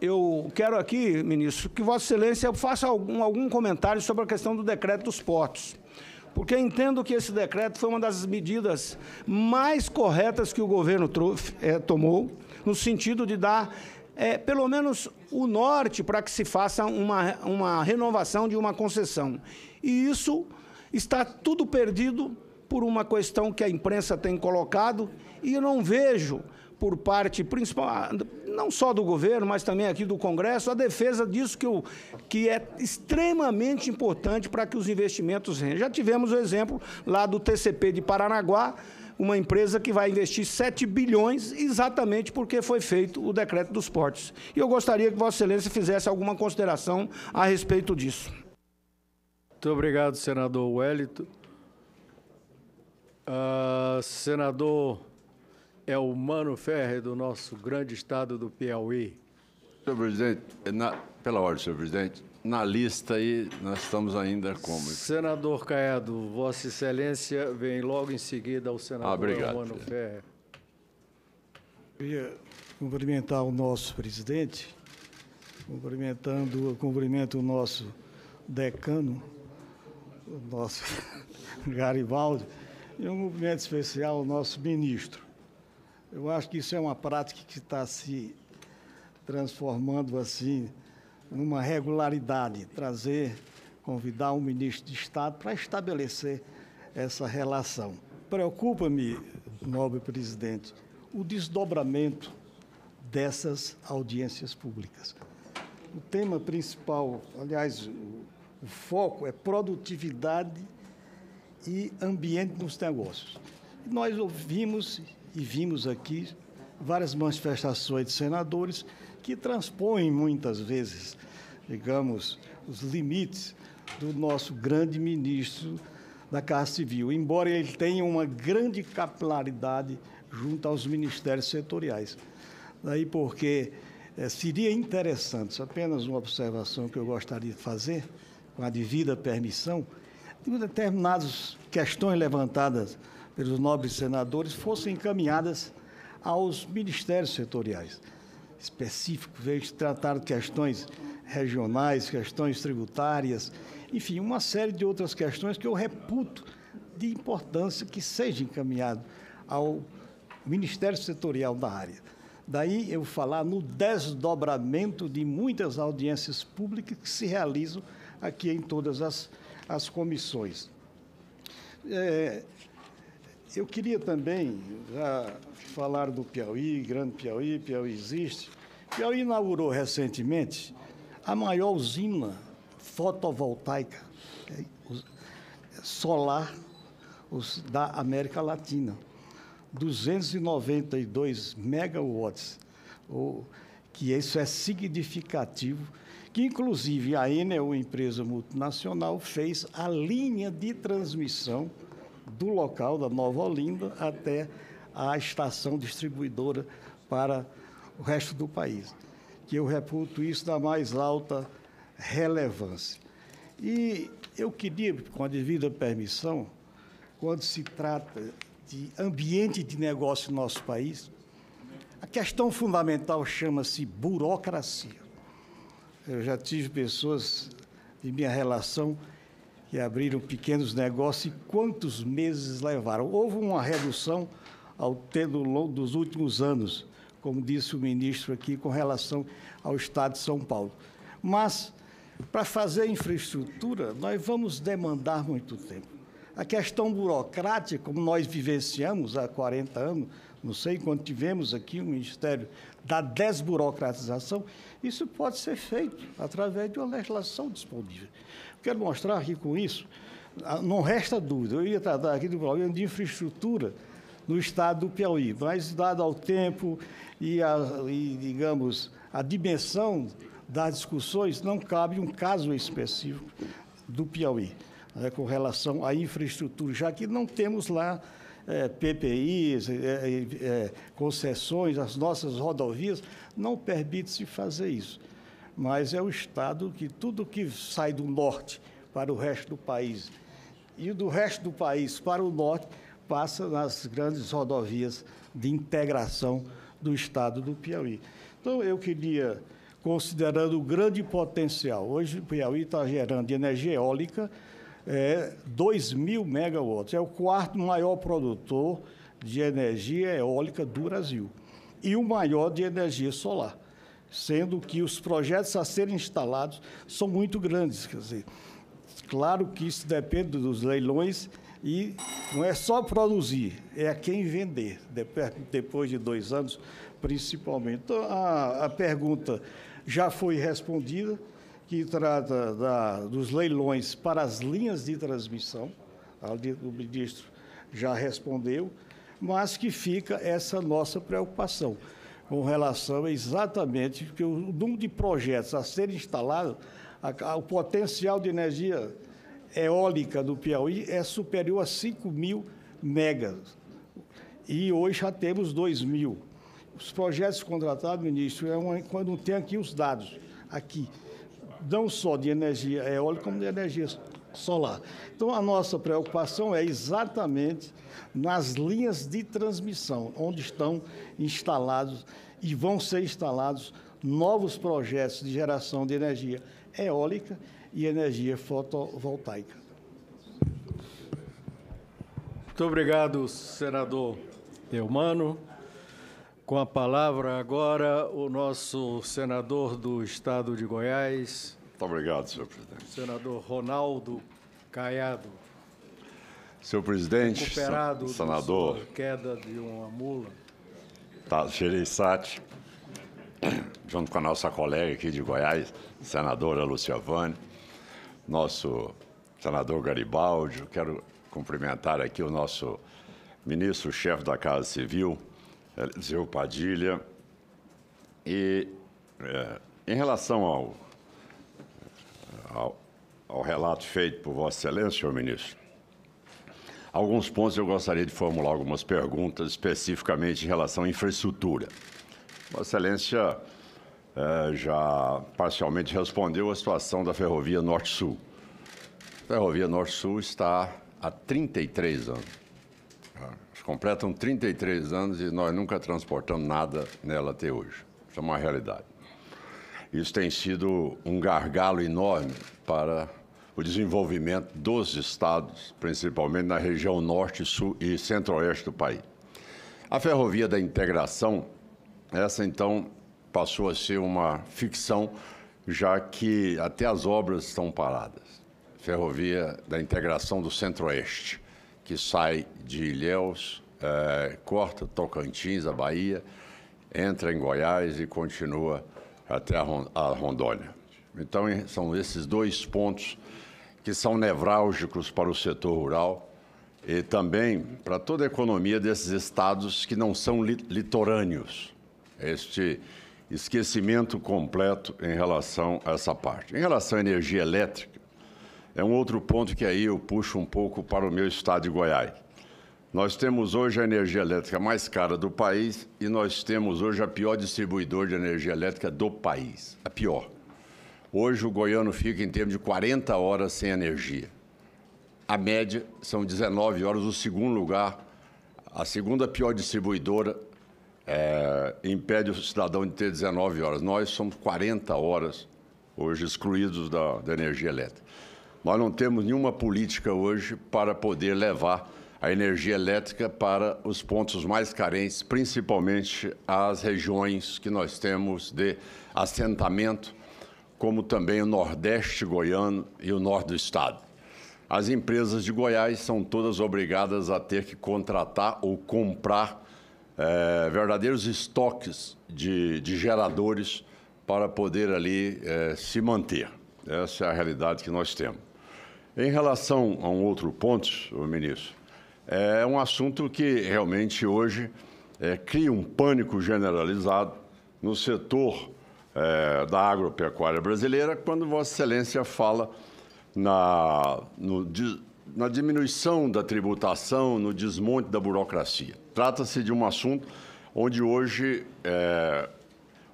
eu quero aqui, ministro, que Vossa Excelência faça algum, algum comentário sobre a questão do decreto dos portos. Porque entendo que esse decreto foi uma das medidas mais corretas que o governo trouxe, é, tomou, no sentido de dar é, pelo menos o norte para que se faça uma, uma renovação de uma concessão. E isso está tudo perdido por uma questão que a imprensa tem colocado e eu não vejo por parte, principal, ah, não só do governo, mas também aqui do Congresso, a defesa disso que, eu, que é extremamente importante para que os investimentos rendam. Já tivemos o exemplo lá do TCP de Paranaguá, uma empresa que vai investir 7 bilhões exatamente porque foi feito o decreto dos portos. E eu gostaria que Vossa Excelência fizesse alguma consideração a respeito disso. Muito obrigado, senador Wellington. Uh, senador é o Mano Ferre, do nosso grande estado do Piauí. Senhor presidente, é na, pela ordem, senhor presidente, na lista aí nós estamos ainda como? Senador Caedo, Vossa Excelência vem logo em seguida ao senador ah, obrigado, Mano presidente. Ferre. Queria cumprimentar o nosso presidente, cumprimentando, cumprimento o nosso decano, o nosso Garibaldi, e um cumprimento especial ao nosso ministro. Eu acho que isso é uma prática que está se transformando assim numa regularidade, trazer, convidar um ministro de Estado para estabelecer essa relação. Preocupa-me, nobre presidente, o desdobramento dessas audiências públicas. O tema principal, aliás, o, foco é produtividade e ambiente nos negócios. Nós ouvimos e vimos aqui várias manifestações de senadores que transpõem muitas vezes, digamos, os limites do nosso grande ministro da Casa Civil, embora ele tenha uma grande capilaridade junto aos ministérios setoriais. Daí porque é, seria interessante, apenas uma observação que eu gostaria de fazer, com a devida permissão, de determinadas questões levantadas pelos nobres senadores fossem encaminhadas aos ministérios setoriais específicos, de tratar questões regionais, questões tributárias, enfim, uma série de outras questões que eu reputo de importância que seja encaminhado ao Ministério Setorial da área. Daí eu falar no desdobramento de muitas audiências públicas que se realizam aqui em todas as, as comissões. É, eu queria também já falar do Piauí, Grande Piauí, Piauí existe. Piauí inaugurou recentemente a maior usina fotovoltaica é, é, solar da América Latina. 292 megawatts, que isso é significativo, que inclusive a Enel, empresa multinacional, fez a linha de transmissão do local da Nova Olinda até a estação distribuidora para o resto do país. Que eu reputo isso da mais alta relevância. E eu queria, com a devida permissão, quando se trata de ambiente de negócio no nosso país, a questão fundamental chama-se burocracia. Eu já tive pessoas de minha relação que abriram pequenos negócios e quantos meses levaram. Houve uma redução ao longo dos últimos anos, como disse o ministro aqui, com relação ao Estado de São Paulo. Mas, para fazer infraestrutura, nós vamos demandar muito tempo. A questão burocrática, como nós vivenciamos há 40 anos, não sei, quando tivemos aqui o Ministério da Desburocratização, isso pode ser feito através de uma legislação disponível. Quero mostrar que com isso, ah, não resta dúvida, eu ia tratar aqui do problema de infraestrutura no estado do Piauí, mas dado ao tempo e, a, e digamos, a dimensão das discussões, não cabe um caso específico do Piauí né, com relação à infraestrutura, já que não temos lá é, PPIs, é, é, concessões, as nossas rodovias, não permitem se fazer isso mas é o estado que tudo que sai do norte para o resto do país e do resto do país para o norte passa nas grandes rodovias de integração do estado do Piauí. Então, eu queria, considerando o grande potencial, hoje o Piauí está gerando de energia eólica é, 2 mil megawatts, é o quarto maior produtor de energia eólica do Brasil e o maior de energia solar sendo que os projetos a serem instalados são muito grandes. Quer dizer, claro que isso depende dos leilões e não é só produzir, é a quem vender, depois de dois anos, principalmente. Então, a, a pergunta já foi respondida, que trata da, dos leilões para as linhas de transmissão, o ministro já respondeu, mas que fica essa nossa preocupação com relação a exatamente que o número de projetos a serem instalados, a, a, o potencial de energia eólica do Piauí é superior a 5 mil megas. E hoje já temos 2 mil. Os projetos contratados, ministro, é uma, quando tem aqui os dados, aqui, não só de energia eólica, como de energia solar. Então, a nossa preocupação é exatamente nas linhas de transmissão, onde estão instalados e vão ser instalados novos projetos de geração de energia eólica e energia fotovoltaica. Muito obrigado, senador Eumano. Com a palavra agora o nosso senador do estado de Goiás, muito obrigado, senhor presidente. Senador Ronaldo Caiado. Senhor presidente, recuperado senador, queda de uma mula. Tá, Gereissati, junto com a nossa colega aqui de Goiás, senadora Luciavane, nosso senador Garibaldi, quero cumprimentar aqui o nosso ministro-chefe da Casa Civil, Eliseu Padilha, e é, em relação ao ao, ao relato feito por Vossa Excelência, senhor ministro, alguns pontos eu gostaria de formular algumas perguntas, especificamente em relação à infraestrutura. Vossa Excelência eh, já parcialmente respondeu a situação da Ferrovia Norte-Sul. A Ferrovia Norte-Sul está há 33 anos. Ah, completam 33 anos e nós nunca transportamos nada nela até hoje. Isso é uma realidade. Isso tem sido um gargalo enorme para o desenvolvimento dos estados, principalmente na região norte, sul e centro-oeste do país. A ferrovia da integração, essa então passou a ser uma ficção, já que até as obras estão paradas. Ferrovia da integração do centro-oeste, que sai de Ilhéus, é, corta Tocantins, a Bahia, entra em Goiás e continua até a Rondônia. Então, são esses dois pontos que são nevrálgicos para o setor rural e também para toda a economia desses estados que não são litorâneos. Este esquecimento completo em relação a essa parte. Em relação à energia elétrica, é um outro ponto que aí eu puxo um pouco para o meu estado de Goiás. Nós temos hoje a energia elétrica mais cara do país e nós temos hoje a pior distribuidora de energia elétrica do país, a pior. Hoje o goiano fica em termos de 40 horas sem energia. A média são 19 horas, o segundo lugar, a segunda pior distribuidora é, impede o cidadão de ter 19 horas. Nós somos 40 horas hoje excluídos da, da energia elétrica. Nós não temos nenhuma política hoje para poder levar a energia elétrica para os pontos mais carentes, principalmente as regiões que nós temos de assentamento, como também o Nordeste goiano e o Norte do Estado. As empresas de Goiás são todas obrigadas a ter que contratar ou comprar é, verdadeiros estoques de, de, geradores para poder ali é, se manter. Essa é a realidade que nós temos. Em relação a um outro ponto, ministro, é um assunto que realmente hoje é, cria um pânico generalizado no setor é, da agropecuária brasileira, quando Vossa Excelência fala na, no, na diminuição da tributação, no desmonte da burocracia. Trata-se de um assunto onde hoje é,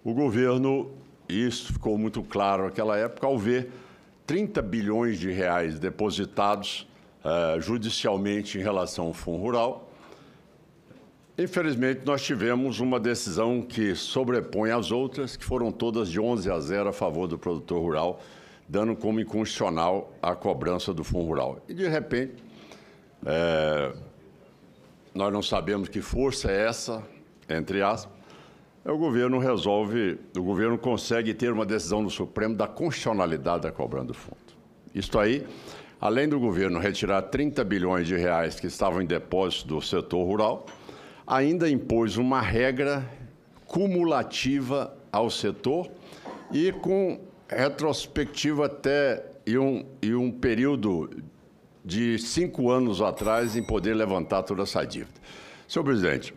o governo, e isso ficou muito claro naquela época, ao ver 30 bilhões de reais depositados eh, judicialmente em relação ao Fundo Rural. Infelizmente, nós tivemos uma decisão que sobrepõe as outras, que foram todas de 11 a 0 a favor do produtor rural, dando como inconstitucional a cobrança do Fundo Rural. E, de repente, é, nós não sabemos que força é essa, entre aspas, é o governo resolve, o governo consegue ter uma decisão do Supremo da constitucionalidade da cobrança do fundo. Isto aí além do governo retirar 30 bilhões de reais que estavam em depósito do setor rural, ainda impôs uma regra cumulativa ao setor e com retrospectiva até e um, e um período de cinco anos atrás em poder levantar toda essa dívida. Senhor presidente,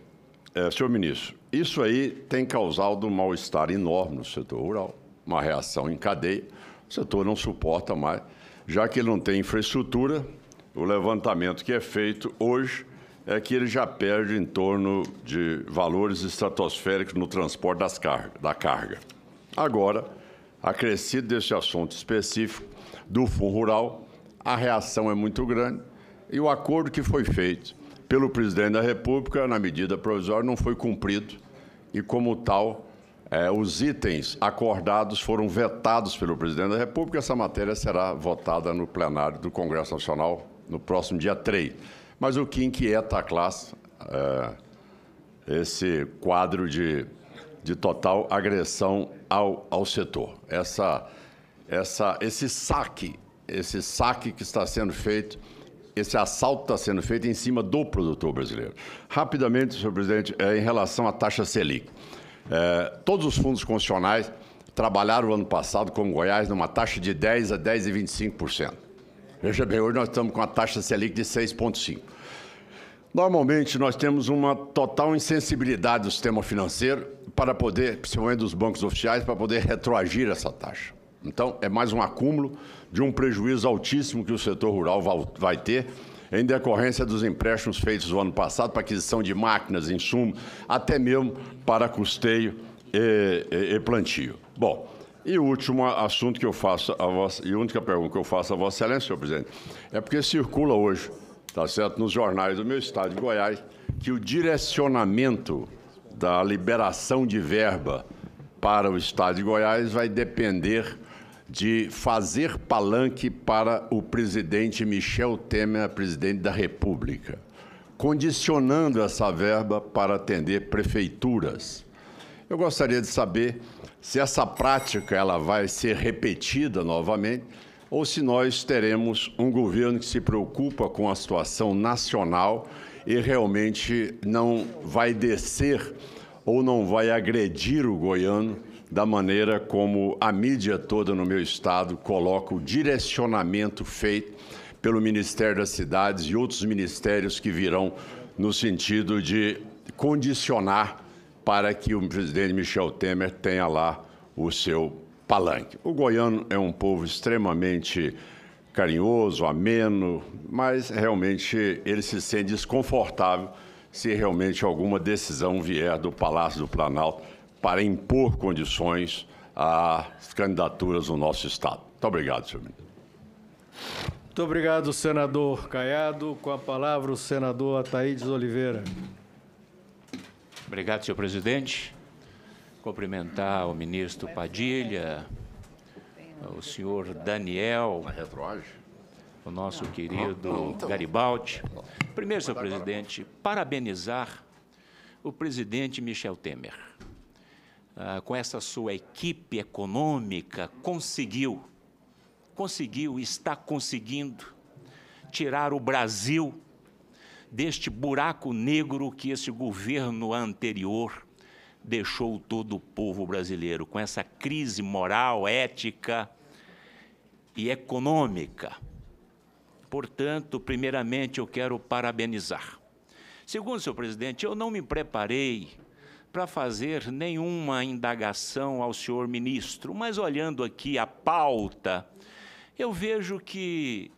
é, senhor ministro, isso aí tem causado um mal-estar enorme no setor rural, uma reação em cadeia, o setor não suporta mais já que ele não tem infraestrutura, o levantamento que é feito hoje é que ele já perde em torno de valores estratosféricos no transporte das car da carga. Agora, acrescido desse assunto específico do Fundo Rural, a reação é muito grande e o acordo que foi feito pelo presidente da República na medida provisória não foi cumprido e, como tal, é, os itens acordados foram vetados pelo presidente da República. Essa matéria será votada no plenário do Congresso Nacional no próximo dia 3. Mas o que inquieta a classe é esse quadro de, de total agressão ao, ao setor. Essa, essa, esse saque, esse saque que está sendo feito, esse assalto está sendo feito em cima do produtor brasileiro. Rapidamente, senhor presidente, é, em relação à taxa Selic. É, todos os fundos constitucionais trabalharam o ano passado, como Goiás, numa taxa de 10% a 10,25%. Veja bem, hoje nós estamos com a taxa Selic de 6,5%. Normalmente, nós temos uma total insensibilidade do sistema financeiro para poder, principalmente dos bancos oficiais, para poder retroagir essa taxa. Então, é mais um acúmulo de um prejuízo altíssimo que o setor rural vai ter em decorrência dos empréstimos feitos no ano passado para aquisição de máquinas, insumos, até mesmo para custeio e, e, e plantio. Bom, e o último assunto que eu faço, a vossa, e a única pergunta que eu faço a Vossa Excelência, senhor presidente, é porque circula hoje, tá certo, nos jornais do meu estado de Goiás, que o direcionamento da liberação de verba para o estado de Goiás vai depender de fazer palanque para o presidente Michel Temer, presidente da República, condicionando essa verba para atender prefeituras. Eu gostaria de saber se essa prática ela vai ser repetida novamente ou se nós teremos um governo que se preocupa com a situação nacional e realmente não vai descer ou não vai agredir o goiano da maneira como a mídia toda no meu estado coloca o direcionamento feito pelo Ministério das Cidades e outros ministérios que virão no sentido de condicionar para que o presidente Michel Temer tenha lá o seu palanque. O goiano é um povo extremamente carinhoso, ameno, mas realmente ele se sente desconfortável se realmente alguma decisão vier do Palácio do Planalto para impor condições às candidaturas no nosso Estado. Muito obrigado, senhor ministro. Muito obrigado, senador Caiado. Com a palavra, o senador Ataídes Oliveira. Obrigado, senhor presidente. Cumprimentar o ministro Padilha, o senhor Daniel, o nosso querido então. Então. Garibaldi. Primeiro, senhor presidente, parabenizar o presidente Michel Temer ah, com essa sua equipe econômica, conseguiu, conseguiu, está conseguindo tirar o Brasil deste buraco negro que esse governo anterior deixou todo o povo brasileiro, com essa crise moral, ética e econômica. Portanto, primeiramente eu quero parabenizar. Segundo, senhor presidente, eu não me preparei para fazer nenhuma indagação ao senhor ministro, mas olhando aqui a pauta, eu vejo que,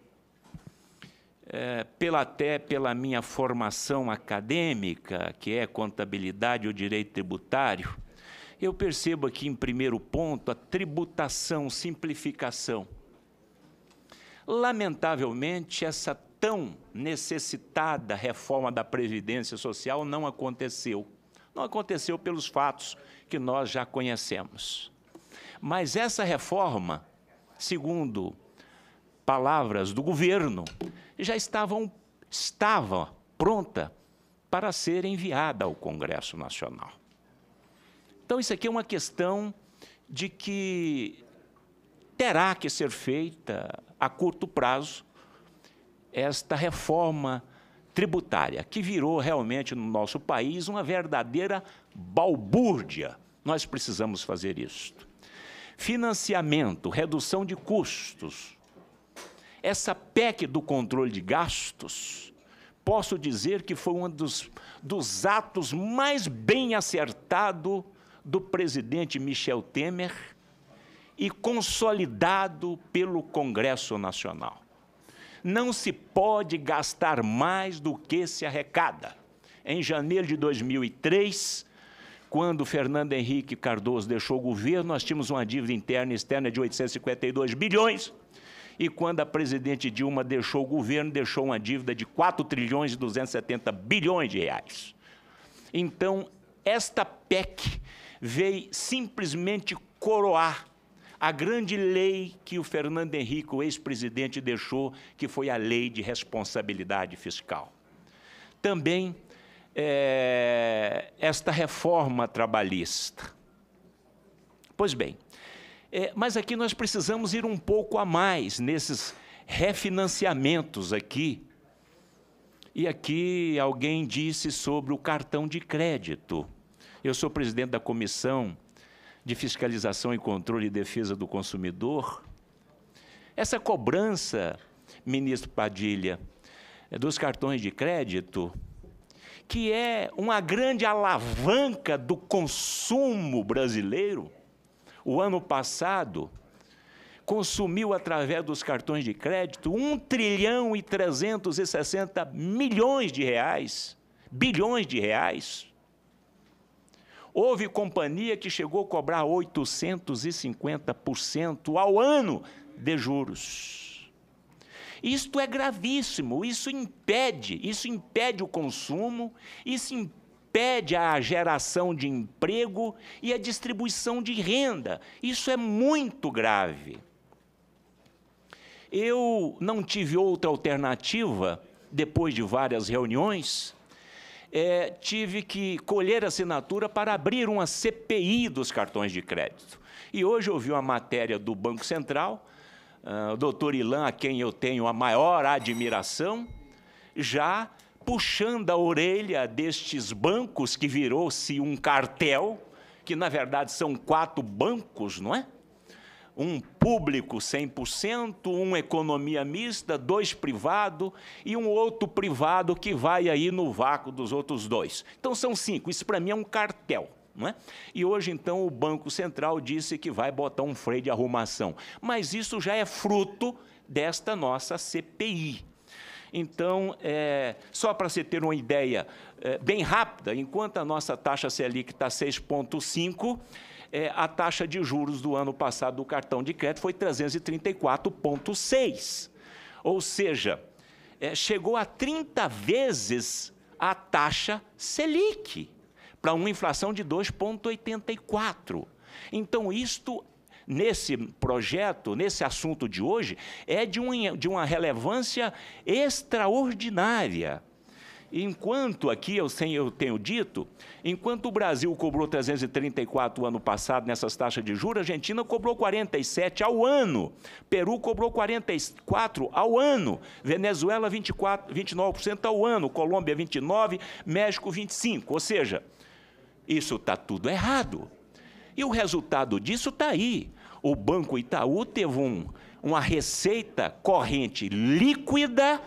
é, pela, até pela minha formação acadêmica, que é contabilidade ou direito tributário, eu percebo aqui em primeiro ponto a tributação, simplificação. Lamentavelmente, essa tão necessitada reforma da Previdência Social não aconteceu. Não aconteceu pelos fatos que nós já conhecemos. Mas essa reforma, segundo palavras do governo, já estavam, estava pronta para ser enviada ao Congresso Nacional. Então, isso aqui é uma questão de que terá que ser feita a curto prazo esta reforma tributária, que virou realmente no nosso país uma verdadeira balbúrdia. Nós precisamos fazer isso. Financiamento, redução de custos. Essa PEC do controle de gastos, posso dizer que foi um dos, dos atos mais bem acertado do presidente Michel Temer e consolidado pelo Congresso Nacional não se pode gastar mais do que se arrecada. Em janeiro de 2003, quando Fernando Henrique Cardoso deixou o governo, nós tínhamos uma dívida interna e externa de 852 bilhões. E quando a presidente Dilma deixou o governo, deixou uma dívida de 4 trilhões e 270 bilhões de reais. Então, esta PEC veio simplesmente coroar a grande lei que o Fernando Henrique, o ex-presidente, deixou, que foi a lei de responsabilidade fiscal. Também é, esta reforma trabalhista. Pois bem, é, mas aqui nós precisamos ir um pouco a mais nesses refinanciamentos aqui. E aqui alguém disse sobre o cartão de crédito. Eu sou presidente da comissão de fiscalização e controle e defesa do consumidor, essa cobrança, ministro Padilha, é dos cartões de crédito, que é uma grande alavanca do consumo brasileiro, o ano passado consumiu através dos cartões de crédito 1 trilhão e 360 milhões de reais, bilhões de reais. Houve companhia que chegou a cobrar 850% ao ano de juros. Isto é gravíssimo, isso impede, isso impede o consumo, isso impede a geração de emprego e a distribuição de renda. Isso é muito grave. Eu não tive outra alternativa depois de várias reuniões é, tive que colher assinatura para abrir uma CPI dos cartões de crédito. E hoje eu vi uma matéria do Banco Central, uh, o doutor Ilan, a quem eu tenho a maior admiração, já puxando a orelha destes bancos que virou-se um cartel, que na verdade são quatro bancos, não é? um público 100%, uma economia mista, dois privado e um outro privado que vai aí no vácuo dos outros dois. Então são cinco. Isso para mim é um cartel. É? E hoje, então, o Banco Central disse que vai botar um freio de arrumação. Mas isso já é fruto desta nossa CPI. Então, é, só para você ter uma ideia é, bem rápida, enquanto a nossa taxa Selic está 6,5%, é, a taxa de juros do ano passado do cartão de crédito foi 334,6. Ou seja, é, chegou a 30 vezes a taxa Selic, para uma inflação de 2,84. Então, isto nesse projeto, nesse assunto de hoje, é de, de uma relevância extraordinária. Enquanto aqui, eu, sem, eu tenho dito, enquanto o Brasil cobrou 334 ano passado nessas taxas de juros, a Argentina cobrou 47 ao ano, Peru cobrou 44 ao ano, Venezuela 24, 29% ao ano, Colômbia 29%, México 25%. Ou seja, isso está tudo errado. E o resultado disso está aí. O Banco Itaú teve um, uma receita corrente líquida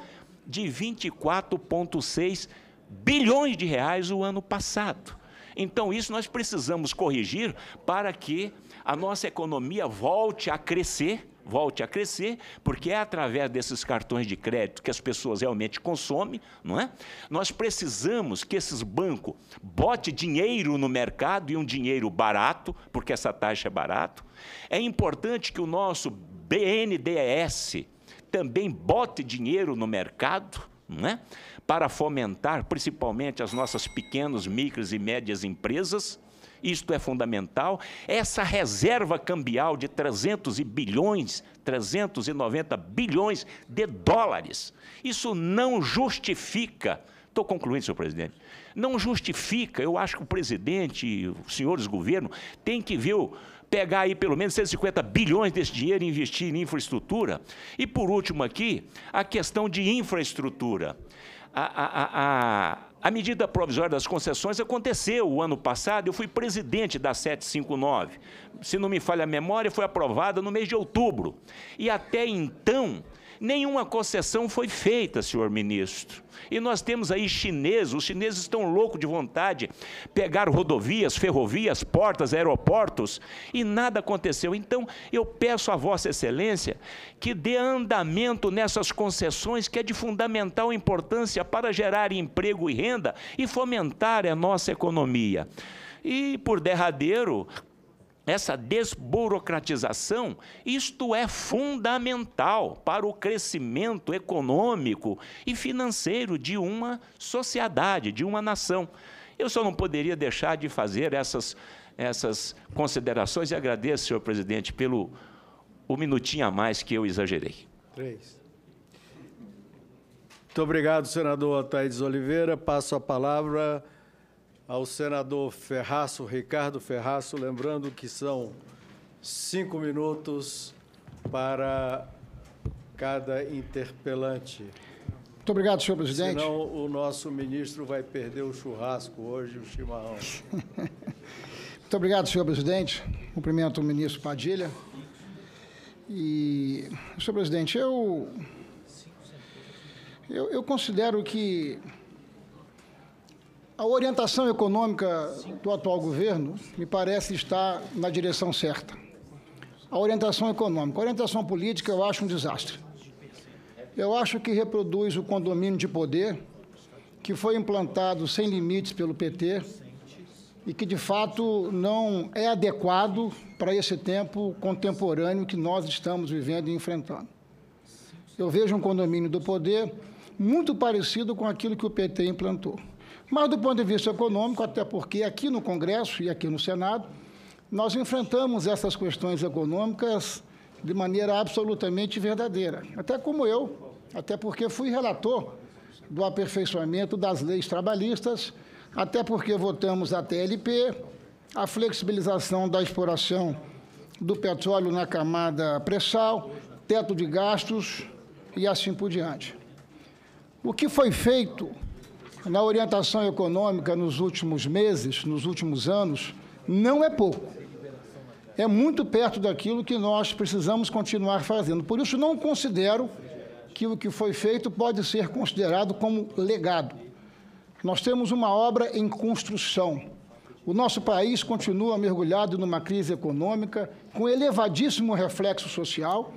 de 24,6 bilhões de reais o ano passado. Então, isso nós precisamos corrigir para que a nossa economia volte a crescer, volte a crescer, porque é através desses cartões de crédito que as pessoas realmente consomem, não é? Nós precisamos que esses bancos bote dinheiro no mercado e um dinheiro barato, porque essa taxa é barato. É importante que o nosso BNDES, também bote dinheiro no mercado né, para fomentar principalmente as nossas pequenas, micros e médias empresas. Isto é fundamental. Essa reserva cambial de 300 bilhões, 390 bilhões de dólares, isso não justifica. Estou concluindo, senhor presidente. Não justifica. Eu acho que o presidente, os senhores governo, têm que ver o, pegar aí pelo menos 150 bilhões desse dinheiro e investir em infraestrutura. E por último aqui, a questão de infraestrutura. A, a, a, a medida provisória das concessões aconteceu o ano passado, eu fui presidente da 759. Se não me falha a memória, foi aprovada no mês de outubro. E até então, Nenhuma concessão foi feita, senhor ministro. E nós temos aí chineses, os chineses estão loucos de vontade, pegaram rodovias, ferrovias, portas, aeroportos, e nada aconteceu. Então, eu peço a Vossa Excelência que dê andamento nessas concessões, que é de fundamental importância para gerar emprego e renda e fomentar a nossa economia. E, por derradeiro, essa desburocratização, isto é fundamental para o crescimento econômico e financeiro de uma sociedade, de uma nação. Eu só não poderia deixar de fazer essas, essas considerações e agradeço, senhor presidente, pelo o minutinho a mais que eu exagerei. Três. Muito obrigado, senador Ataídes Oliveira. Passo a palavra ao senador Ferraço, Ricardo Ferraço, lembrando que são cinco minutos para cada interpelante. Muito obrigado, senhor presidente. Senão o nosso ministro vai perder o churrasco hoje, o chimarrão. Muito obrigado, senhor presidente. Cumprimento o ministro Padilha. E, senhor presidente, eu, eu, eu considero que a orientação econômica do atual governo me parece estar na direção certa. A orientação econômica. A orientação política eu acho um desastre. Eu acho que reproduz o condomínio de poder que foi implantado sem limites pelo PT e que, de fato, não é adequado para esse tempo contemporâneo que nós estamos vivendo e enfrentando. Eu vejo um condomínio do poder muito parecido com aquilo que o PT implantou. Mas do ponto de vista econômico, até porque aqui no Congresso e aqui no Senado, nós enfrentamos essas questões econômicas de maneira absolutamente verdadeira. Até como eu, até porque fui relator do aperfeiçoamento das leis trabalhistas, até porque votamos a TLP, a flexibilização da exploração do petróleo na camada pré-sal, teto de gastos e assim por diante. O que foi feito na orientação econômica nos últimos meses, nos últimos anos, não é pouco. É muito perto daquilo que nós precisamos continuar fazendo. Por isso, não considero que o que foi feito pode ser considerado como legado. Nós temos uma obra em construção. O nosso país continua mergulhado numa crise econômica com elevadíssimo reflexo social.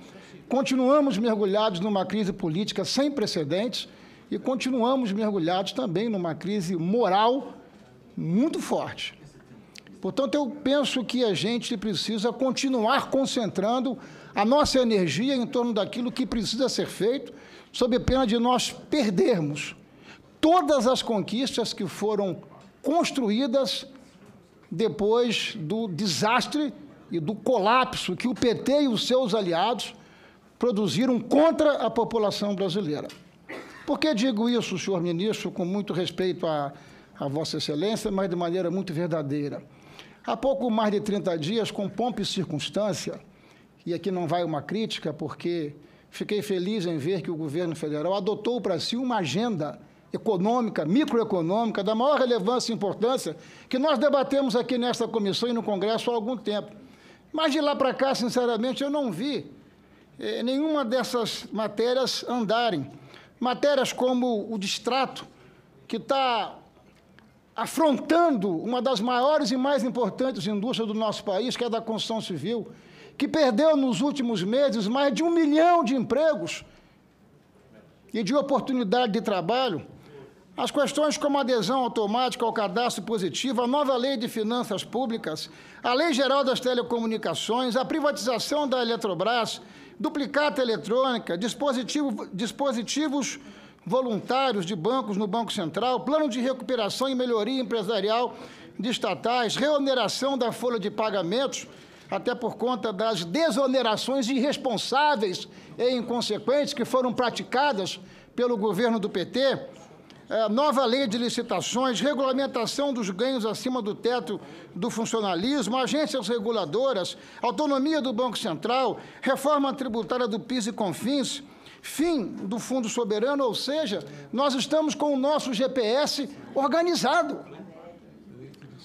Continuamos mergulhados numa crise política sem precedentes e continuamos mergulhados também numa crise moral muito forte. Portanto, eu penso que a gente precisa continuar concentrando a nossa energia em torno daquilo que precisa ser feito, sob pena de nós perdermos todas as conquistas que foram construídas depois do desastre e do colapso que o PT e os seus aliados produziram contra a população brasileira. Por que digo isso, senhor ministro, com muito respeito a, Vossa Excelência, mas de maneira muito verdadeira? Há pouco mais de 30 dias, com pompa e circunstância, e aqui não vai uma crítica, porque fiquei feliz em ver que o governo federal adotou para si uma agenda econômica, microeconômica, da maior relevância e importância, que nós debatemos aqui nesta comissão e no Congresso há algum tempo. Mas de lá para cá, sinceramente, eu não vi eh, nenhuma dessas matérias andarem. Matérias como o distrato, que está afrontando uma das maiores e mais importantes indústrias do nosso país, que é a da construção civil, que perdeu nos últimos meses mais de um milhão de empregos e de oportunidade de trabalho. As questões como adesão automática ao cadastro positivo, a nova lei de finanças públicas, a lei geral das telecomunicações, a privatização da Eletrobras, duplicata eletrônica, dispositivo, dispositivos voluntários de bancos no Banco Central, plano de recuperação e melhoria empresarial de estatais, reoneração da folha de pagamentos, até por conta das desonerações irresponsáveis e inconsequentes que foram praticadas pelo governo do PT é, nova lei de licitações, regulamentação dos ganhos acima do teto do funcionalismo, agências reguladoras, autonomia do Banco Central, reforma tributária do PIS e CONFINS, fim do Fundo Soberano, ou seja, nós estamos com o nosso GPS organizado.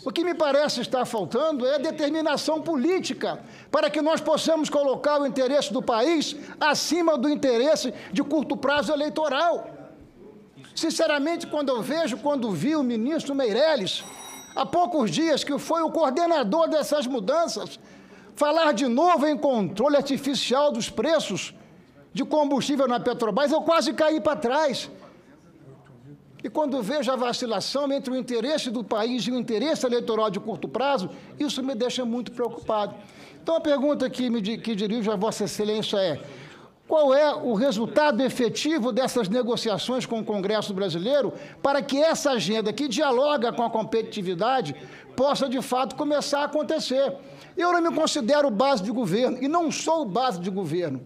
O que me parece estar faltando é determinação política para que nós possamos colocar o interesse do país acima do interesse de curto prazo eleitoral. Sinceramente, quando eu vejo, quando vi o ministro Meirelles, há poucos dias que foi o coordenador dessas mudanças, falar de novo em controle artificial dos preços de combustível na Petrobras, eu quase caí para trás. E quando vejo a vacilação entre o interesse do país e o interesse eleitoral de curto prazo, isso me deixa muito preocupado. Então a pergunta que, me, que dirijo a Vossa Excelência é: qual é o resultado efetivo dessas negociações com o Congresso brasileiro para que essa agenda que dialoga com a competitividade possa de fato começar a acontecer. Eu não me considero base de governo e não sou base de governo.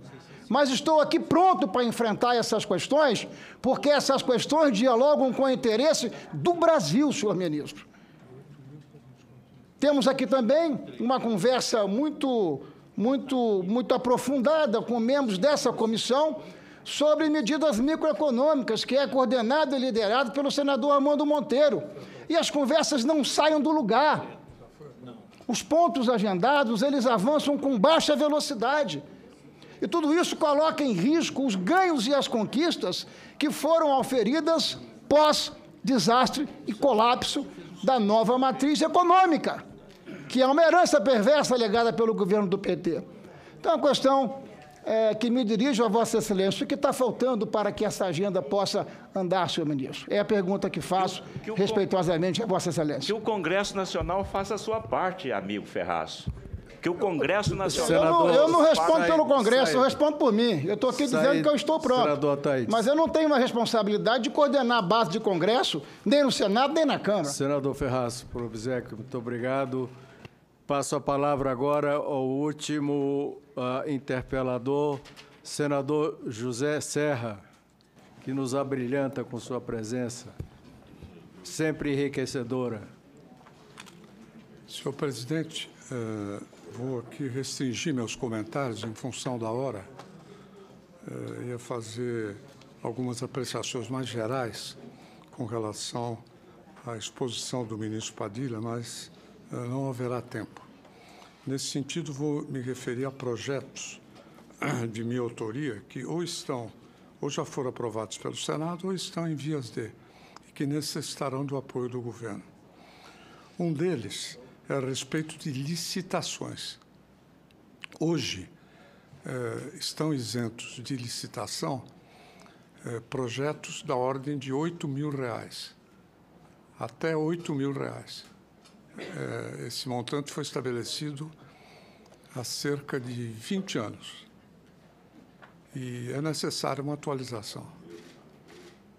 Mas estou aqui pronto para enfrentar essas questões, porque essas questões dialogam com o interesse do Brasil, senhor ministro. Temos aqui também uma conversa muito muito, muito aprofundada com membros dessa comissão sobre medidas microeconômicas, que é coordenado e liderado pelo senador Armando Monteiro. E as conversas não saiam do lugar. Os pontos agendados, eles avançam com baixa velocidade. E tudo isso coloca em risco os ganhos e as conquistas que foram auferidas pós-desastre e colapso da nova matriz econômica que é uma herança perversa legada pelo governo do PT. Então, é uma questão é, que me dirijo a Vossa Excelência. O que está faltando para que essa agenda possa andar, senhor ministro? É a pergunta que faço que o, que o respeitosamente a Vossa Excelência. Que o Congresso Nacional faça a sua parte, amigo Ferraz que o Congresso Nacional. Senador, eu não, eu não respondo pelo Congresso, eu respondo por mim. Eu estou aqui dizendo que eu estou pronto. Senador Thaís. Mas eu não tenho uma responsabilidade de coordenar a base de Congresso, nem no Senado, nem na Câmara. Senador Ferraz, por obsequio, muito obrigado. Passo a palavra agora ao último uh, interpelador, senador José Serra, que nos abrilhanta com sua presença, sempre enriquecedora. Senhor presidente, uh, vou aqui restringir meus comentários em função da hora. Uh, ia fazer algumas apreciações mais gerais com relação à exposição do ministro Padilha, mas eh, não haverá tempo. Nesse sentido, vou me referir a projetos de minha autoria que ou estão, ou já foram aprovados pelo Senado, ou estão em vias de, e que necessitarão do apoio do governo. Um deles é a respeito de licitações. Hoje, eh, estão isentos de licitação eh, projetos da ordem de 8 mil reais, até 8 mil reais. É, esse montante foi estabelecido há cerca de 20 anos. E é necessária uma atualização.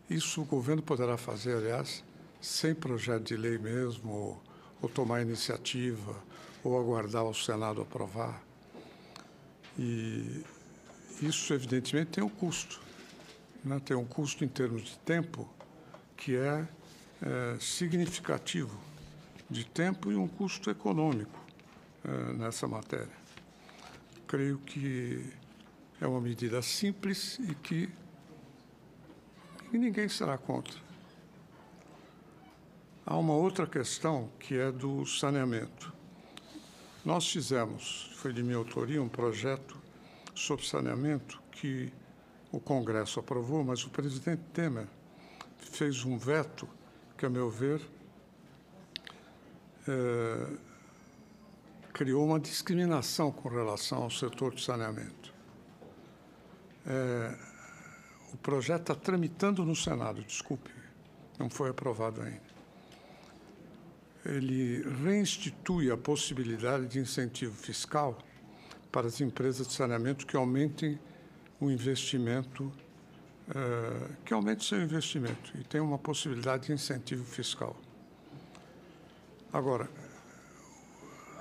Isso o governo poderá fazer, aliás, sem projeto de lei mesmo, ou, ou tomar iniciativa, ou aguardar o Senado aprovar. E isso, evidentemente, tem um custo. Né? Tem um custo em termos de tempo que é, é significativo de tempo e um custo econômico eh, nessa matéria. Creio que é uma medida simples e que ninguém será contra. Há uma outra questão que é do saneamento. Nós fizemos, foi de minha autoria, um projeto sobre saneamento que o Congresso aprovou, mas o presidente Temer fez um veto que, a meu ver, eh, criou uma discriminação com relação ao setor de saneamento. Eh, o projeto está tramitando no Senado, desculpe, não foi aprovado ainda. Ele reinstitui a possibilidade de incentivo fiscal para as empresas de saneamento que aumentem o investimento, eh, que aumente seu investimento e tem uma possibilidade de incentivo fiscal. Agora,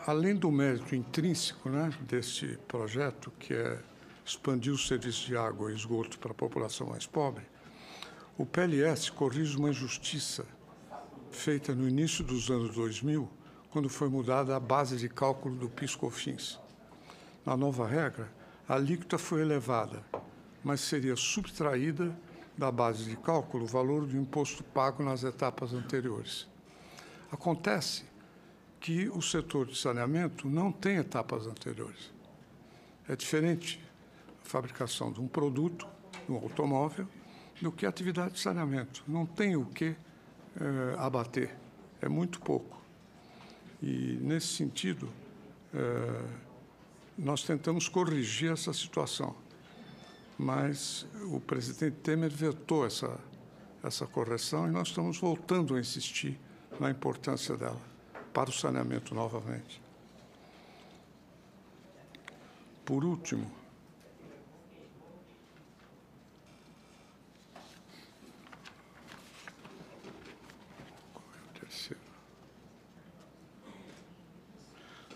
além do mérito intrínseco né, desse projeto, que é expandir o serviço de água e esgoto para a população mais pobre, o PLS corrige uma injustiça feita no início dos anos 2000, quando foi mudada a base de cálculo do PIS/COFINS. Na nova regra, a alíquota foi elevada, mas seria subtraída da base de cálculo o valor do imposto pago nas etapas anteriores. Acontece que o setor de saneamento não tem etapas anteriores. É diferente a fabricação de um produto, de um automóvel, do que a atividade de saneamento. Não tem o que eh, abater, é muito pouco. E, nesse sentido, eh, nós tentamos corrigir essa situação, mas o presidente Temer vetou essa, essa correção e nós estamos voltando a insistir na importância dela para o saneamento novamente. Por último,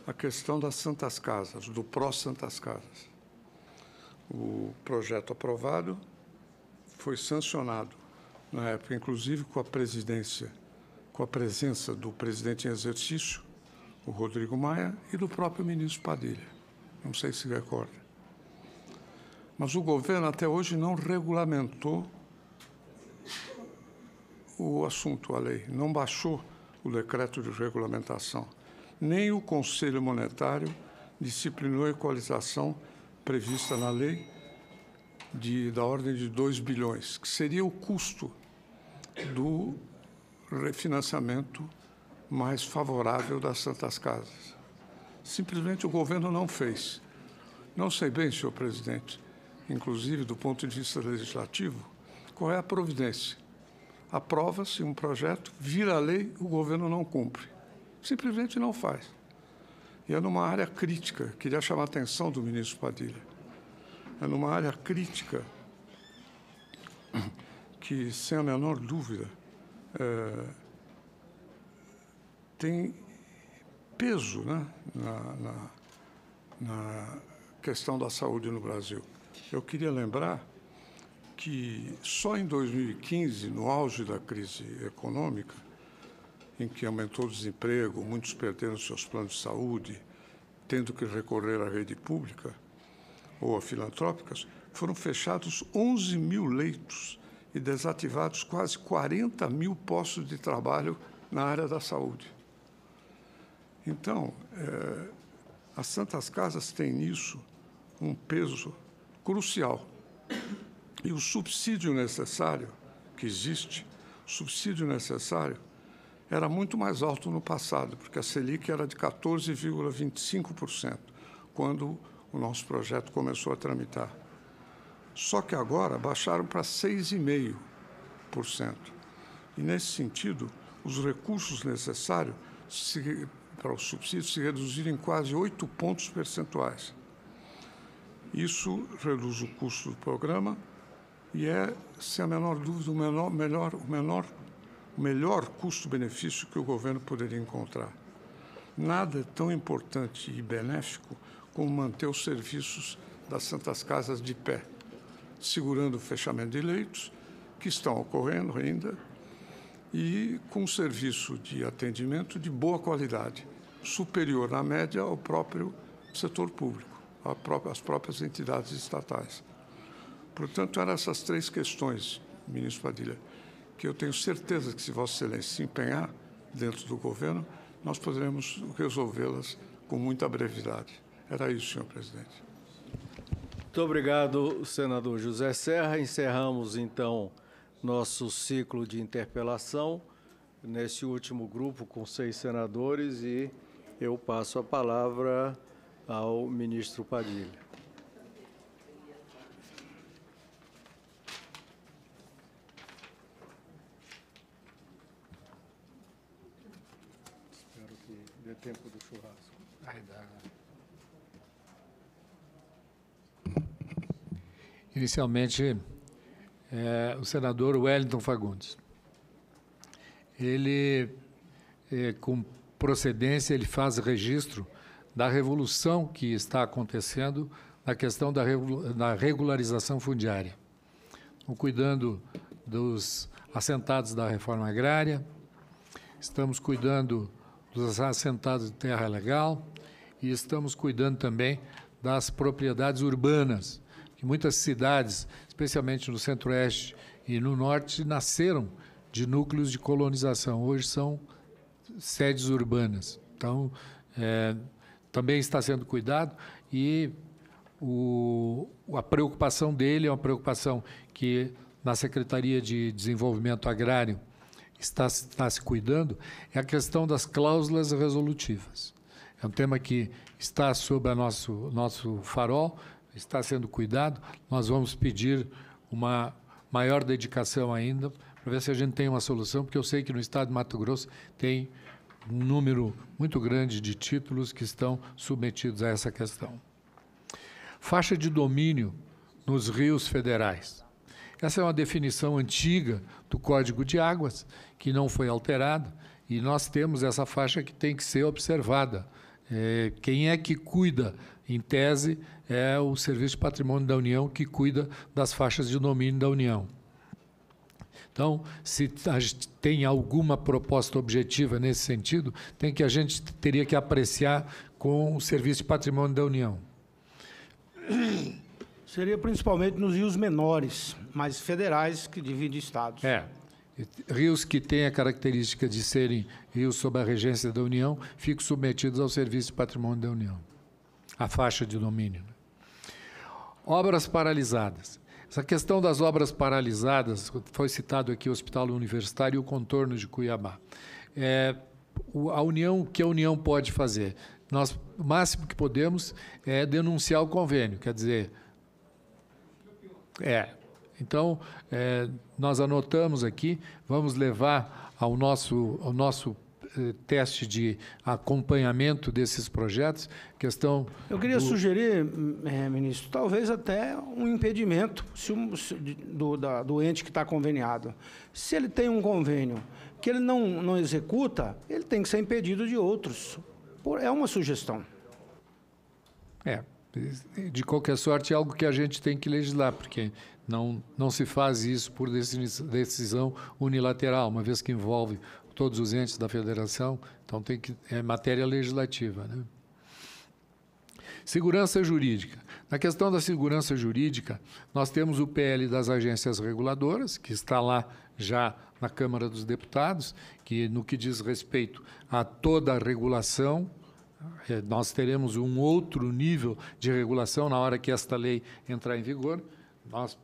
a questão das Santas Casas, do pró-Santas Casas. O projeto aprovado foi sancionado na época, inclusive com a presidência com a presença do presidente em exercício, o Rodrigo Maia, e do próprio ministro Padilha. Não sei se recorda. Mas o governo até hoje não regulamentou o assunto, a lei, não baixou o decreto de regulamentação. Nem o Conselho Monetário disciplinou a equalização prevista na lei de, da ordem de 2 bilhões, que seria o custo do refinanciamento mais favorável das Santas Casas. Simplesmente o governo não fez. Não sei bem, senhor presidente, inclusive do ponto de vista legislativo, qual é a providência. Aprova-se um projeto, vira a lei, o governo não cumpre. Simplesmente não faz. E é numa área crítica, queria chamar a atenção do ministro Padilha, é numa área crítica que, sem a menor dúvida, eh, tem peso né, na, na, na questão da saúde no Brasil. Eu queria lembrar que só em 2015, no auge da crise econômica, em que aumentou o desemprego, muitos perderam seus planos de saúde, tendo que recorrer à rede pública ou a filantrópicas, foram fechados 11 mil leitos e desativados quase 40 mil postos de trabalho na área da saúde. Então, é, as Santas Casas têm nisso um peso crucial. E o subsídio necessário, que existe, o subsídio necessário, era muito mais alto no passado, porque a Selic era de 14,25%, quando o nosso projeto começou a tramitar. Só que agora baixaram para 6,5%. E, nesse sentido, os recursos necessários se, para o subsídio se reduziram em quase 8 pontos percentuais. Isso reduz o custo do programa e é, sem a menor dúvida, o menor, melhor, o menor, o melhor custo-benefício que o governo poderia encontrar. Nada é tão importante e benéfico como manter os serviços das Santas Casas de pé segurando o fechamento de leitos, que estão ocorrendo ainda, e com um serviço de atendimento de boa qualidade, superior na média ao próprio setor público, às próprias entidades estatais. Portanto, eram essas três questões, ministro Padilha, que eu tenho certeza que, se Vossa Excelência se empenhar dentro do governo, nós poderemos resolvê-las com muita brevidade. Era isso, senhor presidente. Muito obrigado, senador José Serra. Encerramos, então, nosso ciclo de interpelação nesse último grupo com seis senadores e eu passo a palavra ao ministro Padilha. inicialmente é, o senador Wellington Fagundes. Ele, é, com procedência, ele faz registro da revolução que está acontecendo na questão da, da regularização fundiária, cuidando dos assentados da reforma agrária, estamos cuidando dos assentados de terra legal e estamos cuidando também das propriedades urbanas, que muitas cidades, especialmente no centro-oeste e no norte, nasceram de núcleos de colonização. Hoje são sedes urbanas. Então, é, também está sendo cuidado e o, a preocupação dele é uma preocupação que na Secretaria de Desenvolvimento Agrário está, está se cuidando, é a questão das cláusulas resolutivas. É um tema que está sob o nosso, nosso farol, está sendo cuidado, nós vamos pedir uma maior dedicação ainda para ver se a gente tem uma solução, porque eu sei que no estado de Mato Grosso tem um número muito grande de títulos que estão submetidos a essa questão. Faixa de domínio nos rios federais. Essa é uma definição antiga do Código de Águas, que não foi alterada, e nós temos essa faixa que tem que ser observada. É, quem é que cuida, em tese, é o Serviço de Patrimônio da União que cuida das faixas de domínio da União. Então, se a gente tem alguma proposta objetiva nesse sentido, tem que a gente teria que apreciar com o Serviço de Patrimônio da União. Seria principalmente nos rios menores, mas federais que dividem estados. É. Rios que têm a característica de serem rios sob a regência da União, ficam submetidos ao Serviço de Patrimônio da União. A faixa de domínio. Obras paralisadas. Essa questão das obras paralisadas, foi citado aqui o Hospital Universitário e o contorno de Cuiabá. É, a União, o que a União pode fazer? Nós, o máximo que podemos é denunciar o convênio, quer dizer. É. Então, é, nós anotamos aqui, vamos levar ao nosso, ao nosso eh, teste de acompanhamento desses projetos, questão. Eu queria do... sugerir, é, ministro, talvez até um impedimento se, se do, da, do ente que está conveniado. Se ele tem um convênio que ele não, não executa, ele tem que ser impedido de outros. Por, é uma sugestão. É. De qualquer sorte, é algo que a gente tem que legislar, porque não, não se faz isso por decisão unilateral, uma vez que envolve todos os entes da federação, então tem que é matéria legislativa, né? Segurança jurídica. Na questão da segurança jurídica, nós temos o PL das agências reguladoras, que está lá já na Câmara dos Deputados, que no que diz respeito a toda a regulação, é, nós teremos um outro nível de regulação na hora que esta lei entrar em vigor. Nós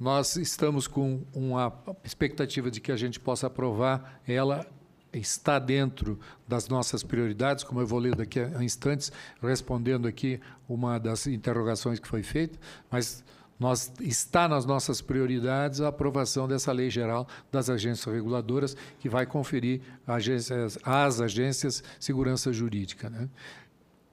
Nós estamos com uma expectativa de que a gente possa aprovar ela está dentro das nossas prioridades, como eu vou ler daqui a instantes, respondendo aqui uma das interrogações que foi feita, mas nós, está nas nossas prioridades a aprovação dessa lei geral das agências reguladoras, que vai conferir agências, às agências segurança jurídica. Né?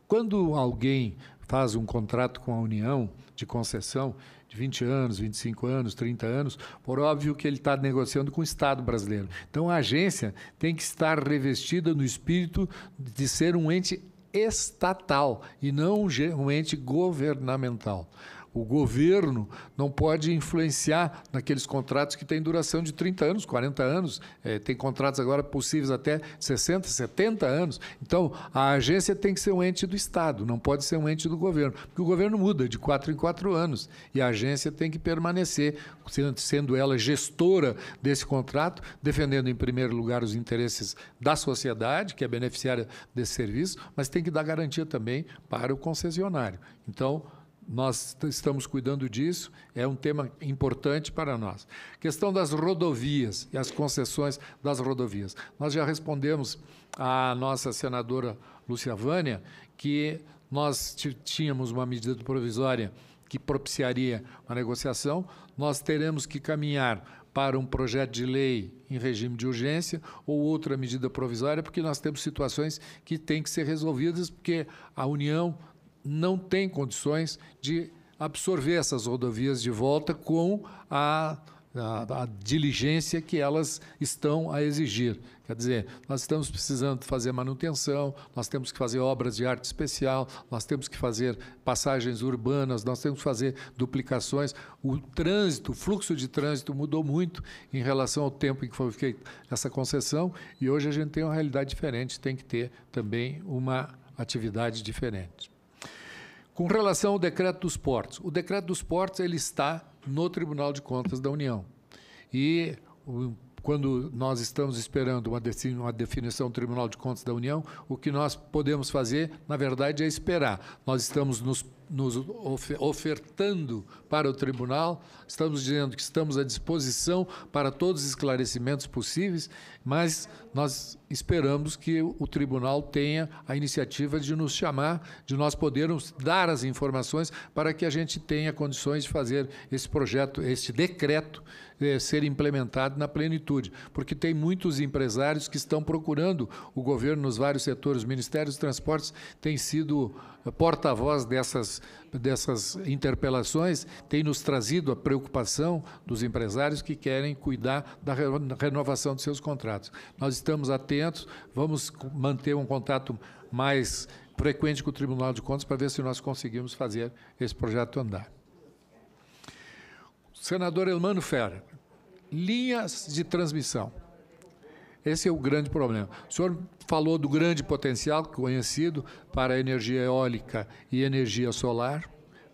Quando alguém faz um contrato com a União de concessão, de 20 anos, 25 anos, 30 anos, por óbvio que ele está negociando com o Estado brasileiro. Então a agência tem que estar revestida no espírito de ser um ente estatal e não um ente governamental o governo não pode influenciar naqueles contratos que têm duração de 30 anos, 40 anos, é, tem contratos agora possíveis até 60, 70 anos. Então, a agência tem que ser um ente do Estado, não pode ser um ente do governo, porque o governo muda de 4 em 4 anos e a agência tem que permanecer, sendo ela gestora desse contrato, defendendo em primeiro lugar os interesses da sociedade, que é beneficiária desse serviço, mas tem que dar garantia também para o concessionário. Então, nós estamos cuidando disso, é um tema importante para nós. Questão das rodovias e as concessões das rodovias. Nós já respondemos à nossa senadora Lúcia Vânia que nós tínhamos uma medida provisória que propiciaria uma negociação, nós teremos que caminhar para um projeto de lei em regime de urgência ou outra medida provisória, porque nós temos situações que têm que ser resolvidas, porque a União não tem condições de absorver essas rodovias de volta com a, a, a, diligência que elas estão a exigir. Quer dizer, nós estamos precisando fazer manutenção, nós temos que fazer obras de arte especial, nós temos que fazer passagens urbanas, nós temos que fazer duplicações. O trânsito, o fluxo de trânsito mudou muito em relação ao tempo em que foi feita essa concessão e hoje a gente tem uma realidade diferente, tem que ter também uma atividade diferente. Com relação ao decreto dos portos, o decreto dos portos ele está no Tribunal de Contas da União. E quando nós estamos esperando uma definição do Tribunal de Contas da União, o que nós podemos fazer, na verdade, é esperar. Nós estamos nos nos ofertando para o tribunal, estamos dizendo que estamos à disposição para todos os esclarecimentos possíveis, mas nós esperamos que o tribunal tenha a iniciativa de nos chamar, de nós podermos dar as informações para que a gente tenha condições de fazer esse projeto, este decreto é, ser implementado na plenitude, porque tem muitos empresários que estão procurando o governo nos vários setores. O Ministério dos Transportes tem sido eh, porta-voz dessas, dessas interpelações, tem nos trazido a preocupação dos empresários que querem cuidar da renovação de seus contratos. Nós estamos atentos, vamos manter um contato mais frequente com o Tribunal de Contas para ver se nós conseguimos fazer esse projeto andar. Senador Elmano Fera, linhas de transmissão. Esse é o grande problema. O senhor falou do grande potencial conhecido para a energia eólica e energia solar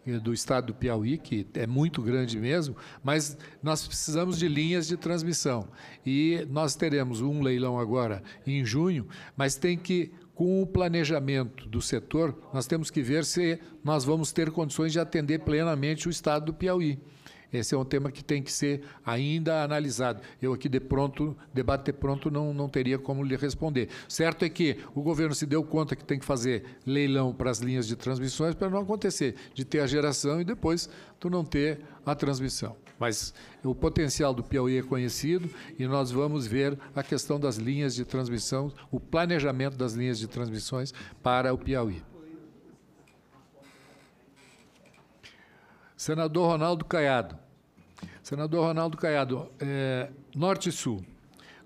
eh, do estado do Piauí, que é muito grande mesmo, mas nós precisamos de linhas de transmissão. E nós teremos um leilão agora em junho, mas tem que com o planejamento do setor, nós temos que ver se nós vamos ter condições de atender plenamente o estado do Piauí. Esse é um tema que tem que ser ainda analisado. Eu aqui de pronto, debate de pronto, não, não teria como lhe responder. Certo é que o governo se deu conta que tem que fazer leilão para as linhas de transmissões para não acontecer de ter a geração e depois tu não ter a transmissão. Mas o potencial do Piauí é conhecido e nós vamos ver a questão das linhas de transmissão, o planejamento das linhas de transmissões para o Piauí. Senador Ronaldo Caiado. Senador Ronaldo Caiado, é, Norte Sul.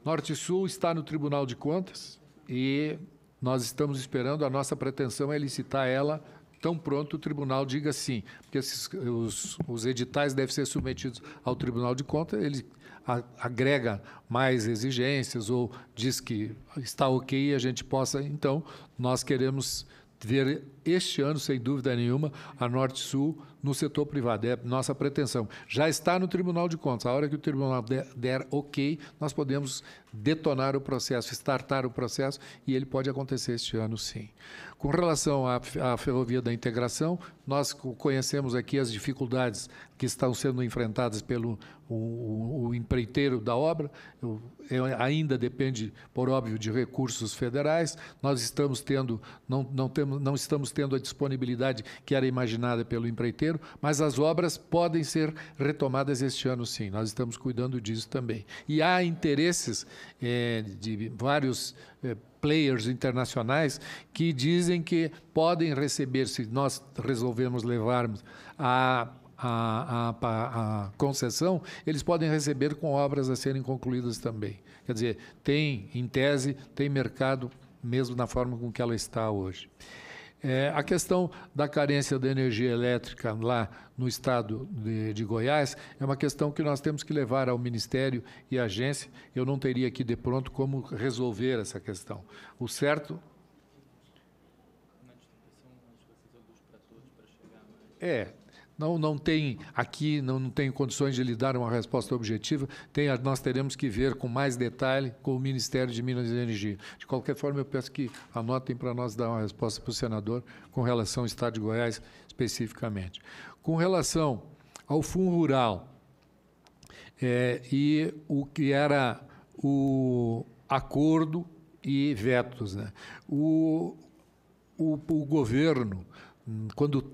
Norte Sul está no Tribunal de Contas e nós estamos esperando, a nossa pretensão é licitar ela tão pronto o tribunal diga sim, porque esses, os, os, editais devem ser submetidos ao Tribunal de Contas, ele a, agrega mais exigências ou diz que está ok e a gente possa, então, nós queremos ter este ano, sem dúvida nenhuma, a Norte Sul no setor privado. É nossa pretensão. Já está no Tribunal de Contas. A hora que o tribunal der, der ok, nós podemos detonar o processo, startar o processo, e ele pode acontecer este ano, sim. Com relação à, à ferrovia da integração, nós conhecemos aqui as dificuldades que estão sendo enfrentadas pelo o, o, o empreiteiro da obra. Eu, eu, ainda depende, por óbvio, de recursos federais. Nós estamos tendo, não, não, temos, não estamos tendo a disponibilidade que era imaginada pelo empreiteiro, mas as obras podem ser retomadas este ano, sim. Nós estamos cuidando disso também. E há interesses é, de vários. É, players internacionais que dizem que podem receber, se nós resolvermos levarmos a a, a, a, concessão, eles podem receber com obras a serem concluídas também. Quer dizer, tem, em tese, tem mercado mesmo na forma com que ela está hoje. É, a questão da carência da energia elétrica lá no estado de, de, Goiás é uma questão que nós temos que levar ao Ministério e à agência. Eu não teria aqui de pronto como resolver essa questão. O certo. É, não, não tem aqui, não, não tem condições de lhe dar uma resposta objetiva. Tem, nós teremos que ver com mais detalhe com o Ministério de Minas e Energia. De qualquer forma, eu peço que anotem para nós dar uma resposta para o senador com relação ao Estado de Goiás especificamente. Com relação ao Fundo Rural é, e o que era o acordo e vetos, né? o, o, o governo, quando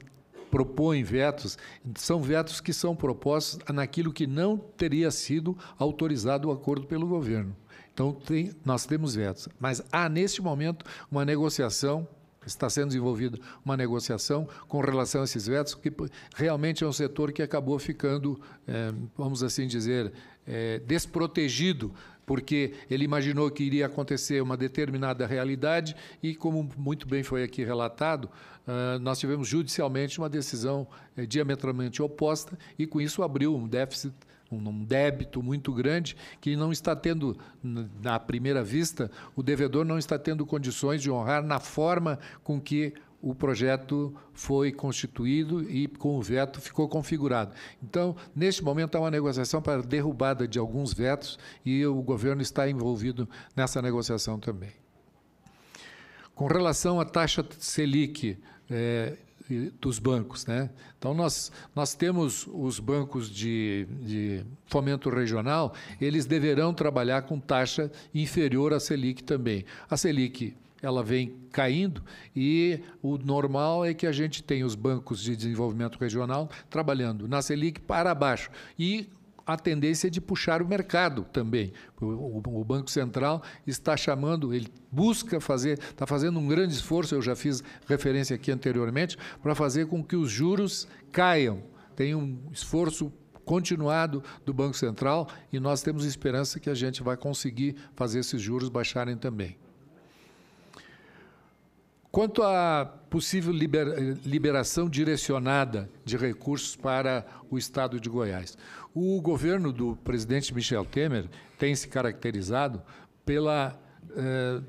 propõem vetos são vetos que são propostos naquilo que não teria sido autorizado o acordo pelo governo. Então, tem, nós temos vetos. Mas há, neste momento, uma negociação está sendo desenvolvida uma negociação com relação a esses vetos, que realmente é um setor que acabou ficando, é, vamos assim dizer, é, desprotegido, porque ele imaginou que iria acontecer uma determinada realidade e, como muito bem foi aqui relatado, ah, nós tivemos judicialmente uma decisão eh, diametralmente oposta e com isso abriu um déficit, um, um débito muito grande que não está tendo, na primeira vista, o devedor não está tendo condições de honrar na forma com que o projeto foi constituído e com o veto ficou configurado. Então, neste momento há uma negociação para derrubada de alguns vetos e o governo está envolvido nessa negociação também. Com relação à taxa Selic, é, dos bancos. Né? Então, nós, nós temos os bancos de, de fomento regional, eles deverão trabalhar com taxa inferior à Selic também. A Selic ela vem caindo e o normal é que a gente tenha os bancos de desenvolvimento regional trabalhando na Selic para baixo e a tendência é de puxar o mercado também. O, o Banco Central está chamando, ele busca fazer, está fazendo um grande esforço, eu já fiz referência aqui anteriormente, para fazer com que os juros caiam. Tem um esforço continuado do Banco Central e nós temos esperança que a gente vai conseguir fazer esses juros baixarem também. Quanto à possível liberação direcionada de recursos para o Estado de Goiás, o governo do presidente Michel Temer tem se caracterizado pela eh,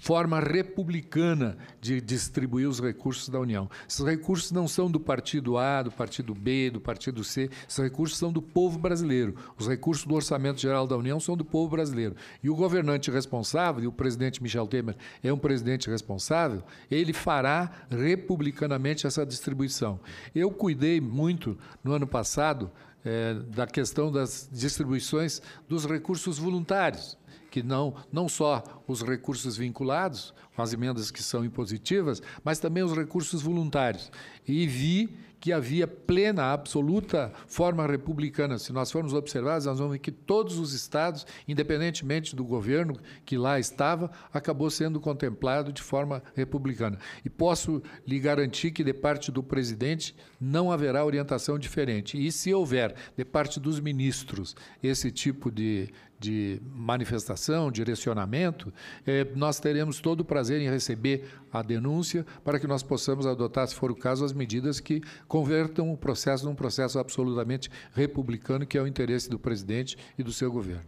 forma republicana de distribuir os recursos da União. Esses recursos não são do partido A, do partido B, do partido C, esses recursos são do povo brasileiro. Os recursos do Orçamento Geral da União são do povo brasileiro. E o governante responsável, e o presidente Michel Temer é um presidente responsável, ele fará republicanamente essa distribuição. Eu cuidei muito no ano passado é, da questão das distribuições dos recursos voluntários, que não, não só os recursos vinculados, as emendas que são impositivas, mas também os recursos voluntários. E vi que havia plena, absoluta forma republicana. Se nós formos observados, nós vamos ver que todos os estados, independentemente do governo que lá estava, acabou sendo contemplado de forma republicana. E posso lhe garantir que, de parte do presidente, não haverá orientação diferente. E se houver, de parte dos ministros, esse tipo de, de manifestação, direcionamento, eh, nós teremos todo o prazer em receber a denúncia para que nós possamos adotar, se for o caso, as medidas que convertam o processo num processo absolutamente republicano, que é o interesse do presidente e do seu governo.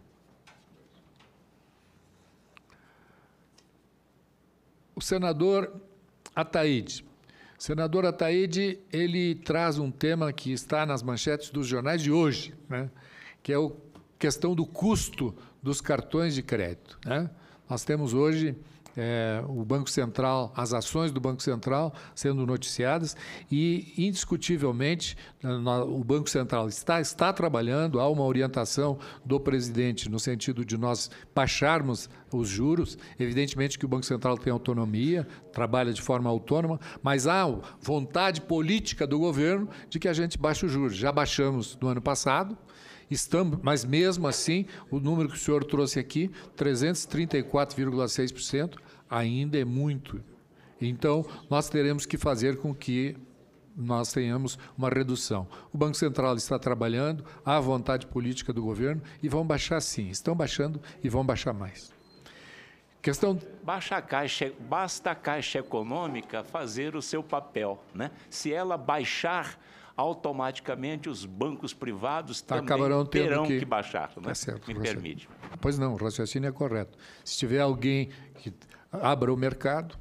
O senador Ataíde. Senador Ataíde, ele traz um tema que está nas manchetes dos jornais de hoje, né? que é o questão do custo dos cartões de crédito. Né? Nós temos hoje é, o Banco Central, as ações do Banco Central sendo noticiadas e, indiscutivelmente, o Banco Central está, está trabalhando, há uma orientação do presidente no sentido de nós baixarmos os juros. Evidentemente que o Banco Central tem autonomia, trabalha de forma autônoma, mas há vontade política do governo de que a gente baixe os juros. Já baixamos no ano passado, Estamos, mas mesmo assim, o número que o senhor trouxe aqui, 334,6%, ainda é muito. Então, nós teremos que fazer com que nós tenhamos uma redução. O Banco Central está trabalhando, há vontade política do governo e vão baixar sim. Estão baixando e vão baixar mais. Questão... Baixa a caixa, basta a Caixa Econômica fazer o seu papel. Né? Se ela baixar automaticamente os bancos privados tá, também terão que, que, baixar. Tá né? certo, Me permite. Pois não, o raciocínio é correto. Se tiver alguém que abra o mercado,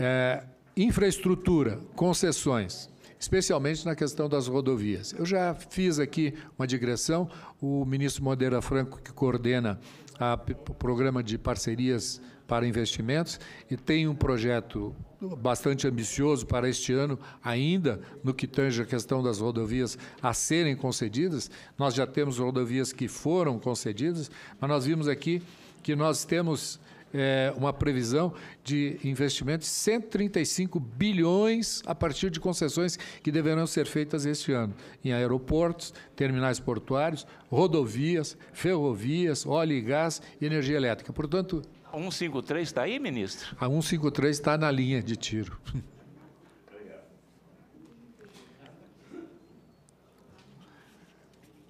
é, infraestrutura, concessões, especialmente na questão das rodovias. Eu já fiz aqui uma digressão. O ministro Modera Franco, que coordena o programa de parcerias para investimentos e tem um projeto bastante ambicioso para este ano ainda no que tange a questão das rodovias a serem concedidas. Nós já temos rodovias que foram concedidas, mas nós vimos aqui que nós temos é, uma previsão de investimento de 135 bilhões a partir de concessões que deverão ser feitas este ano em aeroportos, terminais portuários, rodovias, ferrovias, óleo e gás e energia elétrica. Portanto, 153 está aí, ministro? A 153 está na linha de tiro.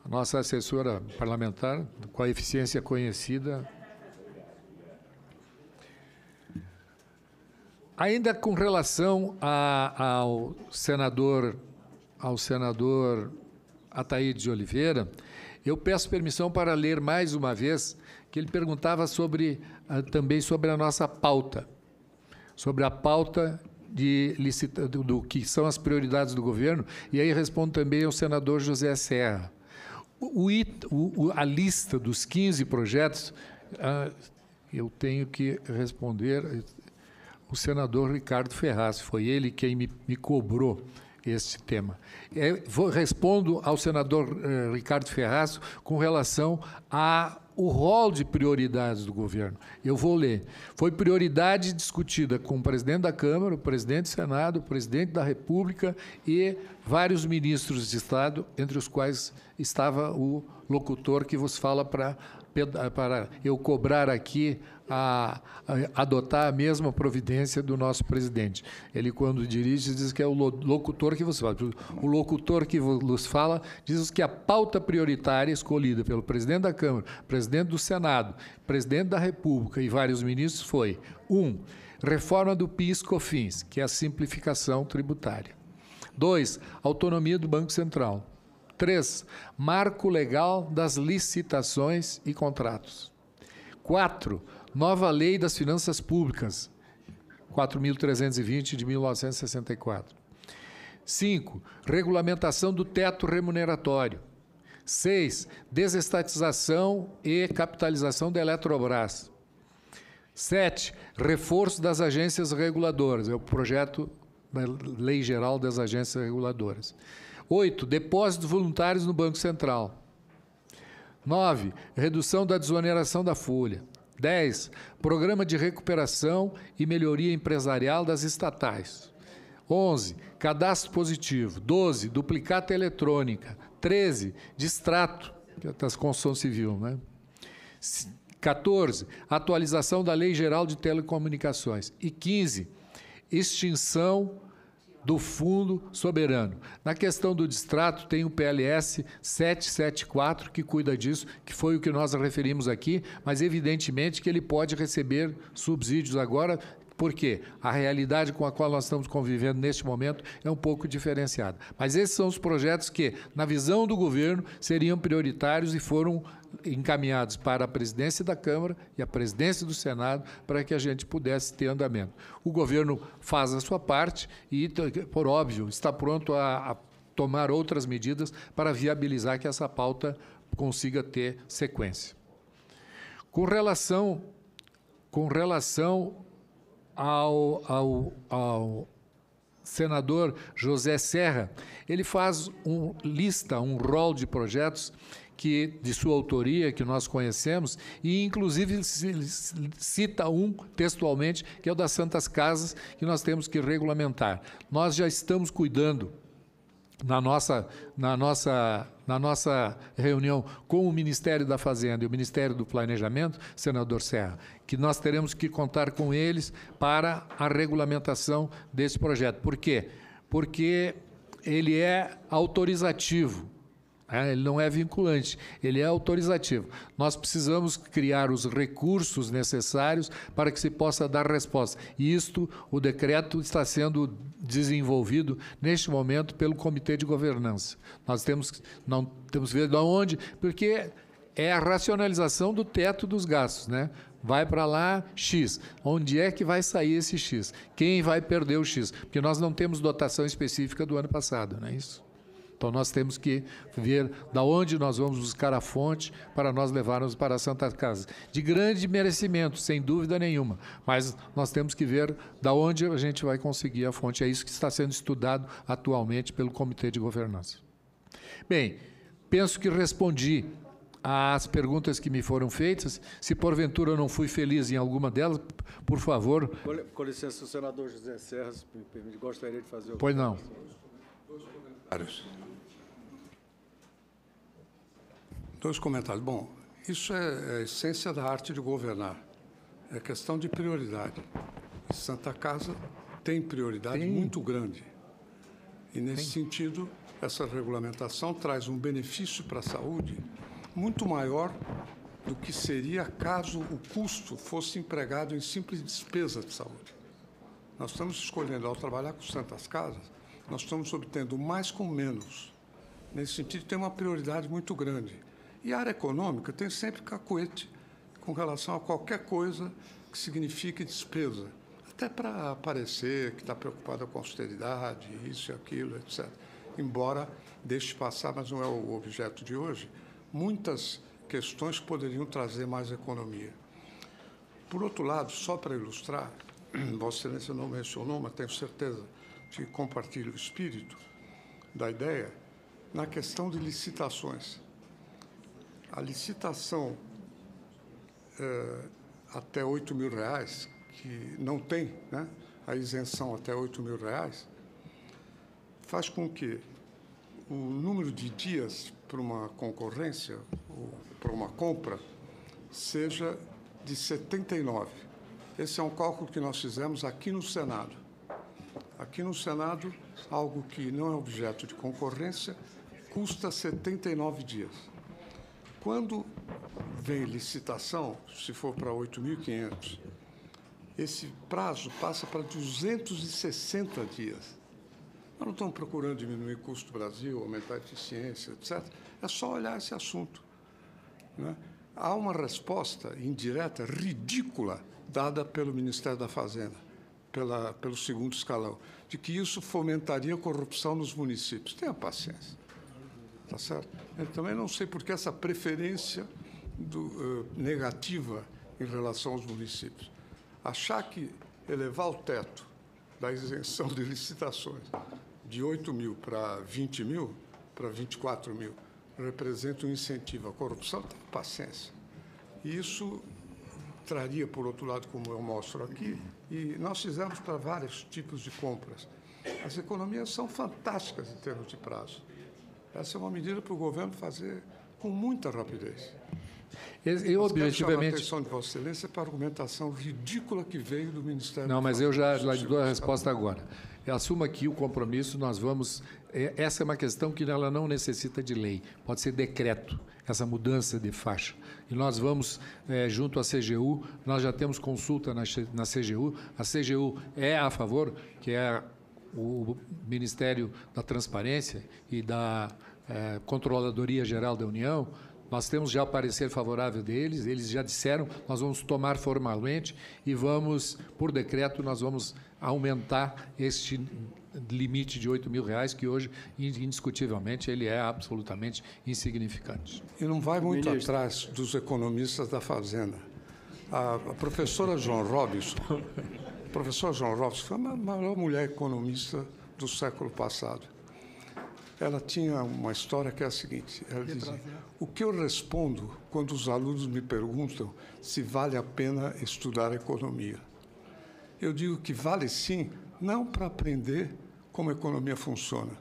A nossa assessora parlamentar, com a eficiência conhecida. Ainda com relação a, ao senador, ao senador Ataíde de Oliveira, eu peço permissão para ler mais uma vez que ele perguntava sobre ah, também sobre a nossa pauta, sobre a pauta de licita, do, do que são as prioridades do governo, e aí respondo também ao senador José Serra. O, o, a lista dos 15 projetos, ah, eu tenho que responder o senador Ricardo Ferraz, foi ele quem me, me cobrou este tema. É, vou, respondo ao senador eh, Ricardo Ferraz com relação a o rol de prioridades do governo. Eu vou ler. Foi prioridade discutida com o presidente da Câmara, o presidente do Senado, o presidente da República e vários ministros de Estado, entre os quais estava o locutor que vos fala para para eu cobrar aqui a, a, adotar a mesma providência do nosso presidente. Ele, quando dirige, diz que é o locutor que você fala. O locutor que vos fala diz que a pauta prioritária escolhida pelo presidente da Câmara, presidente do Senado, presidente da República e vários ministros foi: um, reforma do PIS/COFINS, que é a simplificação tributária. Dois, autonomia do Banco Central. 3. Marco legal das licitações e contratos. 4. Nova Lei das Finanças Públicas, 4.320 de 1964. 5. Regulamentação do teto remuneratório. 6. Desestatização e capitalização da Eletrobras. 7. Reforço das agências reguladoras. É o projeto da Lei Geral das Agências Reguladoras. 8. Depósitos voluntários no Banco Central. 9. Redução da desoneração da folha. 10. Programa de recuperação e melhoria empresarial das estatais. 11. Cadastro positivo. 12. Duplicata eletrônica. 13. Distrato das construção civil, né? 14. Atualização da Lei Geral de Telecomunicações. E 15. Extinção do Fundo Soberano. Na questão do distrato, tem o PLS 774 que cuida disso, que foi o que nós referimos aqui, mas evidentemente que ele pode receber subsídios agora, porque a realidade com a qual nós estamos convivendo neste momento é um pouco diferenciada. Mas esses são os projetos que, na visão do governo, seriam prioritários e foram encaminhados para a presidência da Câmara e a presidência do Senado para que a gente pudesse ter andamento. O governo faz a sua parte e, por óbvio, está pronto a, a tomar outras medidas para viabilizar que essa pauta consiga ter sequência. Com relação, com relação ao, ao, ao senador José Serra, ele faz um lista, um rol de projetos que de sua autoria que nós conhecemos e inclusive cita um textualmente que é o das santas casas que nós temos que regulamentar. Nós já estamos cuidando na nossa, na nossa, na nossa reunião com o Ministério da Fazenda e o Ministério do Planejamento, senador Serra, que nós teremos que contar com eles para a regulamentação desse projeto. Por quê? Porque ele é autorizativo. É, ele não é vinculante, ele é autorizativo. Nós precisamos criar os recursos necessários para que se possa dar resposta. E isto, o decreto está sendo desenvolvido neste momento pelo Comitê de Governança. Nós temos, não, temos que ver de onde, porque é a racionalização do teto dos gastos, né? Vai para lá X. Onde é que vai sair esse X? Quem vai perder o X? Porque nós não temos dotação específica do ano passado, não é isso? Então nós temos que ver da onde nós vamos buscar a fonte para nós levarmos para a Santa Casa. De grande merecimento, sem dúvida nenhuma, mas nós temos que ver da onde a gente vai conseguir a fonte. É isso que está sendo estudado atualmente pelo Comitê de Governança. Bem, penso que respondi às perguntas que me foram feitas. Se porventura eu não fui feliz em alguma delas, por favor. Com licença, o senador José Serras, me permite, gostaria de fazer. Pois não. Dois comentários. dois comentários. Bom, isso é, é a essência da arte de governar. É questão de prioridade. Santa Casa tem prioridade tem. muito grande. E, nesse tem. sentido, essa regulamentação traz um benefício para a saúde muito maior do que seria caso o custo fosse empregado em simples despesa de saúde. Nós estamos escolhendo, ao trabalhar com Santas Casas, nós estamos obtendo mais com menos. Nesse sentido, tem uma prioridade muito grande. E a área econômica tem sempre cacuete com relação a qualquer coisa que signifique despesa, até para aparecer que está preocupada com austeridade, isso e aquilo, etc. Embora deixe passar, mas não é o objeto de hoje, muitas questões que poderiam trazer mais economia. Por outro lado, só para ilustrar, Vossa Excelência não mencionou, mas tenho certeza que compartilho o espírito da ideia, na questão de licitações. A licitação é, até 8 mil reais, que não tem né, a isenção até 8 mil reais, faz com que o número de dias para uma concorrência ou para uma compra seja de 79. Esse é um cálculo que nós fizemos aqui no Senado. Aqui no Senado, algo que não é objeto de concorrência custa 79 dias. Quando vem licitação, se for para 8.500, esse prazo passa para 260 dias. Nós não estamos procurando diminuir o custo do Brasil, aumentar a eficiência, etc. É só olhar esse assunto. Né? Há uma resposta indireta, ridícula, dada pelo Ministério da Fazenda, pela, pelo segundo escalão, de que isso fomentaria corrupção nos municípios. Tenha paciência. Tá certo? Eu também não sei por que essa preferência do, uh, negativa em relação aos municípios. Achar que elevar o teto da isenção de licitações de 8 mil para 20 mil, para 24 mil, representa um incentivo à corrupção, tem paciência. E isso traria, por outro lado, como eu mostro aqui, e nós fizemos para vários tipos de compras. As economias são fantásticas em termos de prazo. Essa é uma medida para o governo fazer com muita rapidez. Eu, mas objetivamente. Quero a atenção de Vossa Excelência para a argumentação ridícula que veio do Ministério. Não, mas eu já lhe dou a resposta agora. É, assuma aqui o compromisso, nós vamos. É, essa é uma questão que ela não necessita de lei, pode ser decreto, essa mudança de faixa. E nós vamos, é, junto à CGU, nós já temos consulta na, na CGU, a CGU é a favor, que é o Ministério da Transparência e da é, Controladoria Geral da União, nós temos já parecer favorável deles, eles já disseram, nós vamos tomar formalmente e vamos, por decreto, nós vamos aumentar este limite de 8 mil reais, que hoje, indiscutivelmente, ele é absolutamente insignificante. E não vai muito Ministro. atrás dos economistas da Fazenda. A professora João Robinson professora João Robson foi a maior mulher economista do século passado. Ela tinha uma história que é a seguinte: ela dizia, o que eu respondo quando os alunos me perguntam se vale a pena estudar economia? Eu digo que vale sim, não para aprender como a economia funciona,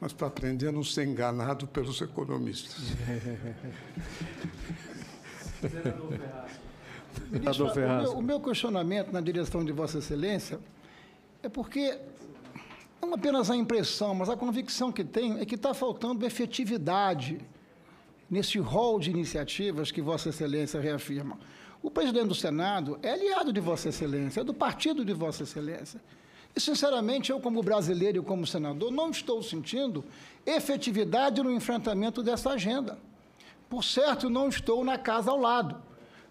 mas para aprender a não ser enganado pelos economistas. Ministro, o meu, o meu questionamento na direção de Vossa Excelência é porque não apenas a impressão, mas a convicção que tenho é que está faltando efetividade nesse rol de iniciativas que Vossa Excelência reafirma. O presidente do Senado é aliado de Vossa Excelência, é do partido de Vossa Excelência. E, sinceramente, eu, como brasileiro e como senador, não estou sentindo efetividade no enfrentamento dessa agenda. Por certo, não estou na casa ao lado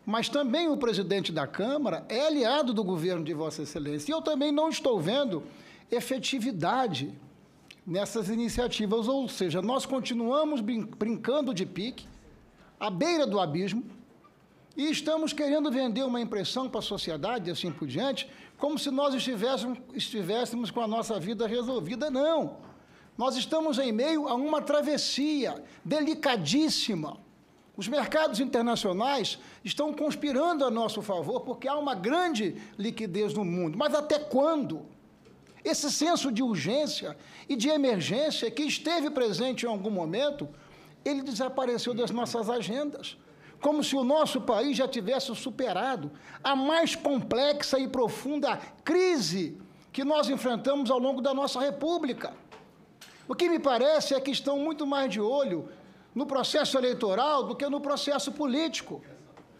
mas também o presidente da Câmara é aliado do governo de Vossa Excelência. E eu também não estou vendo efetividade nessas iniciativas. Ou seja, nós continuamos brincando de pique, à beira do abismo, e estamos querendo vender uma impressão para a sociedade e assim por diante, como se nós estivéssemos, estivéssemos com a nossa vida resolvida. Não! Nós estamos em meio a uma travessia delicadíssima os mercados internacionais estão conspirando a nosso favor porque há uma grande liquidez no mundo. Mas até quando? Esse senso de urgência e de emergência que esteve presente em algum momento, ele desapareceu das nossas agendas. Como se o nosso país já tivesse superado a mais complexa e profunda crise que nós enfrentamos ao longo da nossa república. O que me parece é que estão muito mais de olho no processo eleitoral do que no processo político.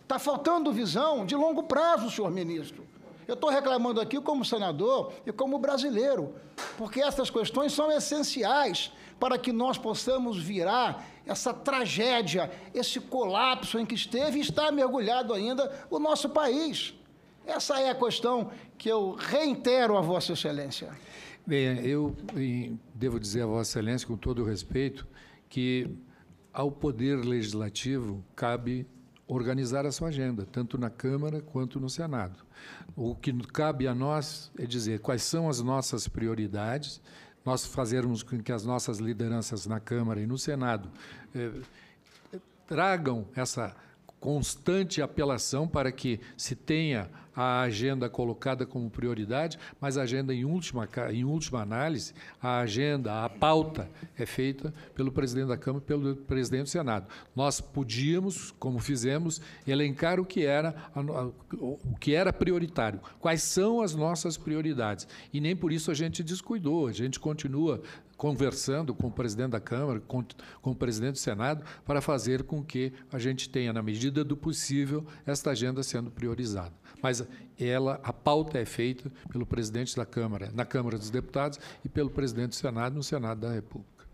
Está faltando visão de longo prazo, senhor ministro. Eu estou reclamando aqui como senador e como brasileiro, porque essas questões são essenciais para que nós possamos virar essa tragédia, esse colapso em que esteve e está mergulhado ainda o nosso país. Essa é a questão que eu reitero a Vossa Excelência. Bem, eu devo dizer a Vossa Excelência, com todo o respeito, que ao Poder Legislativo cabe organizar a sua agenda, tanto na Câmara quanto no Senado. O que cabe a nós é dizer quais são as nossas prioridades, nós fazermos com que as nossas lideranças na Câmara e no Senado eh, tragam essa constante apelação para que se tenha a agenda colocada como prioridade, mas a agenda, em última, em última análise, a agenda, a pauta é feita pelo presidente da Câmara e pelo presidente do Senado. Nós podíamos, como fizemos, elencar o que era, o que era prioritário, quais são as nossas prioridades. E nem por isso a gente descuidou, a gente continua conversando com o presidente da Câmara, com, com o presidente do Senado, para fazer com que a gente tenha, na medida do possível, esta agenda sendo priorizada. Mas ela, a pauta é feita pelo presidente da Câmara, na Câmara dos Deputados, e pelo presidente do Senado, no Senado da República.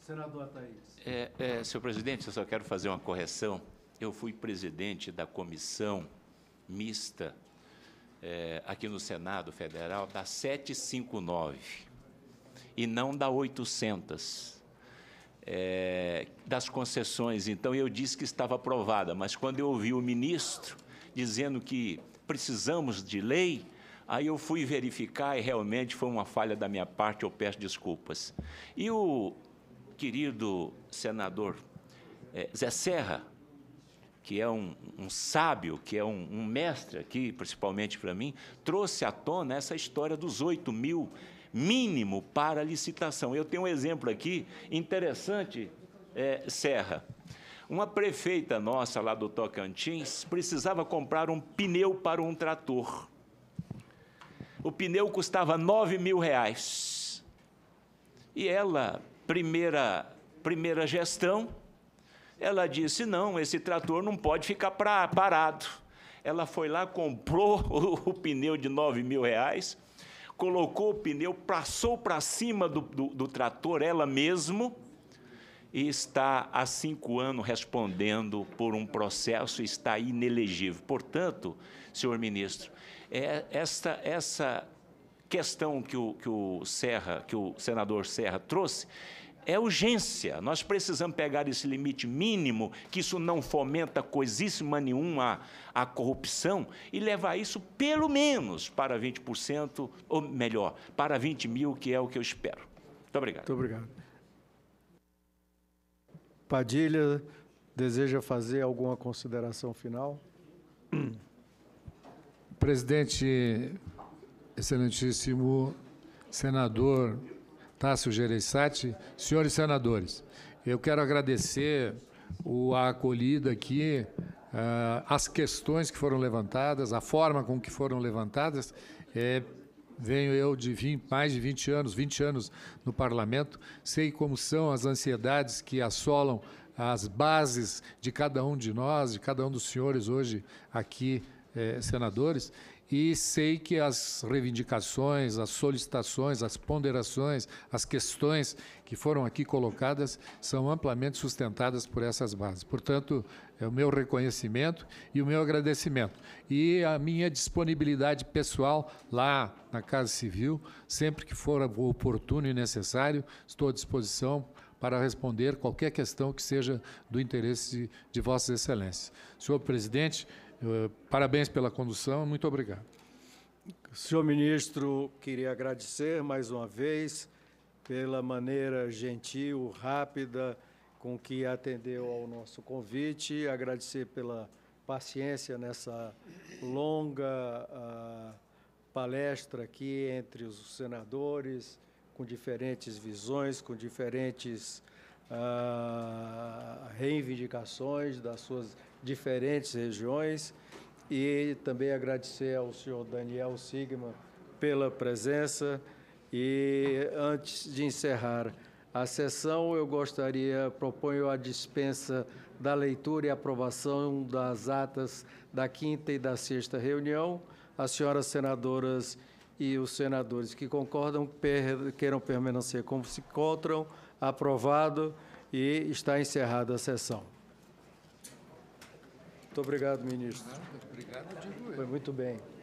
Senador Ataídes. É, é, senhor presidente, eu só quero fazer uma correção. Eu fui presidente da comissão mista é, aqui no Senado Federal da 759 e não da 800. É, das concessões, então eu disse que estava aprovada, mas quando eu ouvi o ministro dizendo que precisamos de lei, Aí eu fui verificar e realmente foi uma falha da minha parte, eu peço desculpas. E o querido senador é, Zé Serra, que é um, um sábio, que é um, um mestre aqui, principalmente para mim, trouxe à tona essa história dos 8 mil mínimo para licitação. Eu tenho um exemplo aqui interessante, é, Serra. Uma prefeita nossa lá do Tocantins precisava comprar um pneu para um trator. O pneu custava 9 mil reais. E ela, primeira, primeira gestão, ela disse: não, esse trator não pode ficar pra, parado. Ela foi lá, comprou o, o pneu de 9 mil reais, colocou o pneu, passou para cima do, do, do trator ela mesmo e está há cinco anos respondendo por um processo, está inelegível. Portanto, senhor ministro, é essa, essa questão que o, que o Serra, que o senador Serra trouxe, é urgência. Nós precisamos pegar esse limite mínimo, que isso não fomenta coisíssima nenhuma a corrupção, e levar isso pelo menos para 20%, ou melhor, para 20 mil, que é o que eu espero. Muito obrigado. Muito obrigado. Padilha, deseja fazer alguma consideração final? Presidente, excelentíssimo senador Tássio Gereissati. Senhores senadores, eu quero agradecer a acolhida aqui, ah, as questões que foram levantadas, a forma com que foram levantadas. É, venho eu de 20, mais de 20 anos, 20 anos no parlamento, sei como são as ansiedades que assolam as bases de cada um de nós, de cada um dos senhores hoje aqui, eh, senadores, e sei que as reivindicações, as solicitações, as ponderações, as questões que foram aqui colocadas são amplamente sustentadas por essas bases. Portanto, é o meu reconhecimento e o meu agradecimento. E a minha disponibilidade pessoal lá na Casa Civil, sempre que for oportuno e necessário, estou à disposição para responder qualquer questão que seja do interesse de, de Vossas Excelências. Senhor Presidente, eh, parabéns pela condução, muito obrigado. Senhor ministro, queria agradecer mais uma vez pela maneira gentil, rápida com que atendeu ao nosso convite, agradecer pela paciência nessa longa uh, palestra aqui entre os senadores, com diferentes visões, com diferentes uh, reivindicações das suas diferentes regiões. E também agradecer ao senhor Daniel Sigma pela presença. E antes de encerrar a sessão, eu gostaria, proponho a dispensa da leitura e aprovação das atas da quinta e da sexta reunião. As senhoras senadoras e os senadores que concordam per, queiram permanecer como se encontram. Aprovado e está encerrada a sessão. Muito obrigado, ministro. obrigado, digo eu. Foi muito bem.